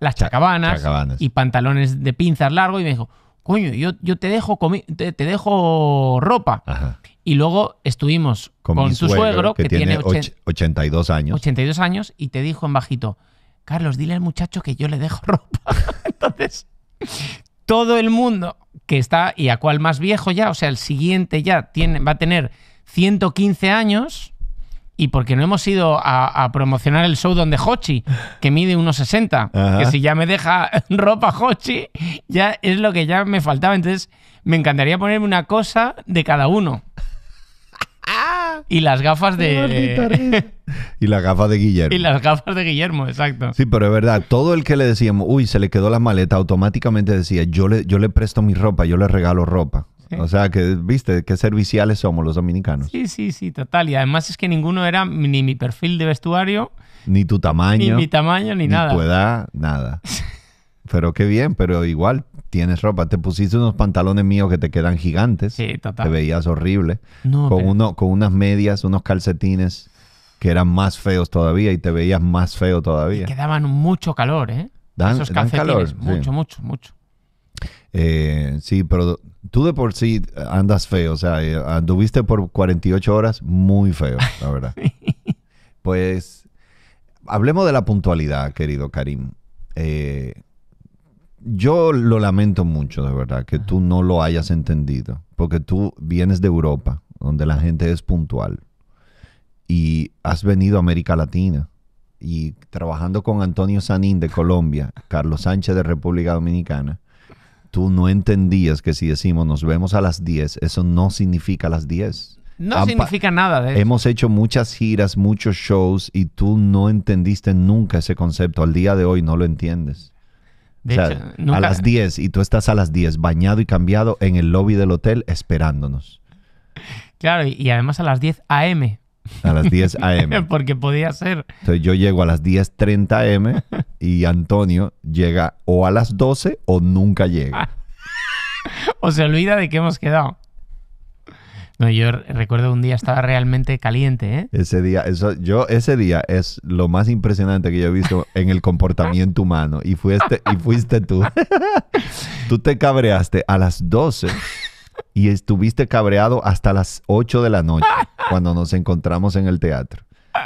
las chacabanas, y pantalones de pinzas largo y me dijo, coño, yo, te, dejo te, dejo ropa. Y luego estuvimos con, su suegro, que, tiene 82 años. 82 años y te dijo en bajito, Carlos, dile al muchacho que yo le dejo (laughs) ropa. Entonces, todo el mundo que está, y a cuál más viejo ya, o sea, el siguiente ya tiene, va a tener 115 años, y porque no hemos ido a, promocionar el show donde Hochi, que mide 1,60, que si ya me deja (laughs) ropa Hochi, ya es lo que ya me faltaba. Entonces, me encantaría ponerme una cosa de cada uno. (laughs) Y las gafas de. y las gafas de Guillermo. (laughs) Y las gafas de Guillermo, exacto. Sí, pero es verdad, todo el que le decíamos, uy, se le quedó la maleta, automáticamente decía, yo le, yo le presto mi ropa, yo le regalo ropa. O sea, que viste, qué serviciales somos los dominicanos. Sí, sí, sí, total. Y además es que ninguno era ni mi perfil de vestuario. Ni tu tamaño. Ni mi tamaño, ni, nada. Ni tu edad, nada. (laughs) pero qué bien, pero igual tienes ropa. Te pusiste unos pantalones míos que te quedan gigantes. Sí, total. Te veías horrible. con, uno, con unas medias, unos calcetines que eran más feos todavía y te veías más feo todavía. Y que daban mucho calor, ¿eh? Dan, Esos calcetines, mucho, mucho, mucho. Eh, sí, pero tú de por sí andas feo, o sea, eh, anduviste por 48 horas muy feo, la verdad. (laughs) pues hablemos de la puntualidad, querido Karim. Eh, yo lo lamento mucho, de verdad, que tú no lo hayas entendido, porque tú vienes de Europa, donde la gente es puntual, y has venido a América Latina, y trabajando con Antonio Sanín de Colombia, Carlos Sánchez de República Dominicana, tú no entendías que si decimos nos vemos a las 10, eso no significa las 10. No significa nada de Hemos hecho muchas giras, muchos shows y tú no entendiste nunca ese concepto. Al día de hoy no lo entiendes. De hecho, a las 10 y tú estás a las 10 bañado y cambiado en el lobby del hotel esperándonos. Claro, y además a las 10 a.m. A las 10 a.m. (laughs) Porque podía ser. Entonces yo llego a las 10.30 a.m. y Antonio llega o a las 12 o nunca llega. (laughs) o se olvida de que hemos quedado. No, yo recuerdo un día estaba realmente caliente, ¿eh? Ese día, yo, ese día es lo más impresionante que yo he visto en el comportamiento humano. Y fuiste, y fuiste tú. (laughs) tú te cabreaste a las 12 y estuviste cabreado hasta las 8 de la noche (laughs) cuando nos encontramos en el teatro.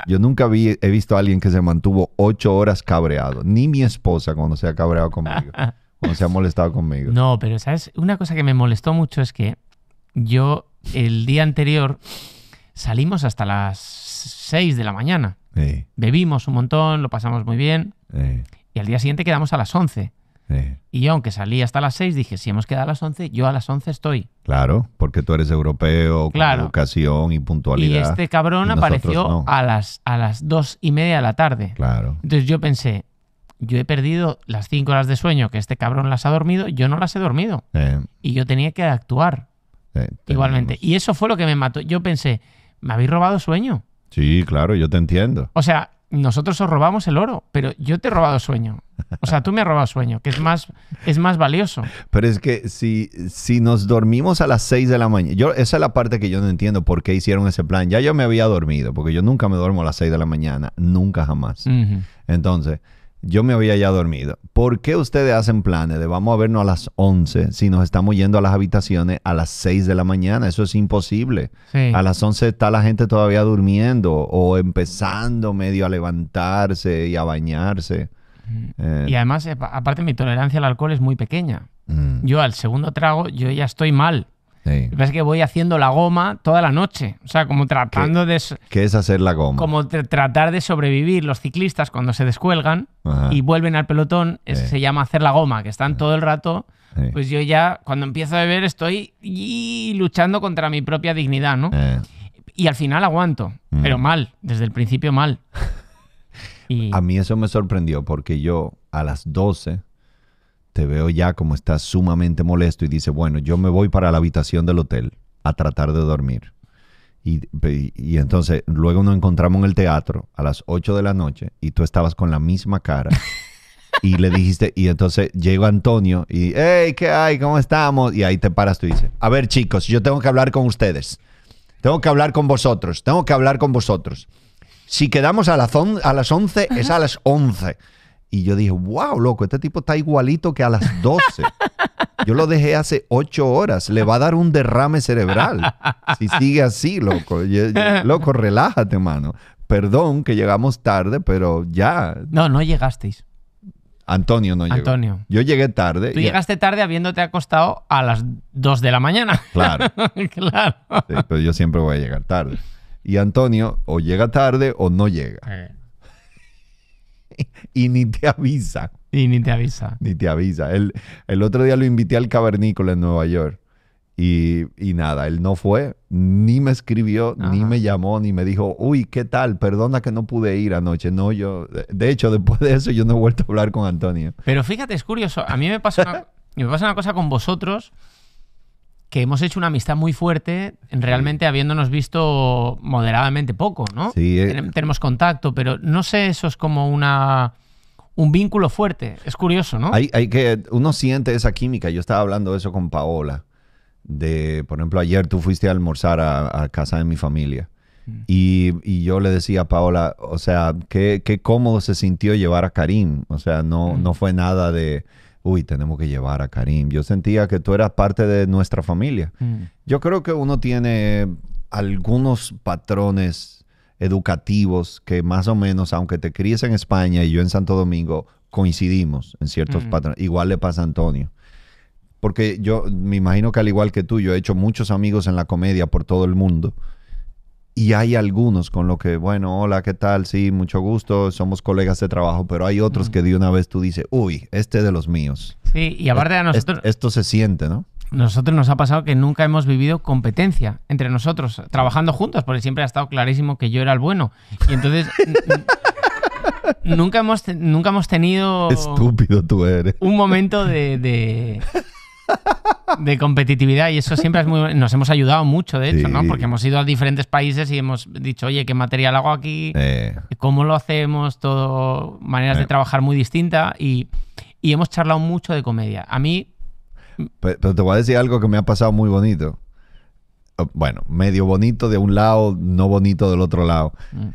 Yo nunca he visto a alguien que se mantuvo ocho horas cabreado, ni mi esposa cuando se ha cabreado conmigo, cuando se ha molestado conmigo. No, pero sabes, una cosa que me molestó mucho es que yo el día anterior salimos hasta las 6 de la mañana. Bebimos un montón, lo pasamos muy bien. Y al día siguiente quedamos a las 11. Y Y aunque salí hasta las 6, dije, si hemos quedado a las 11, yo a las 11 estoy. Claro, porque tú eres europeo, con educación y puntualidad. Y este cabrón apareció a, las, a las 2 y media de la tarde. Claro. Entonces yo pensé, yo he perdido las 5 horas de sueño que este cabrón las ha dormido, yo no las he dormido. Eh. Y yo tenía que actuar. Eh, igualmente. Y eso fue lo que me mató. Yo pensé, me habéis robado sueño. Sí, claro, yo te entiendo. O sea, nosotros os robamos el oro, pero yo te he robado sueño. O sea, tú me has robado sueño, que es más, es más valioso. Pero es que si, si nos dormimos a las 6 de la mañana, yo, esa es la parte que yo no entiendo por qué hicieron ese plan. Ya yo me había dormido, porque yo nunca me duermo a las 6 de la mañana, nunca jamás. Entonces, yo me había ya dormido. ¿Por qué ustedes hacen planes de vamos a vernos a las 11 si nos estamos yendo a las habitaciones a las 6 de la mañana? Eso es imposible. A las 11 está la gente todavía durmiendo o empezando medio a levantarse y a bañarse. Mm. Eh. y además, eh, aparte mi tolerancia al alcohol es muy pequeña. Mm. Yo al segundo trago, yo ya estoy mal que es que voy haciendo la goma toda la noche. O sea, como tratando de. ¿Qué es hacer la goma? Como tratar de sobrevivir los ciclistas cuando se descuelgan y vuelven al pelotón. se llama hacer la goma, que están todo el rato. Pues yo ya, cuando empiezo a beber, estoy luchando contra mi propia dignidad, ¿no? Eh. Y al final aguanto, mm. pero mal, desde el principio mal. (laughs) A mí eso me sorprendió porque yo a las 12 te veo ya como estás sumamente molesto y dice, bueno, yo me voy para la habitación del hotel a tratar de dormir. Y, entonces luego nos encontramos en el teatro a las 8 de la noche y tú estabas con la misma cara. y le dijiste, y entonces llega Antonio y, hey, ¿qué hay? ¿Cómo estamos? Y ahí te paras tú y dices, a ver chicos, yo tengo que hablar con ustedes. Tengo que hablar con vosotros. Tengo que hablar con vosotros. Si quedamos a las, a las 11, es a las 11. Y yo dije, wow, loco, este tipo está igualito que a las 12. Yo lo dejé hace 8 horas. Le va a dar un derrame cerebral. Si sigue así, loco. loco, relájate, mano. Perdón que llegamos tarde, pero ya. No, no llegasteis. Antonio no llegó. Antonio. Yo llegué tarde. Tú llegaste tarde habiéndote acostado a las 2 de la mañana. Claro. (laughs) claro. pero yo siempre voy a llegar tarde. Y Antonio o llega tarde o no llega. Eh. (laughs) y ni te avisa. Y ni te avisa. Ni te avisa. El, el otro día lo invité al cavernícola en Nueva York. Y, nada, él no fue, ni me escribió, ni me llamó, ni me dijo, uy, ¿qué tal? Perdona que no pude ir anoche. No, yo, de hecho, después de eso yo no he vuelto a hablar con Antonio. Pero fíjate, es curioso, a mí me pasa (laughs) me pasa una cosa con vosotros que hemos hecho una amistad muy fuerte, realmente habiéndonos visto moderadamente poco, ¿no? Sí, eh, tenemos contacto, pero no sé, eso es como una un vínculo fuerte. Es curioso, ¿no? Hay, hay que uno siente esa química. Yo estaba hablando de eso con Paola. De, por ejemplo, ayer tú fuiste a almorzar a, casa de mi familia. Mm. Y, y, yo le decía a Paola, o sea, qué, qué, cómodo se sintió llevar a Karim. O sea, no, mm. no fue nada de, uy, tenemos que llevar a Karim. Yo sentía que tú eras parte de nuestra familia. Mm. Yo creo que uno tiene algunos patrones educativos que más o menos, aunque te críes en España y yo en Santo Domingo, coincidimos en ciertos mm. patrones. Igual le pasa a Antonio. Porque yo me imagino que al igual que tú, yo he hecho muchos amigos en la comedia por todo el mundo. Y hay algunos con los que, bueno, hola, ¿qué tal? Sí, mucho gusto, somos colegas de trabajo, pero hay otros mm. que de una vez tú dices, uy, este de los míos. Sí, y aparte a nosotros... esto se siente, ¿no? Nosotros nos ha pasado que nunca hemos vivido competencia entre nosotros, trabajando juntos, porque siempre ha estado clarísimo que yo era el bueno. Y entonces... nunca, hemos, nunca hemos tenido... Estúpido tú eres. Un momento de de competitividad y eso siempre es muy, (laughs) nos hemos ayudado mucho, de hecho, ¿no? Porque hemos ido a diferentes países y hemos dicho, oye, ¿qué material hago aquí? Eh. ¿Cómo lo hacemos? Todo, maneras de eh. trabajar muy distintas y, hemos charlado mucho de comedia. A mí... Pero, te voy a decir algo que me ha pasado muy bonito. Oh, bueno, medio bonito de un lado, no bonito del otro lado. Mm.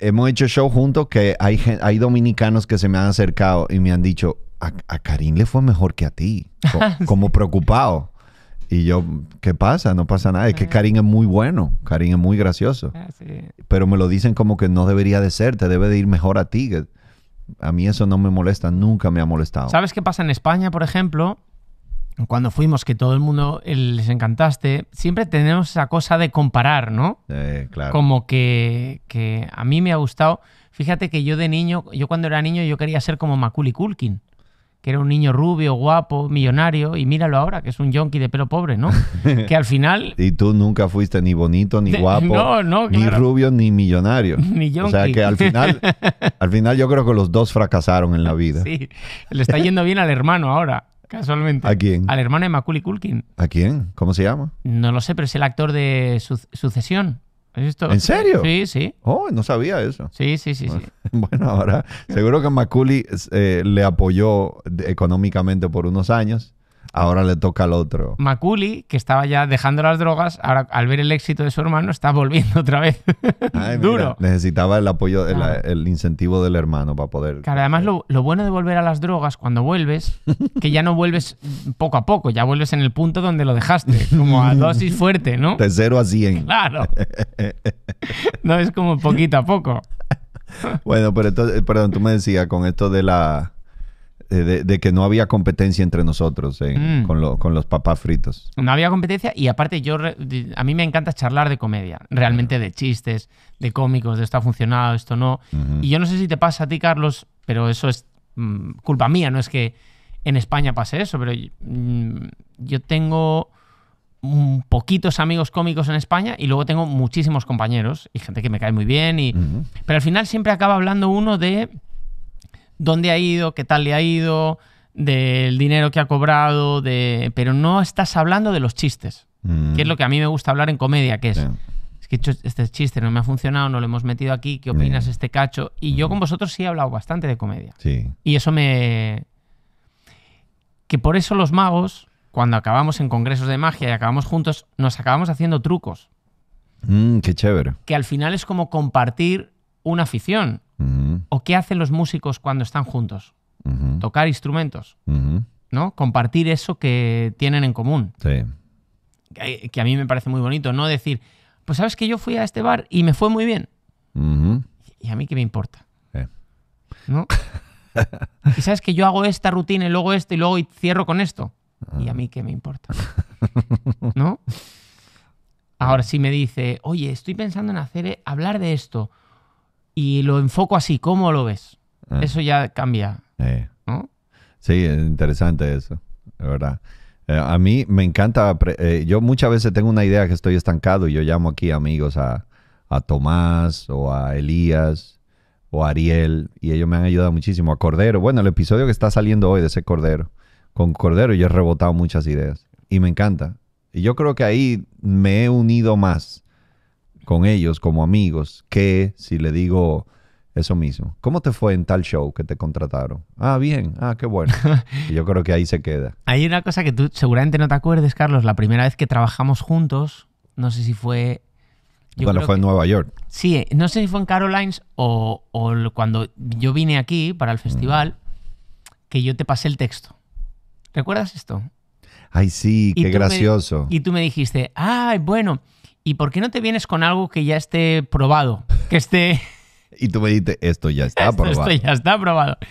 Hemos hecho show juntos que hay, hay dominicanos que se me han acercado y me han dicho, a, Karim le fue mejor que a ti, (laughs) ah, como preocupado. Y yo, ¿qué pasa? No pasa nada. Es que ah. Karim es muy bueno, Karim es muy gracioso. Ah, Pero me lo dicen como que no debería de ser, te debe de ir mejor a ti. a mí eso no me molesta, nunca me ha molestado. ¿Sabes qué pasa en España, por ejemplo? Cuando fuimos, que todo el mundo eh, les encantaste, siempre tenemos esa cosa de comparar, ¿no? Eh, como que, que, a mí me ha gustado. Fíjate que yo de niño, yo cuando era niño, yo quería ser como Macaulay Culkin que era un niño rubio, guapo, millonario, y míralo ahora, que es un yonki de pelo pobre, ¿no? (laughs) que al final... y tú nunca fuiste ni bonito, ni guapo, no, ni rubio, ni millonario. (laughs) ni O sea que al final, (laughs) al final yo creo que los dos fracasaron en la vida. sí, le está yendo bien al hermano ahora. Casualmente. ¿A quién? Al hermano de Macaulay Culkin. ¿A quién? ¿Cómo se llama? No lo sé, pero es el actor de Sucesión. ¿En serio? Sí, sí. Oh, no sabía eso. Sí, sí, sí. Bueno, sí. (laughs) bueno ahora seguro que Maculi eh, le apoyó económicamente por unos años ahora le toca al otro. Maculi, que estaba ya dejando las drogas, ahora al ver el éxito de su hermano, está volviendo (laughs) otra vez. Duro. necesitaba el apoyo, ah. el, incentivo del hermano para poder. Claro, además lo, bueno de volver a las drogas cuando vuelves, (laughs) que ya no vuelves poco a poco, ya vuelves en el punto donde lo dejaste, como a dosis fuerte, ¿no? De cero a 100. Claro. (laughs) No es como poquito a poco. Bueno, pero perdón, tú me decías con esto de la eh, de, que no había competencia entre nosotros eh, mm. con, los papás fritos. No había competencia y aparte yo a mí me encanta charlar de comedia, realmente de chistes, de cómicos, de esto ha funcionado, esto no. Y yo no sé si te pasa a ti, Carlos, pero eso es mm, culpa mía, no es que en España pase eso, pero mm, yo tengo poquitos amigos cómicos en España y luego tengo muchísimos compañeros y gente que me cae muy bien y pero al final siempre acaba hablando uno de dónde ha ido, qué tal le ha ido, del dinero que ha cobrado, de... pero no estás hablando de los chistes, que es mm. lo que a mí me gusta hablar en comedia, que es... que este chiste no me ha funcionado, no lo hemos metido aquí, ¿qué opinas este cacho? Y yo con vosotros sí he hablado bastante de comedia. Sí. Y eso me... Que por eso los magos, cuando acabamos en congresos de magia y acabamos juntos, nos acabamos haciendo trucos. Mm, qué chévere. Que al final es como compartir una afición. ¿O qué hacen los músicos cuando están juntos? Tocar instrumentos, ¿no? Compartir eso que tienen en común. Sí. Que, a mí me parece muy bonito, no decir, pues sabes que yo fui a este bar y me fue muy bien. ¿Y a mí qué me importa? ¿No? (laughs) y sabes que yo hago esta rutina y luego esto y luego cierro con esto. Ah. ¿Y a mí qué me importa? (laughs) ¿No? Ahora, sí me dice, oye, estoy pensando en hacer, eh, hablar de esto, y lo enfoco así, ¿cómo lo ves? Ah. Eso ya cambia. Sí, es interesante eso, verdad. Eh, a mí me encanta, eh, yo muchas veces tengo una idea que estoy estancado y yo llamo aquí amigos a, a Tomás o a Elías o a Ariel y ellos me han ayudado muchísimo, a Cordero. Bueno, el episodio que está saliendo hoy de ese Cordero, con Cordero yo he rebotado muchas ideas y me encanta. Y yo creo que ahí me he unido más con ellos como amigos que si le digo eso mismo. ¿Cómo te fue en tal show que te contrataron? Ah, bien. Ah, qué bueno. (laughs) yo creo que ahí se queda. Hay una cosa que tú seguramente no te acuerdes, Carlos. La primera vez que trabajamos juntos, no sé si fue... cuando bueno, fue en Nueva York. Sí, no sé si fue en Carolines o, cuando yo vine aquí para el mm. festival, que yo te pasé el texto. ¿Recuerdas esto? Ay, sí, qué gracioso. y tú me dijiste, ay, bueno, ¿y por qué no te vienes con algo que ya esté probado? Que esté... (laughs) y tú me dijiste, esto ya está probado. Esto ya está probado. (laughs)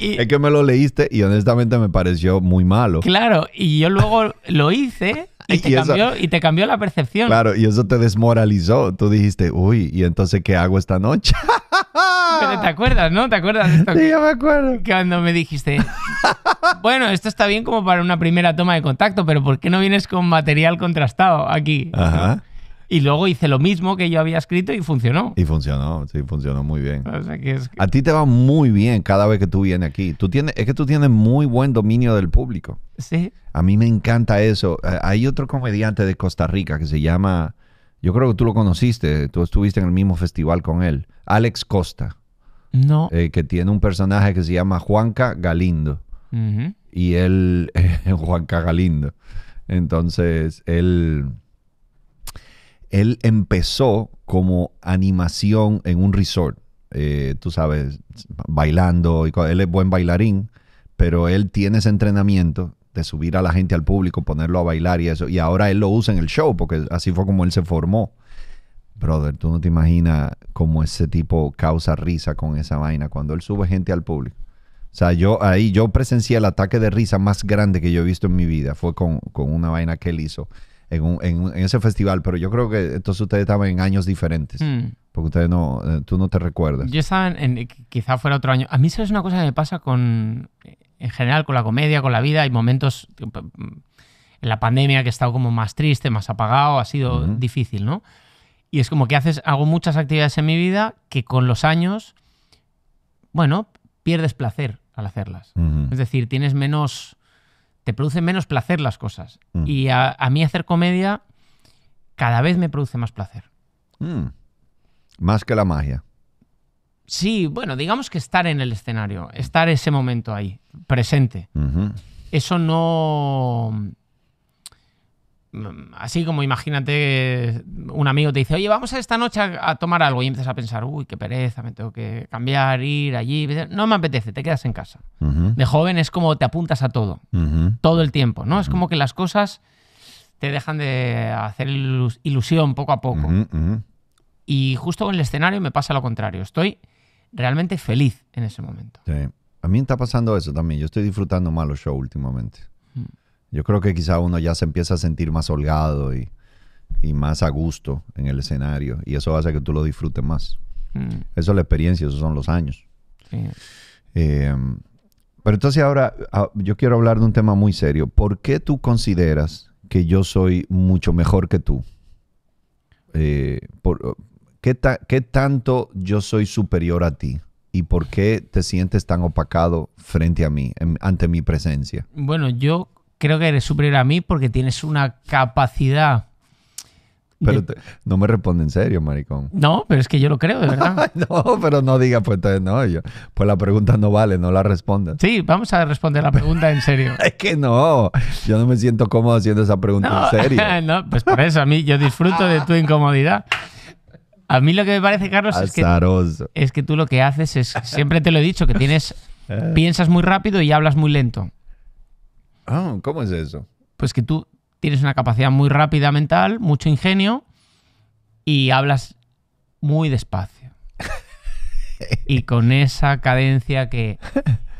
Y, es que me lo leíste y honestamente me pareció muy malo. Claro, y yo luego (laughs) lo hice y te, cambió, y te, cambió, la percepción. Claro, y eso te desmoralizó. Tú dijiste, uy, ¿y entonces qué hago esta noche? Pero te acuerdas, ¿no? ¿Te acuerdas de esto? Sí, yo me acuerdo. Cuando me dijiste, bueno, esto está bien como para una primera toma de contacto, pero ¿por qué no vienes con material contrastado aquí? Y luego hice lo mismo que yo había escrito y funcionó. Y funcionó, sí, funcionó muy bien. A ti te va muy bien cada vez que tú vienes aquí. Tú tienes, es que tú tienes muy buen dominio del público. Sí. A mí me encanta eso. Eh, hay otro comediante de Costa Rica que se llama, yo creo que tú lo conociste, tú estuviste en el mismo festival con él, Alex Costa. No. Eh, que tiene un personaje que se llama Juanca Galindo. Y él, (laughs) Juan Cagalindo. Entonces, él, él empezó como animación en un resort. Eh, tú sabes, bailando. Y, él es buen bailarín, pero él tiene ese entrenamiento de subir a la gente al público, ponerlo a bailar y eso. Y ahora él lo usa en el show, porque así fue como él se formó. Brother, tú no te imaginas cómo ese tipo causa risa con esa vaina cuando él sube gente al público. O sea, yo ahí yo presencié el ataque de risa más grande que yo he visto en mi vida. Fue con, con una vaina que él hizo en, en, ese festival. Pero yo creo que entonces ustedes estaban en años diferentes. Hmm. Porque ustedes no, eh, tú no te recuerdas. Yo estaba en, en, quizá fuera otro año. A mí eso es una cosa que me pasa con, en general, con la comedia, con la vida. Hay momentos, mm, en la pandemia que he estado como más triste, más apagado, ha sido difícil, ¿no? Y es como que haces, hago muchas actividades en mi vida que con los años, bueno, pierdes placer al hacerlas. Es decir, tienes menos. te producen menos placer las cosas. Mm. Y a, mí hacer comedia cada vez me produce más placer. Mm. Más que la magia. Sí, bueno, digamos que estar en el escenario, estar ese momento ahí, presente. Eso no. Mm, así como imagínate un amigo te dice, oye, vamos a esta noche a, tomar algo y empiezas a pensar, uy, qué pereza, me tengo que cambiar, ir allí. No me apetece, te quedas en casa. De joven es como te apuntas a todo, todo el tiempo, ¿no? Es como que las cosas te dejan de hacer ilusión poco a poco. Y justo en el escenario me pasa lo contrario, estoy realmente feliz en ese momento. A mí me está pasando eso también, yo estoy disfrutando más los shows últimamente. Mm. Yo creo que quizá uno ya se empieza a sentir más holgado y, más a gusto en el escenario y eso hace que tú lo disfrutes más. Mm. Eso es la experiencia, esos son los años. Eh, pero entonces ahora ah, yo quiero hablar de un tema muy serio. ¿Por qué tú consideras que yo soy mucho mejor que tú? Eh, ¿qué, ¿Qué tanto yo soy superior a ti? ¿Y por qué te sientes tan opacado frente a mí, ante mi presencia? Bueno, yo creo que eres superior a mí porque tienes una capacidad. Pero no me responde en serio, maricón. No, pero es que yo lo creo, de (laughs) verdad. no, pero no digas, pues entonces no, pues la pregunta no vale, no la responda Sí, vamos a responder la pregunta en serio. (laughs) es que no, yo no me siento cómodo haciendo esa pregunta en serio. (laughs) no, pues por eso, a mí yo disfruto de tu incomodidad. A mí lo que me parece, Carlos, es que, es que tú lo que haces es, siempre te lo he dicho, que tienes, eh. piensas muy rápido y hablas muy lento. Ah, ¿Cómo es eso? Pues que tú tienes una capacidad muy rápida mental, mucho ingenio y hablas muy despacio. (laughs) y con esa cadencia que...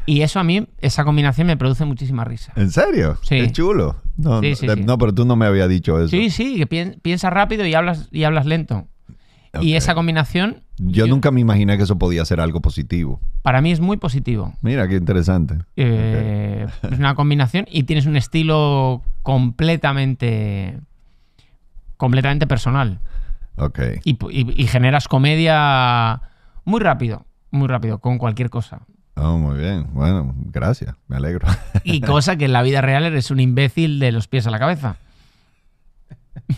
Y eso a mí, esa combinación me produce muchísima risa. ¿En serio? Sí. Es chulo. No, eh, no, pero tú no me había dicho eso. Sí, sí, que piensas rápido y hablas, y hablas lento. Y esa combinación... Yo, nunca me imaginé que eso podía ser algo positivo. Para mí es muy positivo. Mira, qué interesante. Eh, es una combinación y tienes un estilo completamente... completamente personal. Ok. Y, y generas comedia muy rápido, muy rápido, con cualquier cosa. Oh, muy bien. Bueno, gracias. Me alegro. Y (laughs) cosa que en la vida real eres un imbécil de los pies a la cabeza.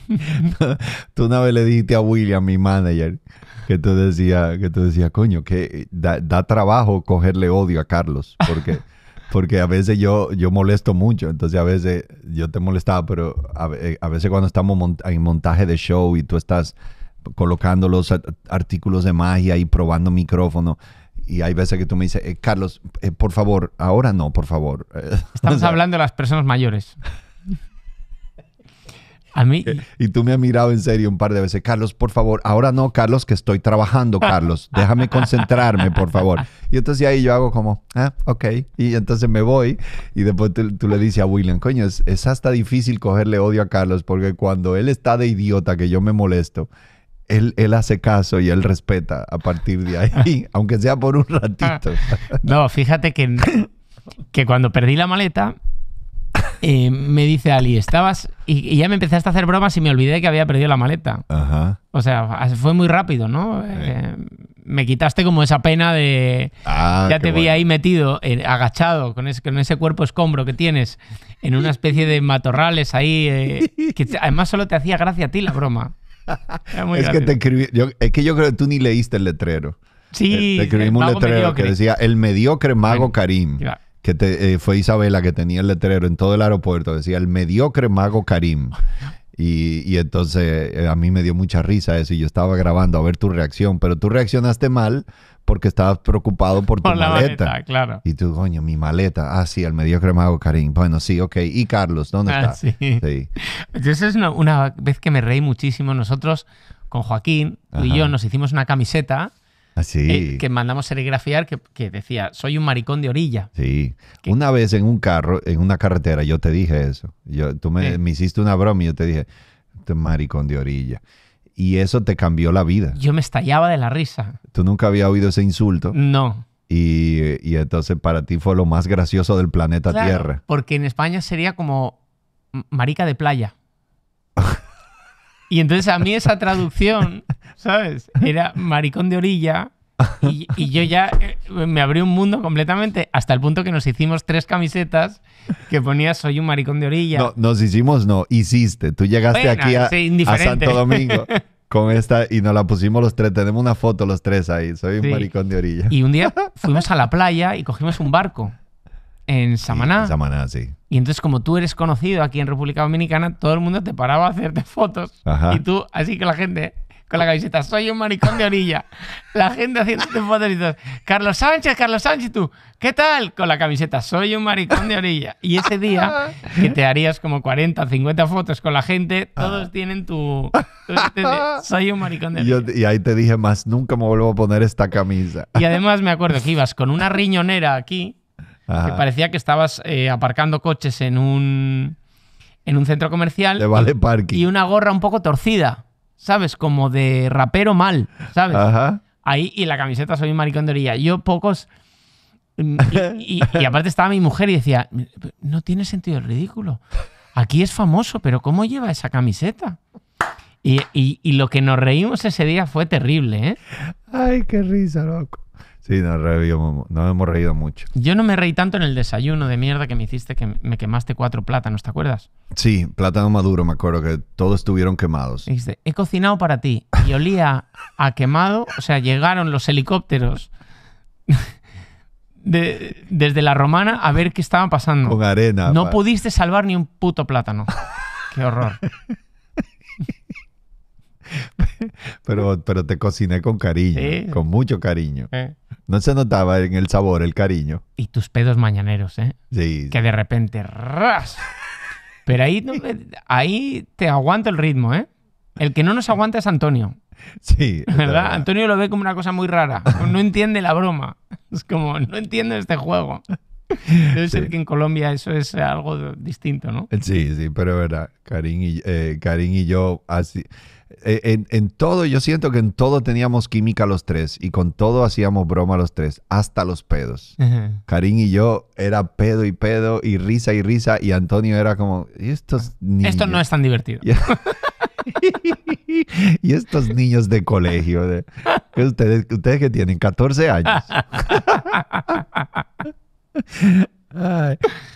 (laughs) tú una vez le dijiste a William, mi manager, que tú decías, que tú decías, coño, que eh, da, trabajo cogerle odio a Carlos, porque, porque a veces yo, yo molesto mucho, entonces a veces yo te molestaba, pero a, eh, veces cuando estamos en montaje de show y tú estás colocando los artículos de magia y probando micrófono, y hay veces que tú me dices, eh, Carlos, por favor, ahora no, por favor. (laughs) Estamos hablando de las personas mayores. A mí. Eh, y tú me has mirado en serio un par de veces. Carlos, por favor, ahora no, Carlos, que estoy trabajando, Carlos. (laughs) Déjame concentrarme, por favor. Y entonces ahí yo hago como, ah, ok. Y entonces me voy. Y después tú, le dices a William, coño, es, es, hasta difícil cogerle odio a Carlos, porque cuando él está de idiota, que yo me molesto, él, él hace caso y él respeta a partir de ahí, (laughs) aunque sea por un ratito. (laughs) no, fíjate que, que cuando perdí la maleta (laughs) me dice Ali, estabas. Y, ya me empezaste a hacer bromas y me olvidé que había perdido la maleta. O sea, fue muy rápido, ¿no? Eh, me quitaste como esa pena de. Ah, ya te vi ahí metido, agachado, con ese, cuerpo escombro que tienes, en una especie de matorrales ahí. Eh, (laughs) que además solo te hacía gracia a ti la broma. es que te yo, es que yo creo que tú ni leíste el letrero. Sí, eh, te escribimos un letrero que decía el mediocre mago Karim. Claro que eh, fue Isabela que tenía el letrero en todo el aeropuerto, decía el mediocre mago Karim. Y, y, entonces eh, a mí me dio mucha risa eso y yo estaba grabando a ver tu reacción, pero tú reaccionaste mal porque estabas preocupado por tu maleta. claro. Y tú, coño, mi maleta. Ah, sí, el mediocre mago Karim. Bueno, sí, ok. ¿Y Carlos? ¿Dónde ah, está? Sí. sí. Esa es una, vez que me reí muchísimo. Nosotros con Joaquín, y yo, nos hicimos una camiseta Ah, eh, que mandamos serigrafiar, que, decía, soy un maricón de orilla. Sí. una vez en un carro, en una carretera, yo te dije eso. Yo, tú me, hiciste una broma y yo te dije, este maricón de orilla. Y eso te cambió la vida. Yo me estallaba de la risa. ¿Tú nunca había oído ese insulto? No. Y, entonces para ti fue lo más gracioso del planeta Tierra. Porque en España sería como marica de playa. (laughs) Y entonces a mí esa traducción, ¿sabes? Era maricón de orilla. Y, yo ya eh, me abrí un mundo completamente hasta el punto que nos hicimos tres camisetas que ponía soy un maricón de orilla. No, nos hicimos, no, hiciste. Tú llegaste aquí a, Santo Domingo (laughs) con esta y nos la pusimos los tres. Tenemos una foto los tres ahí, soy un maricón de orilla. Y un día (laughs) fuimos a la playa y cogimos un barco en Samaná. Samaná, sí. Y entonces, como tú eres conocido aquí en República Dominicana, todo el mundo te paraba a hacerte (laughs) fotos. Y tú, así que la gente, con la camiseta, soy un maricón de orilla. (laughs) La gente haciéndote fotos y Carlos Sánchez, Carlos Sánchez, tú, ¿qué tal? Con la camiseta, soy un maricón de orilla. Y ese día, (laughs) que te harías como 40, 50 fotos con la gente, todos ah. tienen tu... soy un maricón de orilla. y ahí te dije, más nunca me vuelvo a poner esta camisa. Y además me acuerdo que ibas con una riñonera aquí parecía que estabas eh, aparcando coches en un, en un centro comercial. De Y una gorra un poco torcida, ¿sabes? Como de rapero mal, ¿sabes? Ahí y la camiseta soy un maricón de orilla. Yo pocos... Mm, (laughs) y, aparte estaba mi mujer y decía, no tiene sentido el ridículo. Aquí es famoso, pero ¿cómo lleva esa camiseta? Y, y lo que nos reímos ese día fue terrible, ¿eh? Ay, qué risa, loco. Sí, nos, hemos reído mucho. Yo no me reí tanto en el desayuno de mierda que me hiciste, que me quemaste cuatro plátanos, ¿te acuerdas? Sí, plátano maduro, me acuerdo que todos estuvieron quemados. Dijiste, he cocinado para ti y olía a quemado, o sea, llegaron los helicópteros. de, desde la romana a ver qué estaba pasando. Con arena. No pudiste salvar ni un puto plátano. Qué horror pero, pero te cociné con cariño, con mucho cariño. No se notaba en el sabor el cariño. Y tus pedos mañaneros, ¿eh? Que de repente, ¡ras! Pero ahí, ahí te aguanto el ritmo, ¿eh? El que no nos aguanta es Antonio. Sí. ¿verdad? Antonio lo ve como una cosa muy rara. No entiende la broma. Es como, no entiendo este juego. Debe ser que en Colombia eso es algo distinto, ¿no? Sí, sí, pero verdad. Karim y, eh, y yo así eh, en, todo, yo siento que en todo teníamos química los tres y con todo hacíamos broma los tres, hasta los pedos. Karim y yo era pedo y pedo y risa y risa y Antonio era como, estos niños? Esto no es tan divertido. (laughs) y estos niños de colegio, de, ustedes, ustedes que tienen 14 años. (laughs)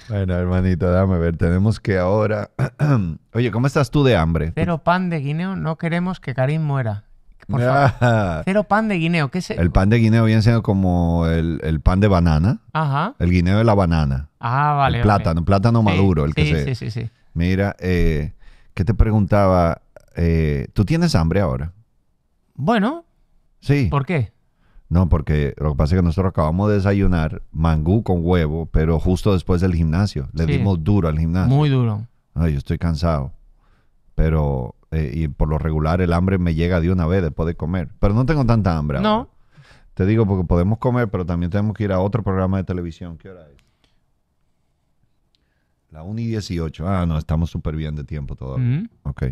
Bueno, hermanito, dame ver. Tenemos que ahora. (clears throat) Oye, ¿cómo estás tú de hambre? Cero pan de guineo. No queremos que Karim muera. Por favor. Ah. Cero pan de guineo. ¿Qué es El pan de guineo viene siendo como el, pan de banana. Ajá. El guineo de la banana. Ah, vale. El plátano, plátano maduro, el que sí, Sí, sí, sí. Mira, eh, ¿qué te preguntaba? Eh, ¿Tú tienes hambre ahora? Bueno. Sí. ¿Por qué? No, porque lo que pasa es que nosotros acabamos de desayunar mangú con huevo, pero justo después del gimnasio. Le dimos duro al gimnasio. Muy duro. Ay, yo estoy cansado. Pero, eh, y por lo regular el hambre me llega de una vez después de comer. Pero no tengo tanta hambre. No. Te digo porque podemos comer, pero también tenemos que ir a otro programa de televisión. ¿Qué hora es? La 1 y 18. Ah, no, estamos súper bien de tiempo todavía. Ok.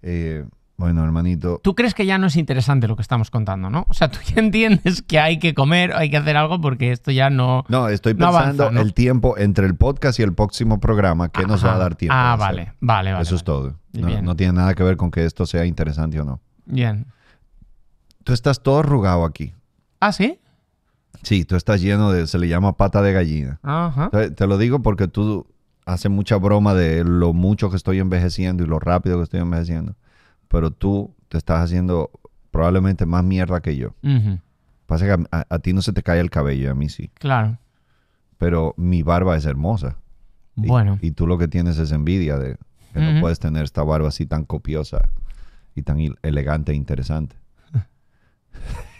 Eh, bueno, hermanito. Tú crees que ya no es interesante lo que estamos contando, ¿no? O sea, tú ya entiendes que hay que comer, hay que hacer algo porque esto ya no. No, estoy pensando el tiempo entre el podcast y el próximo programa que nos va a dar tiempo. Ah, vale, vale, vale. Eso es todo. No, no, tiene nada que ver con que esto sea interesante o no. Bien. Tú estás todo arrugado aquí. ¿Ah, sí? Sí, tú estás lleno de. Se le llama pata de gallina. Ajá. Te lo digo porque tú haces mucha broma de lo mucho que estoy envejeciendo y lo rápido que estoy envejeciendo pero tú te estás haciendo probablemente más mierda que yo. Pasa que a, ti no se te cae el cabello, a mí sí. Claro. Pero mi barba es hermosa. Bueno. Y, tú lo que tienes es envidia de que no puedes tener esta barba así tan copiosa y tan elegante e interesante. (laughs)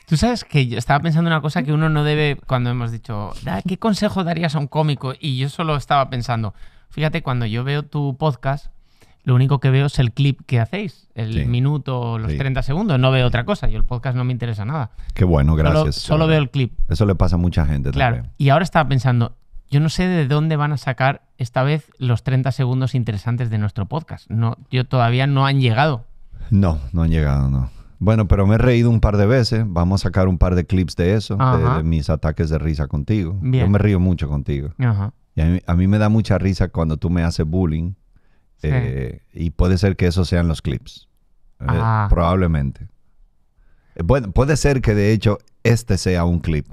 Tú sabes que yo estaba pensando una cosa que uno no debe cuando hemos dicho, ¿qué consejo darías a un cómico? Y yo solo estaba pensando, fíjate, cuando yo veo tu podcast, lo único que veo es el clip que hacéis, el minuto, los 30 segundos. No veo otra cosa. Yo el podcast no me interesa nada. Qué bueno, gracias. Solo, veo el clip. Eso le pasa a mucha gente. Claro. Y ahora estaba pensando, yo no sé de dónde van a sacar esta vez los 30 segundos interesantes de nuestro podcast. No, yo todavía no han llegado. No, no han llegado, no. Bueno, pero me he reído un par de veces. Vamos a sacar un par de clips de eso, de, mis ataques de risa contigo. Yo me río mucho contigo. Y a mí me da mucha risa cuando tú me haces bullying. Eh, y puede ser que esos sean los clips. Eh, ah. probablemente. Eh, bueno, puede ser que de hecho este sea un clip.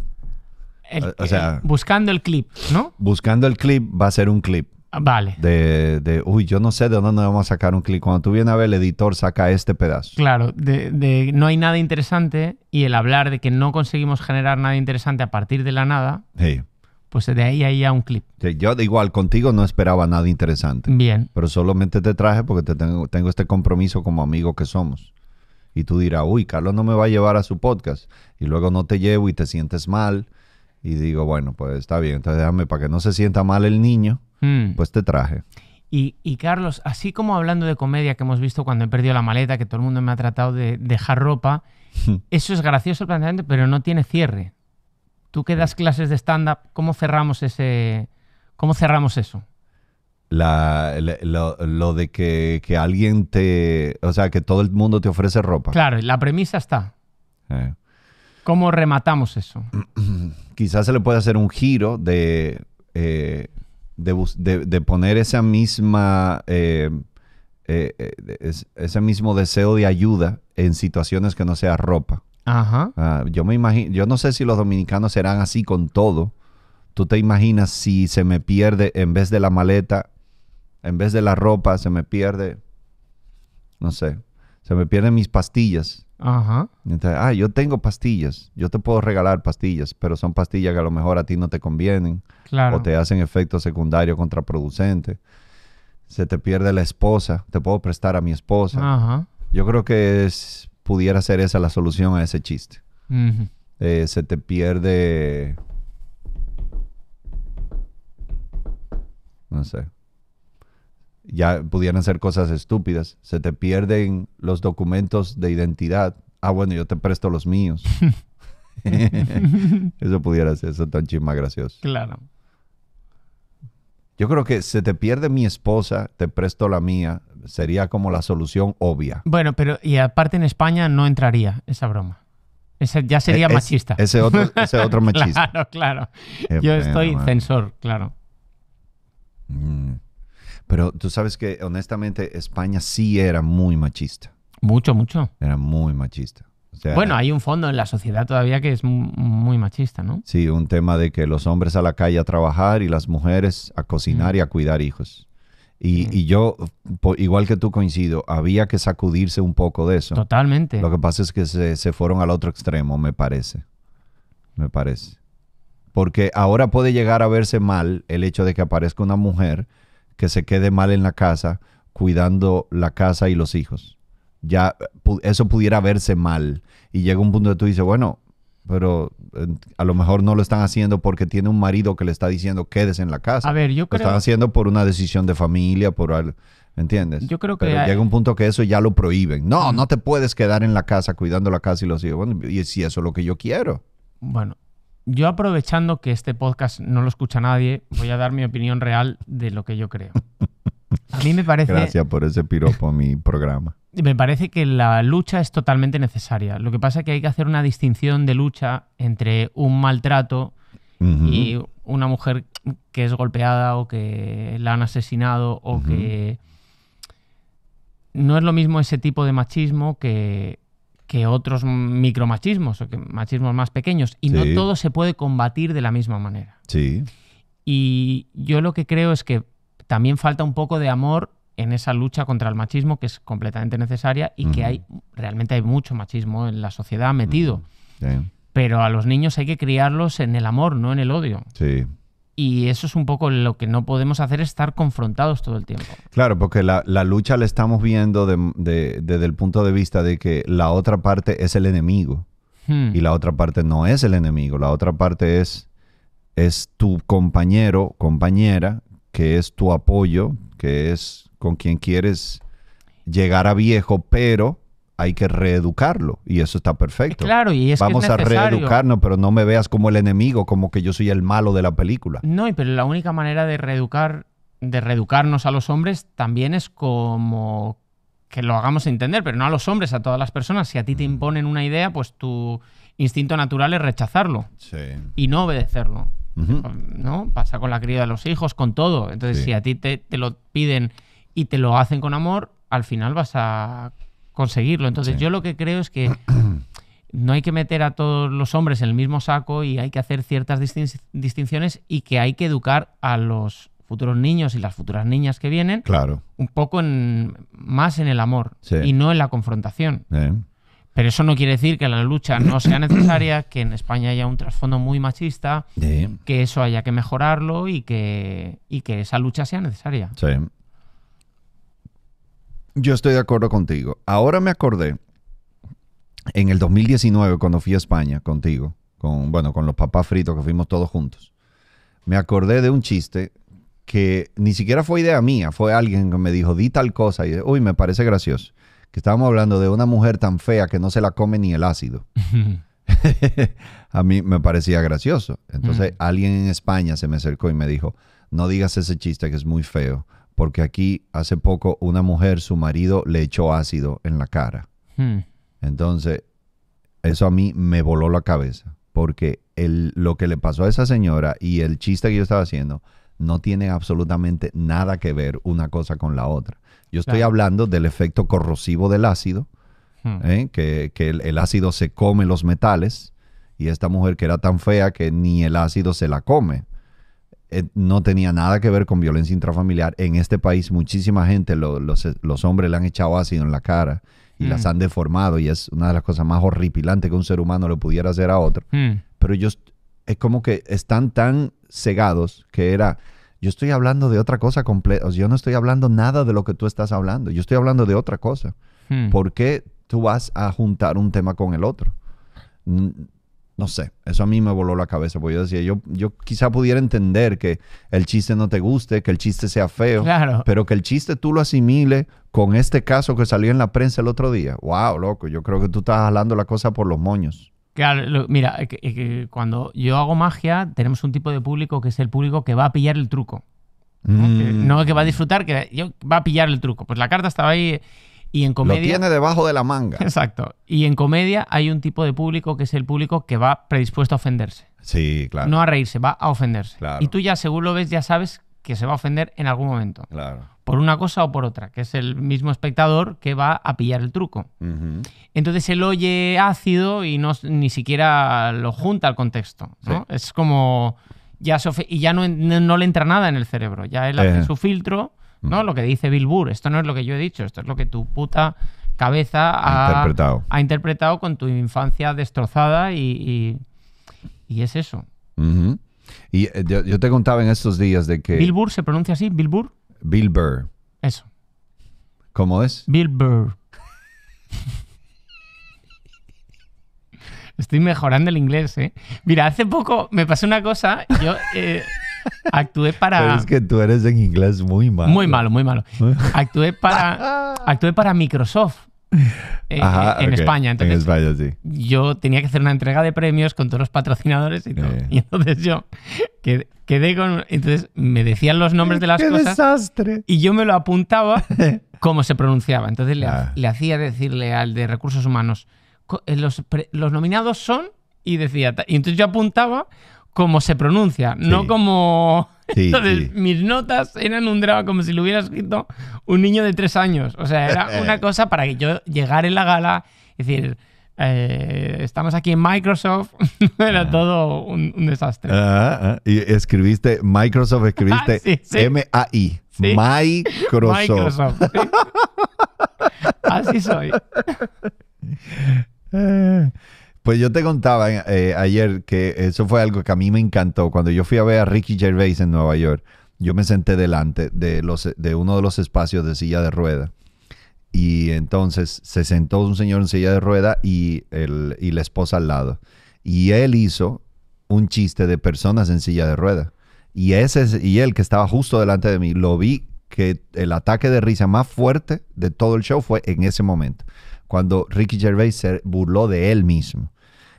o sea, buscando el clip, ¿no? Buscando el clip va a ser un clip. Ah, vale. De, de, uy, yo no sé de dónde vamos a sacar un clip. Cuando tú vienes a ver, el editor saca este pedazo. Claro, de, de, no hay nada interesante y el hablar de que no conseguimos generar nada interesante a partir de la nada. Sí pues de ahí a ahí a un clip. yo igual, contigo no esperaba nada interesante. Bien. Pero solamente te traje porque te tengo, tengo este compromiso como amigo que somos. Y tú dirás, uy, Carlos no me va a llevar a su podcast. Y luego no te llevo y te sientes mal. Y digo, bueno, pues está bien, entonces déjame, para que no se sienta mal el niño, mm. pues te traje. Y, y, Carlos, así como hablando de comedia que hemos visto cuando he perdido la maleta, que todo el mundo me ha tratado de dejar ropa, (laughs) eso es gracioso el pero no tiene cierre. Tú que das clases de stand-up, ¿cómo cerramos ese. ¿Cómo cerramos eso? lo, de que, alguien te. O sea, que todo el mundo te ofrece ropa. Claro, la premisa está. Eh. ¿Cómo rematamos eso? (clears throat) Quizás se le puede hacer un giro de. Eh, de, poner esa misma. Eh, ese mismo deseo de ayuda en situaciones que no sea ropa. Ajá. Ah, yo me imagino, yo no sé si los dominicanos serán así con todo. Tú te imaginas si se me pierde en vez de la maleta, en vez de la ropa, se me pierde, no sé, se me pierden mis pastillas. Ajá. Entonces, ah, yo tengo pastillas. Yo te puedo regalar pastillas, pero son pastillas que a lo mejor a ti no te convienen. Claro. O te hacen efecto secundario contraproducente. Se te pierde la esposa. Te puedo prestar a mi esposa. Ajá. Yo creo que es pudiera ser esa la solución a ese chiste. Eh, se te pierde... No sé. Ya pudieran ser cosas estúpidas. Se te pierden los documentos de identidad. Ah, bueno, yo te presto los míos. (laughs) (laughs) eso pudiera ser, eso tan chisma gracioso. Claro. Yo creo que se te pierde mi esposa, te presto la mía, sería como la solución obvia. Bueno, pero y aparte en España no entraría esa broma. ya sería e-, machista. (laughs) Ese otro, machista. claro, claro. Yo estoy censor, claro. Mm. Pero tú sabes que honestamente España sí era muy machista. Mucho, mucho. Era muy machista bueno, hay un fondo en la sociedad todavía que es muy machista, ¿no? Sí, un tema de que los hombres a la calle a trabajar y las mujeres a cocinar y a mm. cuidar hijos. Y, yo, igual que tú coincido, había que sacudirse un poco de eso. Totalmente. Lo que pasa es que se, se fueron al otro extremo, me parece. Me parece. Porque ahora puede llegar a verse mal el hecho de que aparezca una mujer que se quede mal en la casa cuidando la casa y los hijos. Ya eso pudiera verse mal. Y llega un punto que tú dices, bueno, pero eh, a lo mejor no lo están haciendo porque tiene un marido que le está diciendo quedes en la casa. A ver, yo creo... Lo están haciendo por una decisión de familia, por algo, ¿entiendes? Yo creo que... llega un punto que eso ya lo prohíben. No, no te puedes quedar en la casa cuidando la casa y los hijos. Bueno, y si eso es lo que yo quiero. Bueno, yo aprovechando que este podcast no lo escucha nadie, voy a dar mi opinión real de lo que yo creo. A mí me parece... (laughs) Gracias por ese piropo a mi programa me parece que la lucha es totalmente necesaria. Lo que pasa es que hay que hacer una distinción de lucha entre un maltrato y una mujer que es golpeada o que la han asesinado o que... No es lo mismo ese tipo de machismo que, que otros micromachismos o que machismos más pequeños. Y no todo se puede combatir de la misma manera. Sí. Y yo lo que creo es que también falta un poco de amor en esa lucha contra el machismo que es completamente necesaria y que hay realmente hay mucho machismo en la sociedad metido. Pero a los niños hay que criarlos en el amor, no en el odio. Sí. Y eso es un poco lo que no podemos hacer, estar confrontados todo el tiempo. Claro, porque la, lucha la estamos viendo desde el punto de vista de que la otra parte es el enemigo. Hmm. Y la otra parte no es el enemigo, la otra parte es, es tu compañero, compañera, que es tu apoyo, que es con quien quieres llegar a viejo, pero hay que reeducarlo y eso está perfecto. Claro, y es Vamos que es a reeducarnos, pero no me veas como el enemigo, como que yo soy el malo de la película. No, pero la única manera de reeducar, de reeducarnos a los hombres también es como que lo hagamos entender, pero no a los hombres, a todas las personas. Si a ti te mm. imponen una idea, pues tu instinto natural es rechazarlo y no obedecerlo. ¿No? Pasa con la cría de los hijos, con todo. Entonces, si a ti te lo piden y te lo hacen con amor, al final vas a conseguirlo. Entonces yo lo que creo es que (clears throat) no hay que meter a todos los hombres en el mismo saco y hay que hacer ciertas distinciones y que hay que educar a los futuros niños y las futuras niñas que vienen claro. un poco más en el amor y no en la confrontación. Pero eso no quiere decir que la lucha no sea necesaria, que en España haya un trasfondo muy machista, que eso haya que mejorarlo y que, y que esa lucha sea necesaria. Yo estoy de acuerdo contigo. Ahora me acordé, en el 2019, cuando fui a España contigo, con, bueno, con los papás fritos que fuimos todos juntos, me acordé de un chiste que ni siquiera fue idea mía, fue alguien que me dijo, di tal cosa, y uy, me parece gracioso, que estábamos hablando de una mujer tan fea que no se la come ni el ácido. (laughs) (laughs) a mí me parecía gracioso. Entonces mm. alguien en España se me acercó y me dijo, no digas ese chiste que es muy feo, porque aquí hace poco una mujer, su marido le echó ácido en la cara. Hmm. Entonces, eso a mí me voló la cabeza, porque el, lo que le pasó a esa señora y el chiste que yo estaba haciendo no tiene absolutamente nada que ver una cosa con la otra. Yo estoy hablando del efecto corrosivo del ácido, hmm. ¿eh? que, el, ácido se come los metales, y esta mujer que era tan fea que ni el ácido se la come. Eh, no tenía nada que ver con violencia intrafamiliar. En este país muchísima gente, eh, los, hombres le han echado ácido en la cara y las mm. han deformado y es una de las cosas más horripilantes que un ser humano le pudiera hacer a otro. Mm. Pero ellos es como que están tan cegados que era, yo estoy hablando de otra cosa completa, yo no estoy hablando nada de lo que tú estás hablando, yo estoy hablando de otra cosa. Mm. ¿Por qué tú vas a juntar un tema con el otro? no sé, eso a mí me voló la cabeza, porque yo decía, yo, yo quizá pudiera entender que el chiste no te guste, que el chiste sea feo, claro. pero que el chiste tú lo asimile con este caso que salió en la prensa el otro día. Wow, loco, yo creo que tú estás hablando la cosa por los moños. Claro, mira, cuando yo hago magia, tenemos un tipo de público que es el público que va a pillar el truco. Mm. No que va a disfrutar, que va a pillar el truco. Pues la carta estaba ahí y en comedia. Lo tiene debajo de la manga. Exacto. Y en comedia hay un tipo de público que es el público que va predispuesto a ofenderse. Sí, claro. No a reírse, va a ofenderse. Y tú ya, según lo ves, ya sabes que se va a ofender en algún momento. Claro. Por una cosa o por otra, que es el mismo espectador que va a pillar el truco. Entonces él oye ácido y no, ni siquiera lo junta al contexto. Es como. Ya y ya no, le entra nada en el cerebro. Ya él eh. hace su filtro Mm. ¿no? Lo que dice Bill esto no es lo que yo he dicho, esto es lo que tu puta cabeza ha, interpretado. ha interpretado. con tu infancia destrozada y, es eso. Y eh, yo, te contaba en estos días de que... Bill se pronuncia así, Bill Burr. Eso. ¿Cómo es? Bill (laughs) Estoy mejorando el inglés, ¿eh? Mira, hace poco me pasó una cosa, yo... Eh, Actué para. Pero es que tú eres en inglés muy malo. Muy malo, muy malo. (laughs) Actué para, actué para Microsoft. Eh, en España, en España, sí. yo tenía que hacer una entrega de premios con todos los patrocinadores y entonces yo quedé, con. Entonces me decían los nombres de las ¡Qué desastre! Y yo me lo apuntaba (laughs) cómo se pronunciaba. Entonces ah. le, hacía decirle al de recursos humanos: eh, los, los nominados son y decía, y entonces yo apuntaba como se pronuncia, no como... (laughs) Entonces, mis notas eran un drama como si lo hubiera escrito un niño de tres años. O sea, era (laughs) una cosa para que yo llegara en la gala y decir, eh, estamos aquí en Microsoft. (laughs) era ah. todo un, desastre. Ah, ah, y escribiste, Microsoft, escribiste M-A-I. Microsoft. Microsoft Así soy. Pues yo te contaba eh, eh, ayer que eso fue algo que a mí me encantó. Cuando yo fui a ver a Ricky Gervais en Nueva York, yo me senté delante de, los, de uno de los espacios de silla de rueda. Y entonces se sentó un señor en silla de rueda y, la esposa al lado. Y él hizo un chiste de personas en silla de rueda. Y, ese, y él que estaba justo delante de mí, lo vi que el ataque de risa más fuerte de todo el show fue en ese momento. Cuando Ricky Gervais se burló de él mismo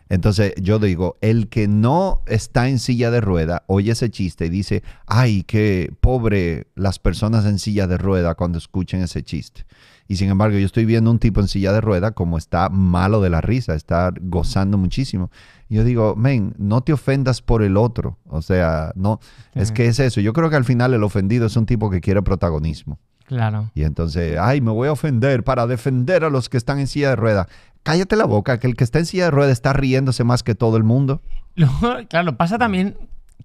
entonces yo digo, el que no está en silla de rueda oye ese chiste y dice, ay, qué pobre las personas en silla de rueda cuando escuchen ese chiste. Y sin embargo, yo estoy viendo un tipo en silla de rueda como está malo de la risa, está gozando muchísimo. Yo digo, men, no te ofendas por el otro. O sea, no, es que es eso. Yo creo que al final el ofendido es un tipo que quiere protagonismo. Claro. Y entonces, ay, me voy a ofender para defender a los que están en silla de rueda cállate la boca, que el que está en silla de ruedas está riéndose más que todo el mundo. (laughs) claro, pasa también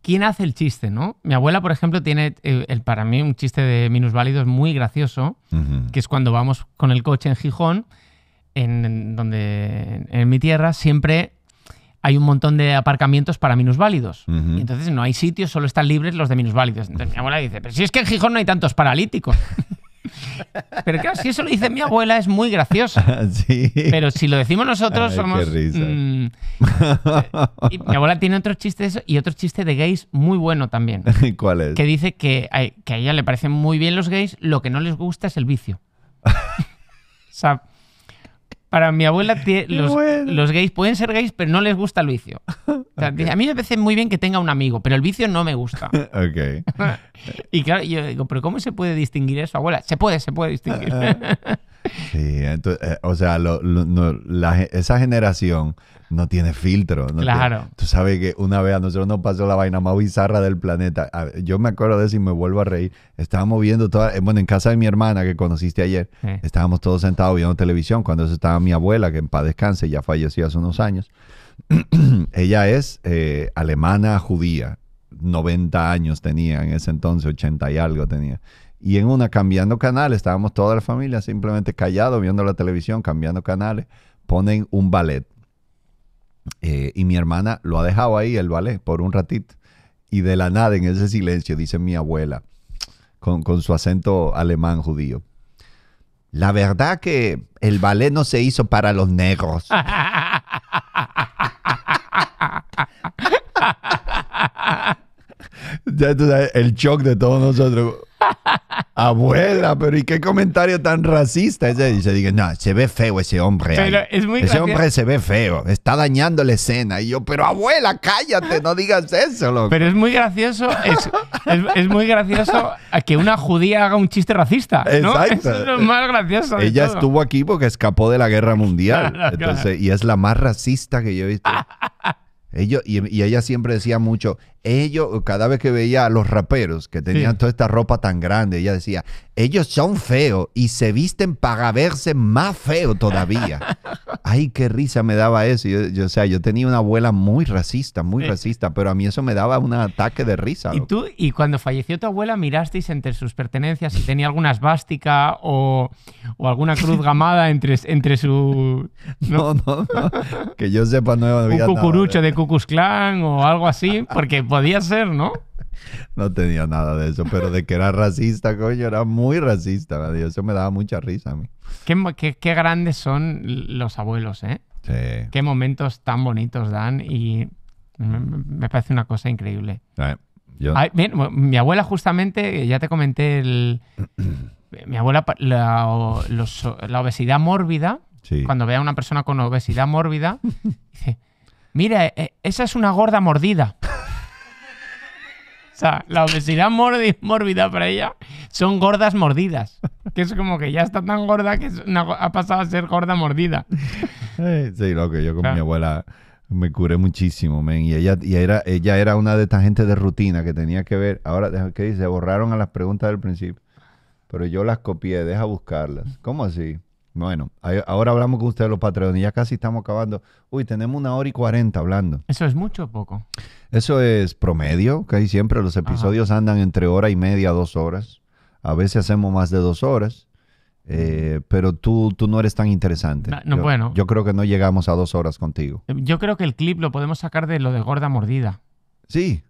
quién hace el chiste, ¿no? Mi abuela, por ejemplo, tiene eh, el, para mí un chiste de minusválidos muy gracioso, que es cuando vamos con el coche en Gijón, en, donde en, mi tierra siempre hay un montón de aparcamientos para minusválidos. entonces no hay sitios, solo están libres los de minusválidos. Entonces mi abuela dice, pero si es que en Gijón no hay tantos paralíticos. (laughs) Pero claro, si eso lo dice mi abuela es muy graciosa (laughs) Pero si lo decimos nosotros somos... Mm, eh, mi abuela tiene otro chiste de eso y otro chiste de gays muy bueno también. (laughs) ¿Cuál es? Que dice que que a ella le parecen muy bien los gays, lo que no les gusta es el vicio. (laughs) o sea, para mi abuela, los, gays pueden ser gays, pero no les gusta el vicio. (laughs) a mí me parece muy bien que tenga un amigo, pero el vicio no me gusta. (laughs) (laughs) y claro, yo digo, ¿pero cómo se puede distinguir eso, abuela? Se puede, se puede distinguir. Sí, eh, o sea, esa generación no tiene filtro. claro. tú sabes que una vez a nosotros nos pasó la vaina más bizarra del planeta. yo me acuerdo de eso y me vuelvo a reír. Estábamos viendo toda, eh, bueno, en casa de mi hermana que conociste ayer, estábamos todos sentados viendo televisión. Cuando estaba mi abuela, que en paz descanse, ya falleció hace unos años. (clears throat) Ella es eh, alemana judía. 90 años tenía en ese entonces, 80 y algo tenía. Y en una, cambiando canales, estábamos toda la familia simplemente callados, viendo la televisión, cambiando canales, ponen un ballet. Eh, y mi hermana lo ha dejado ahí, el ballet, por un ratito. Y de la nada, en ese silencio, dice mi abuela, con, con su acento alemán judío. La verdad que el ballet no se hizo para los negros. (laughs) (laughs) ya tú el shock de todos nosotros. Abuela, pero ¿y qué comentario tan racista? Y dice, dice, no, se ve feo ese hombre. ese hombre se ve feo, está dañando la escena. Y yo, pero abuela, cállate, no digas eso, loco. Pero es muy gracioso, es, muy gracioso que una judía haga un chiste racista. Eso es lo más gracioso. Ella estuvo aquí porque escapó de la guerra mundial. (laughs) entonces, y es la más racista que yo he visto. (laughs) y, y, ella siempre decía mucho, ellos, cada vez que veía a los raperos que tenían toda esta ropa tan grande, ella decía, ellos son feos y se visten para verse más feo todavía. (laughs) Ay, qué risa me daba eso. Yo, o sea, yo tenía una abuela muy racista, muy racista, pero a mí eso me daba un ataque de risa. ¿Y tú, y cuando falleció tu abuela, mirasteis entre sus pertenencias si tenía alguna esvástica o, o alguna cruz (laughs) gamada entre, entre su... ¿no? no, no, Que yo sepa, no había Un cucurucho de Cucus Clan o algo así, porque podía ser, ¿no? No tenía nada de eso, pero de que era racista, coño, era muy racista. Eso me daba mucha risa a mí. Qué, grandes son los abuelos, ¿eh? Sí. Qué momentos tan bonitos dan y me, parece una cosa increíble. Eh, yo... mi abuela justamente, ya te comenté, el, (clears throat) mi abuela, la, obesidad mórbida, cuando ve a una persona con obesidad mórbida, dice, mira, e, esa es una gorda mordida. (laughs) sea, la obesidad mórbida para ella son gordas mordidas. Que es como que ya está tan gorda que ha pasado a ser gorda mordida. (laughs) Sí, loco, que yo con mi abuela me curé muchísimo, men. Y ella, era, ella era una de estas gente de rutina que tenía que ver. Ahora, ¿qué dice? Borraron a las preguntas del principio. Pero yo las copié, deja buscarlas. ¿Cómo así? Bueno, ahora hablamos con ustedes los patrones, ya casi estamos acabando. Uy, tenemos una hora y cuarenta hablando. ¿Eso es mucho o poco? Eso es promedio, casi siempre los episodios andan entre hora y media, dos horas. A veces hacemos más de dos horas, eh, mm. pero tú, tú no eres tan interesante. No, yo, bueno. Yo creo que no llegamos a dos horas contigo. Eh, yo creo que el clip lo podemos sacar de lo de gorda mordida. Sí,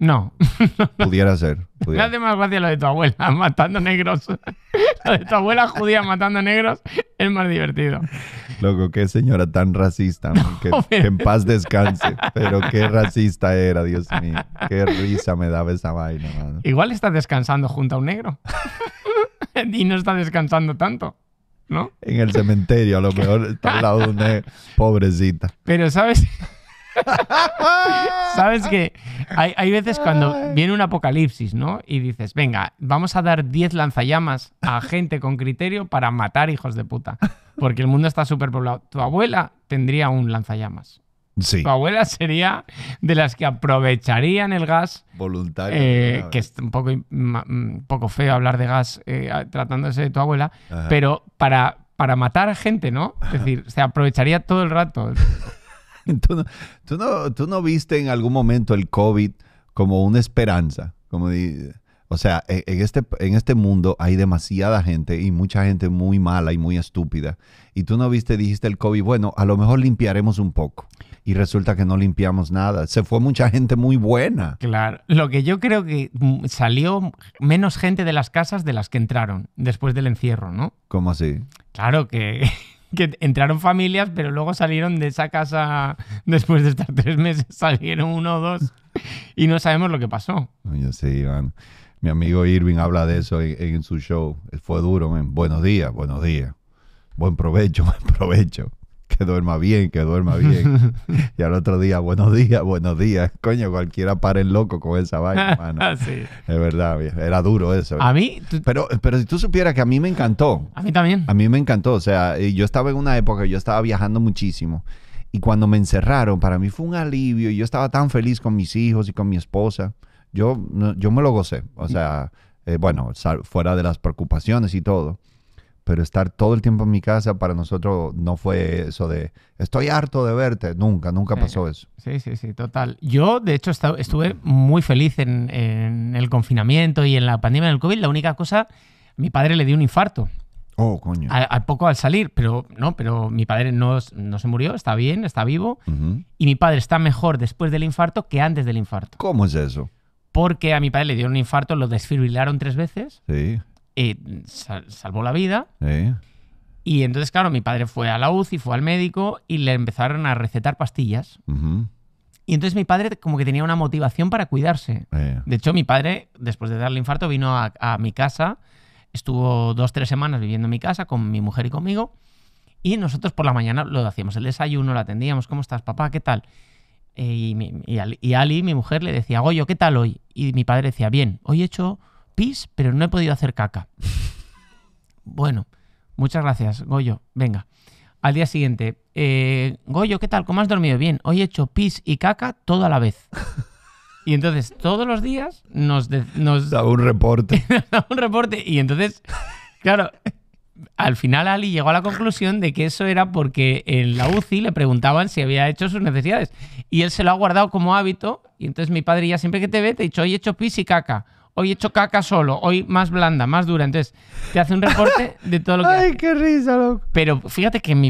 no. (laughs) Pudiera ser. hace más lo de tu abuela, (laughs) matando negros de (laughs) tu abuela judía matando negros es más divertido. Loco, qué señora tan racista, (laughs) que, en paz descanse. Pero qué racista era, Dios mío. Qué risa me daba esa vaina, mano. Igual está descansando junto a un negro. (laughs) y no está descansando tanto. ¿No? En el cementerio, a lo mejor está al lado de una pobrecita. Pero, ¿sabes? (laughs) Sabes que hay, veces cuando viene un apocalipsis, ¿no? Y dices, venga, vamos a dar 10 lanzallamas a gente con criterio para matar hijos de puta. Porque el mundo está súper poblado. Tu abuela tendría un lanzallamas. Sí. Tu abuela sería de las que aprovecharían el gas. Voluntario. Eh, que es un poco, mm, poco feo hablar de gas eh, tratándose de tu abuela, pero para, para matar gente, ¿no? Es decir, se aprovecharía todo el rato. (laughs) (laughs) tú, no, tú, tú no viste en algún momento el COVID como una esperanza. Como o sea, e, en este, en este mundo hay demasiada gente y mucha gente muy mala y muy estúpida. Y tú no viste, dijiste el COVID, bueno, a lo mejor limpiaremos un poco. Y resulta que no limpiamos nada. Se fue mucha gente muy buena. Claro. Lo que yo creo que mm, salió menos gente de las casas de las que entraron después del encierro, ¿no? ¿Cómo así? Claro que que entraron familias, pero luego salieron de esa casa después de estar tres meses, (laughs) salieron uno o dos y no sabemos lo que pasó. Yo sí, Iván. Mi amigo Irving habla de eso en, su show. Fue duro, Buenos días, buenos días. Buen provecho, (laughs) buen provecho que duerma bien, que duerma bien. (laughs) y al otro día, buenos días, buenos días. Coño, cualquiera el loco con esa vaina, (laughs) hermano. Es verdad, era duro eso. A mí... Pero, pero si tú supieras que a mí me encantó. A mí también. A mí me encantó. O sea, eh, yo estaba en una época, yo estaba viajando muchísimo. Y cuando me encerraron, para mí fue un alivio. Y yo estaba tan feliz con mis hijos y con mi esposa. Yo, yo me lo gocé. O sea, eh, bueno, fuera de las preocupaciones y todo pero estar todo el tiempo en mi casa para nosotros no fue eso de estoy harto de verte, nunca, nunca pasó eso. Sí, sí, sí, total. Yo, de hecho, estuve muy feliz en, el confinamiento y en la pandemia del COVID. La única cosa, mi padre le dio un infarto. Oh, coño. Al, poco al salir, pero no, pero mi padre no, no se murió, está bien, está vivo. Y mi padre está mejor después del infarto que antes del infarto. ¿Cómo es eso? Porque a mi padre le dio un infarto, lo desfibrilaron tres veces. Sí eh, salvó la vida. Y entonces, claro, mi padre fue a la UCI, fue al médico y le empezaron a recetar pastillas. Y entonces mi padre como que tenía una motivación para cuidarse. De hecho, mi padre, después de darle infarto, vino a, mi casa, estuvo dos, tres semanas viviendo en mi casa con mi mujer y conmigo. Y nosotros por la mañana lo hacíamos, el desayuno, lo atendíamos, ¿cómo estás, papá? ¿Qué tal? Eh, y, y, Ali, mi mujer, le decía, Goyo, ¿qué tal hoy? Y mi padre decía, bien, hoy he hecho pis, pero no he podido hacer caca. bueno, muchas gracias, Goyo. Venga. Al día siguiente, eh, Goyo, ¿qué tal? ¿Cómo has dormido? Bien, hoy he hecho pis y caca todo a la vez. Y entonces todos los días nos... nos da un reporte. (laughs) un reporte. Y entonces, claro, al final Ali llegó a la conclusión de que eso era porque en la UCI le preguntaban si había hecho sus necesidades. Y él se lo ha guardado como hábito. Y entonces mi padre ya siempre que te ve te ha dicho, hoy he hecho pis y caca hoy he hecho caca solo, hoy más blanda, más dura. Entonces, te hace un reporte de todo lo que. (laughs) ¡Ay, qué risa, loco! Pero fíjate que mi,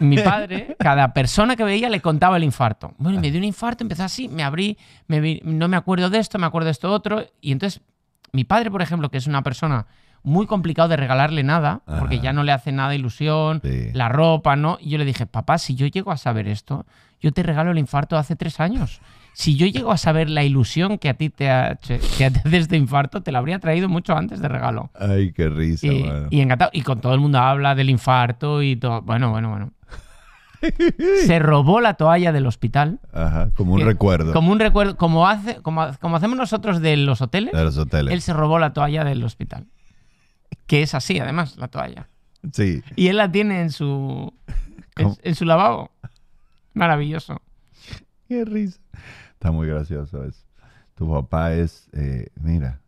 mi, padre, cada persona que veía le contaba el infarto. Bueno, me dio un infarto, empezó así, me abrí, no me acuerdo de esto, me acuerdo de esto otro. Y entonces, mi padre, por ejemplo, que es una persona muy complicado de regalarle nada, porque ya no le hace nada ilusión, la ropa, ¿no? Y yo le dije, papá, si yo llego a saber esto, yo te regalo el infarto hace tres años si yo llego a saber la ilusión que a ti te, ha, que (laughs) este infarto, te la habría traído mucho antes de regalo. Ay, qué risa, y, y Y con todo el mundo habla del infarto y todo. Bueno, bueno, bueno. (laughs) Se robó la toalla del hospital. Ajá, como un recuerdo. Como un recuerdo, como, hace, como, hacemos nosotros de los hoteles. De los hoteles. Él se robó la toalla del hospital. Que es así, además, la toalla. Sí. Y él la tiene en su, en su lavabo. Maravilloso. Qué risa. Está muy gracioso eso. Tu papá es, eh, mira,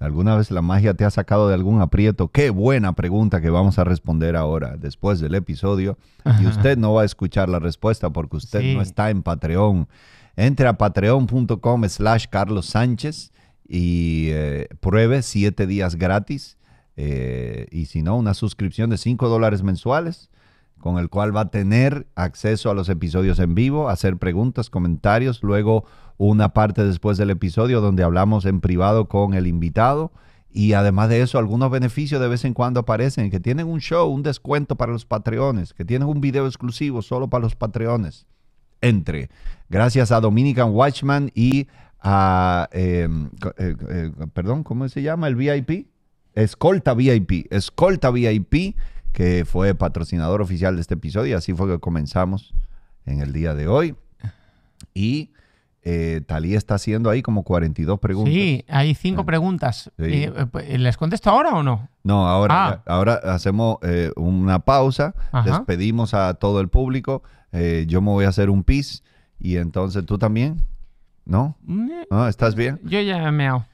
¿alguna vez la magia te ha sacado de algún aprieto? Qué buena pregunta que vamos a responder ahora, después del episodio. Y usted no va a escuchar la respuesta porque usted no está en Patreon. Entre a patreon.com slash Carlos Sánchez y eh, pruebe siete días gratis. Eh, y si no, una suscripción de cinco dólares mensuales con el cual va a tener acceso a los episodios en vivo, hacer preguntas, comentarios, luego una parte después del episodio donde hablamos en privado con el invitado. Y además de eso, algunos beneficios de vez en cuando aparecen, que tienen un show, un descuento para los patreones, que tienen un video exclusivo solo para los patreones. Entre. Gracias a Dominican Watchman y a, em, eh, eh, perdón, ¿cómo se llama? El VIP. Escolta VIP. Escolta VIP que fue patrocinador oficial de este episodio. Así fue que comenzamos en el día de hoy. Y eh, está haciendo ahí como 42 preguntas. Sí, hay cinco ah, preguntas. Eh, eh, ¿Les contesto ahora o no? No, ahora, ah. ahora hacemos eh, una pausa, despedimos a todo el público, yo me voy a hacer un pis y entonces tú también, ¿no? Mm, ¿No? ¿Estás bien? Yo ya me hago.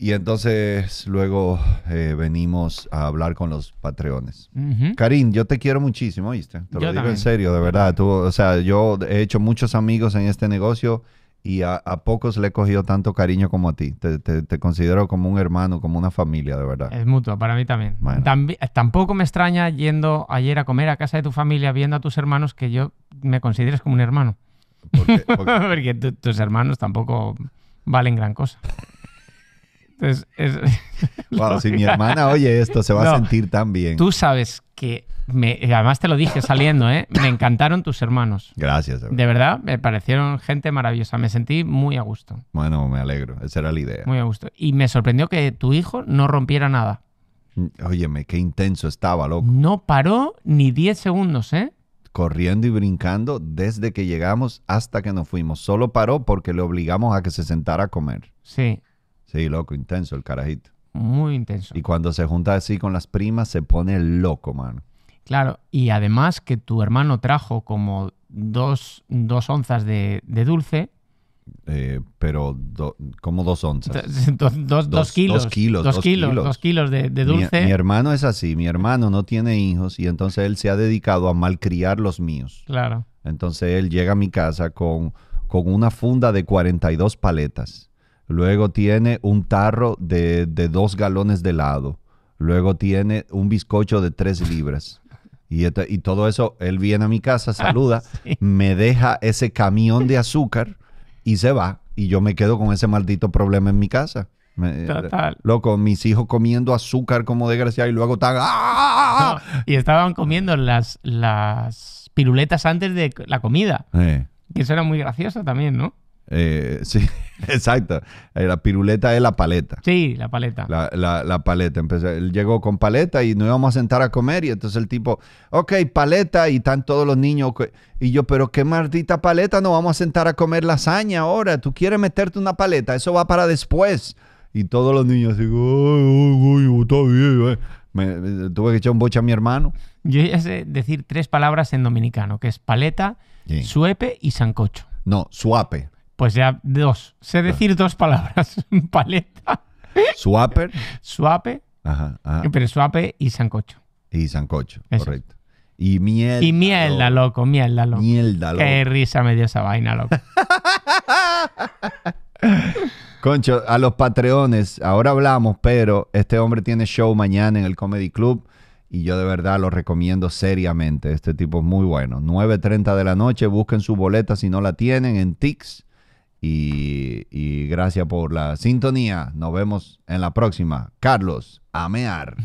Y entonces luego eh, venimos a hablar con los patreones. Karim, yo te quiero muchísimo, ¿viste? Te lo digo en serio, de verdad. Tú, o sea, yo he hecho muchos amigos en este negocio y a, pocos le he cogido tanto cariño como a ti. Te, considero como un hermano, como una familia, de verdad. Es mutuo, para mí también. tampoco me extraña yendo ayer a comer a casa de tu familia, viendo a tus hermanos, que yo me consideres como un hermano. (laughs) Porque, tus hermanos tampoco valen gran cosa. Es, es... (laughs) (laughs) si mi hermana oye esto, se va a sentir tan bien. Tú sabes que, además te lo dije saliendo, ¿eh? me encantaron tus hermanos. Gracias. De verdad, me parecieron gente maravillosa. Me sentí muy a gusto. Bueno, me alegro. Esa era la idea. Muy a gusto. Y me sorprendió que tu hijo no rompiera nada. Mm, óyeme, qué intenso estaba, loco. No paró ni 10 segundos, ¿eh? corriendo y brincando desde que llegamos hasta que nos fuimos. Solo paró porque le obligamos a que se sentara a comer. Sí, Sí, loco, intenso el carajito. Muy intenso. Y cuando se junta así con las primas, se pone loco, mano. Claro, y además que tu hermano trajo como dos, onzas de, dulce. Eh, pero, como dos onzas? (laughs) dos, kilos, dos, kilos. Dos kilos, de, dulce. Mi, hermano es así, mi hermano no tiene hijos y entonces él se ha dedicado a malcriar los míos. Claro. Entonces él llega a mi casa con, con una funda de 42 paletas Luego tiene un tarro de, dos galones de helado. Luego tiene un bizcocho de tres libras. Y, todo eso, él viene a mi casa, ah, saluda, me deja ese camión de azúcar y se va. Y yo me quedo con ese maldito problema en mi casa. Eh, Total. Loco, mis hijos comiendo azúcar como desgraciado y luego están... ¡ah! y estaban comiendo las, las piruletas antes de la comida. Y Que eso era muy gracioso también, ¿no? Eh, sí, (laughs) exacto. Eh, la piruleta es la paleta. Sí, la paleta. La, paleta. él llegó con paleta y nos íbamos a sentar a comer y entonces el tipo, ok, paleta y están todos los niños. Y yo, pero qué maldita paleta, No vamos a sentar a comer lasaña ahora. Tú quieres meterte una paleta, eso va para después. Y todos los niños digo, está bien. Eh". tuve que echar un boche a mi hermano. Yo ya sé decir tres palabras en dominicano, que es paleta, suepe y sancocho. No, suape. Pues ya dos. Sé decir dos palabras. (laughs) Paleta. Swapper. Suape. Ajá, Pero suape y sancocho. Y sancocho, correcto. Y miel. Y mielda, loco, mierda loco. Mielda, loco. Qué risa me dio esa vaina, loco. (laughs) Concho, a los patreones, ahora hablamos, pero este hombre tiene show mañana en el Comedy Club y yo de verdad lo recomiendo seriamente. Este tipo es muy bueno. 9.30 de la noche, busquen su boleta si no la tienen en TIX y, gracias por la sintonía. Nos vemos en la próxima. Carlos, amear.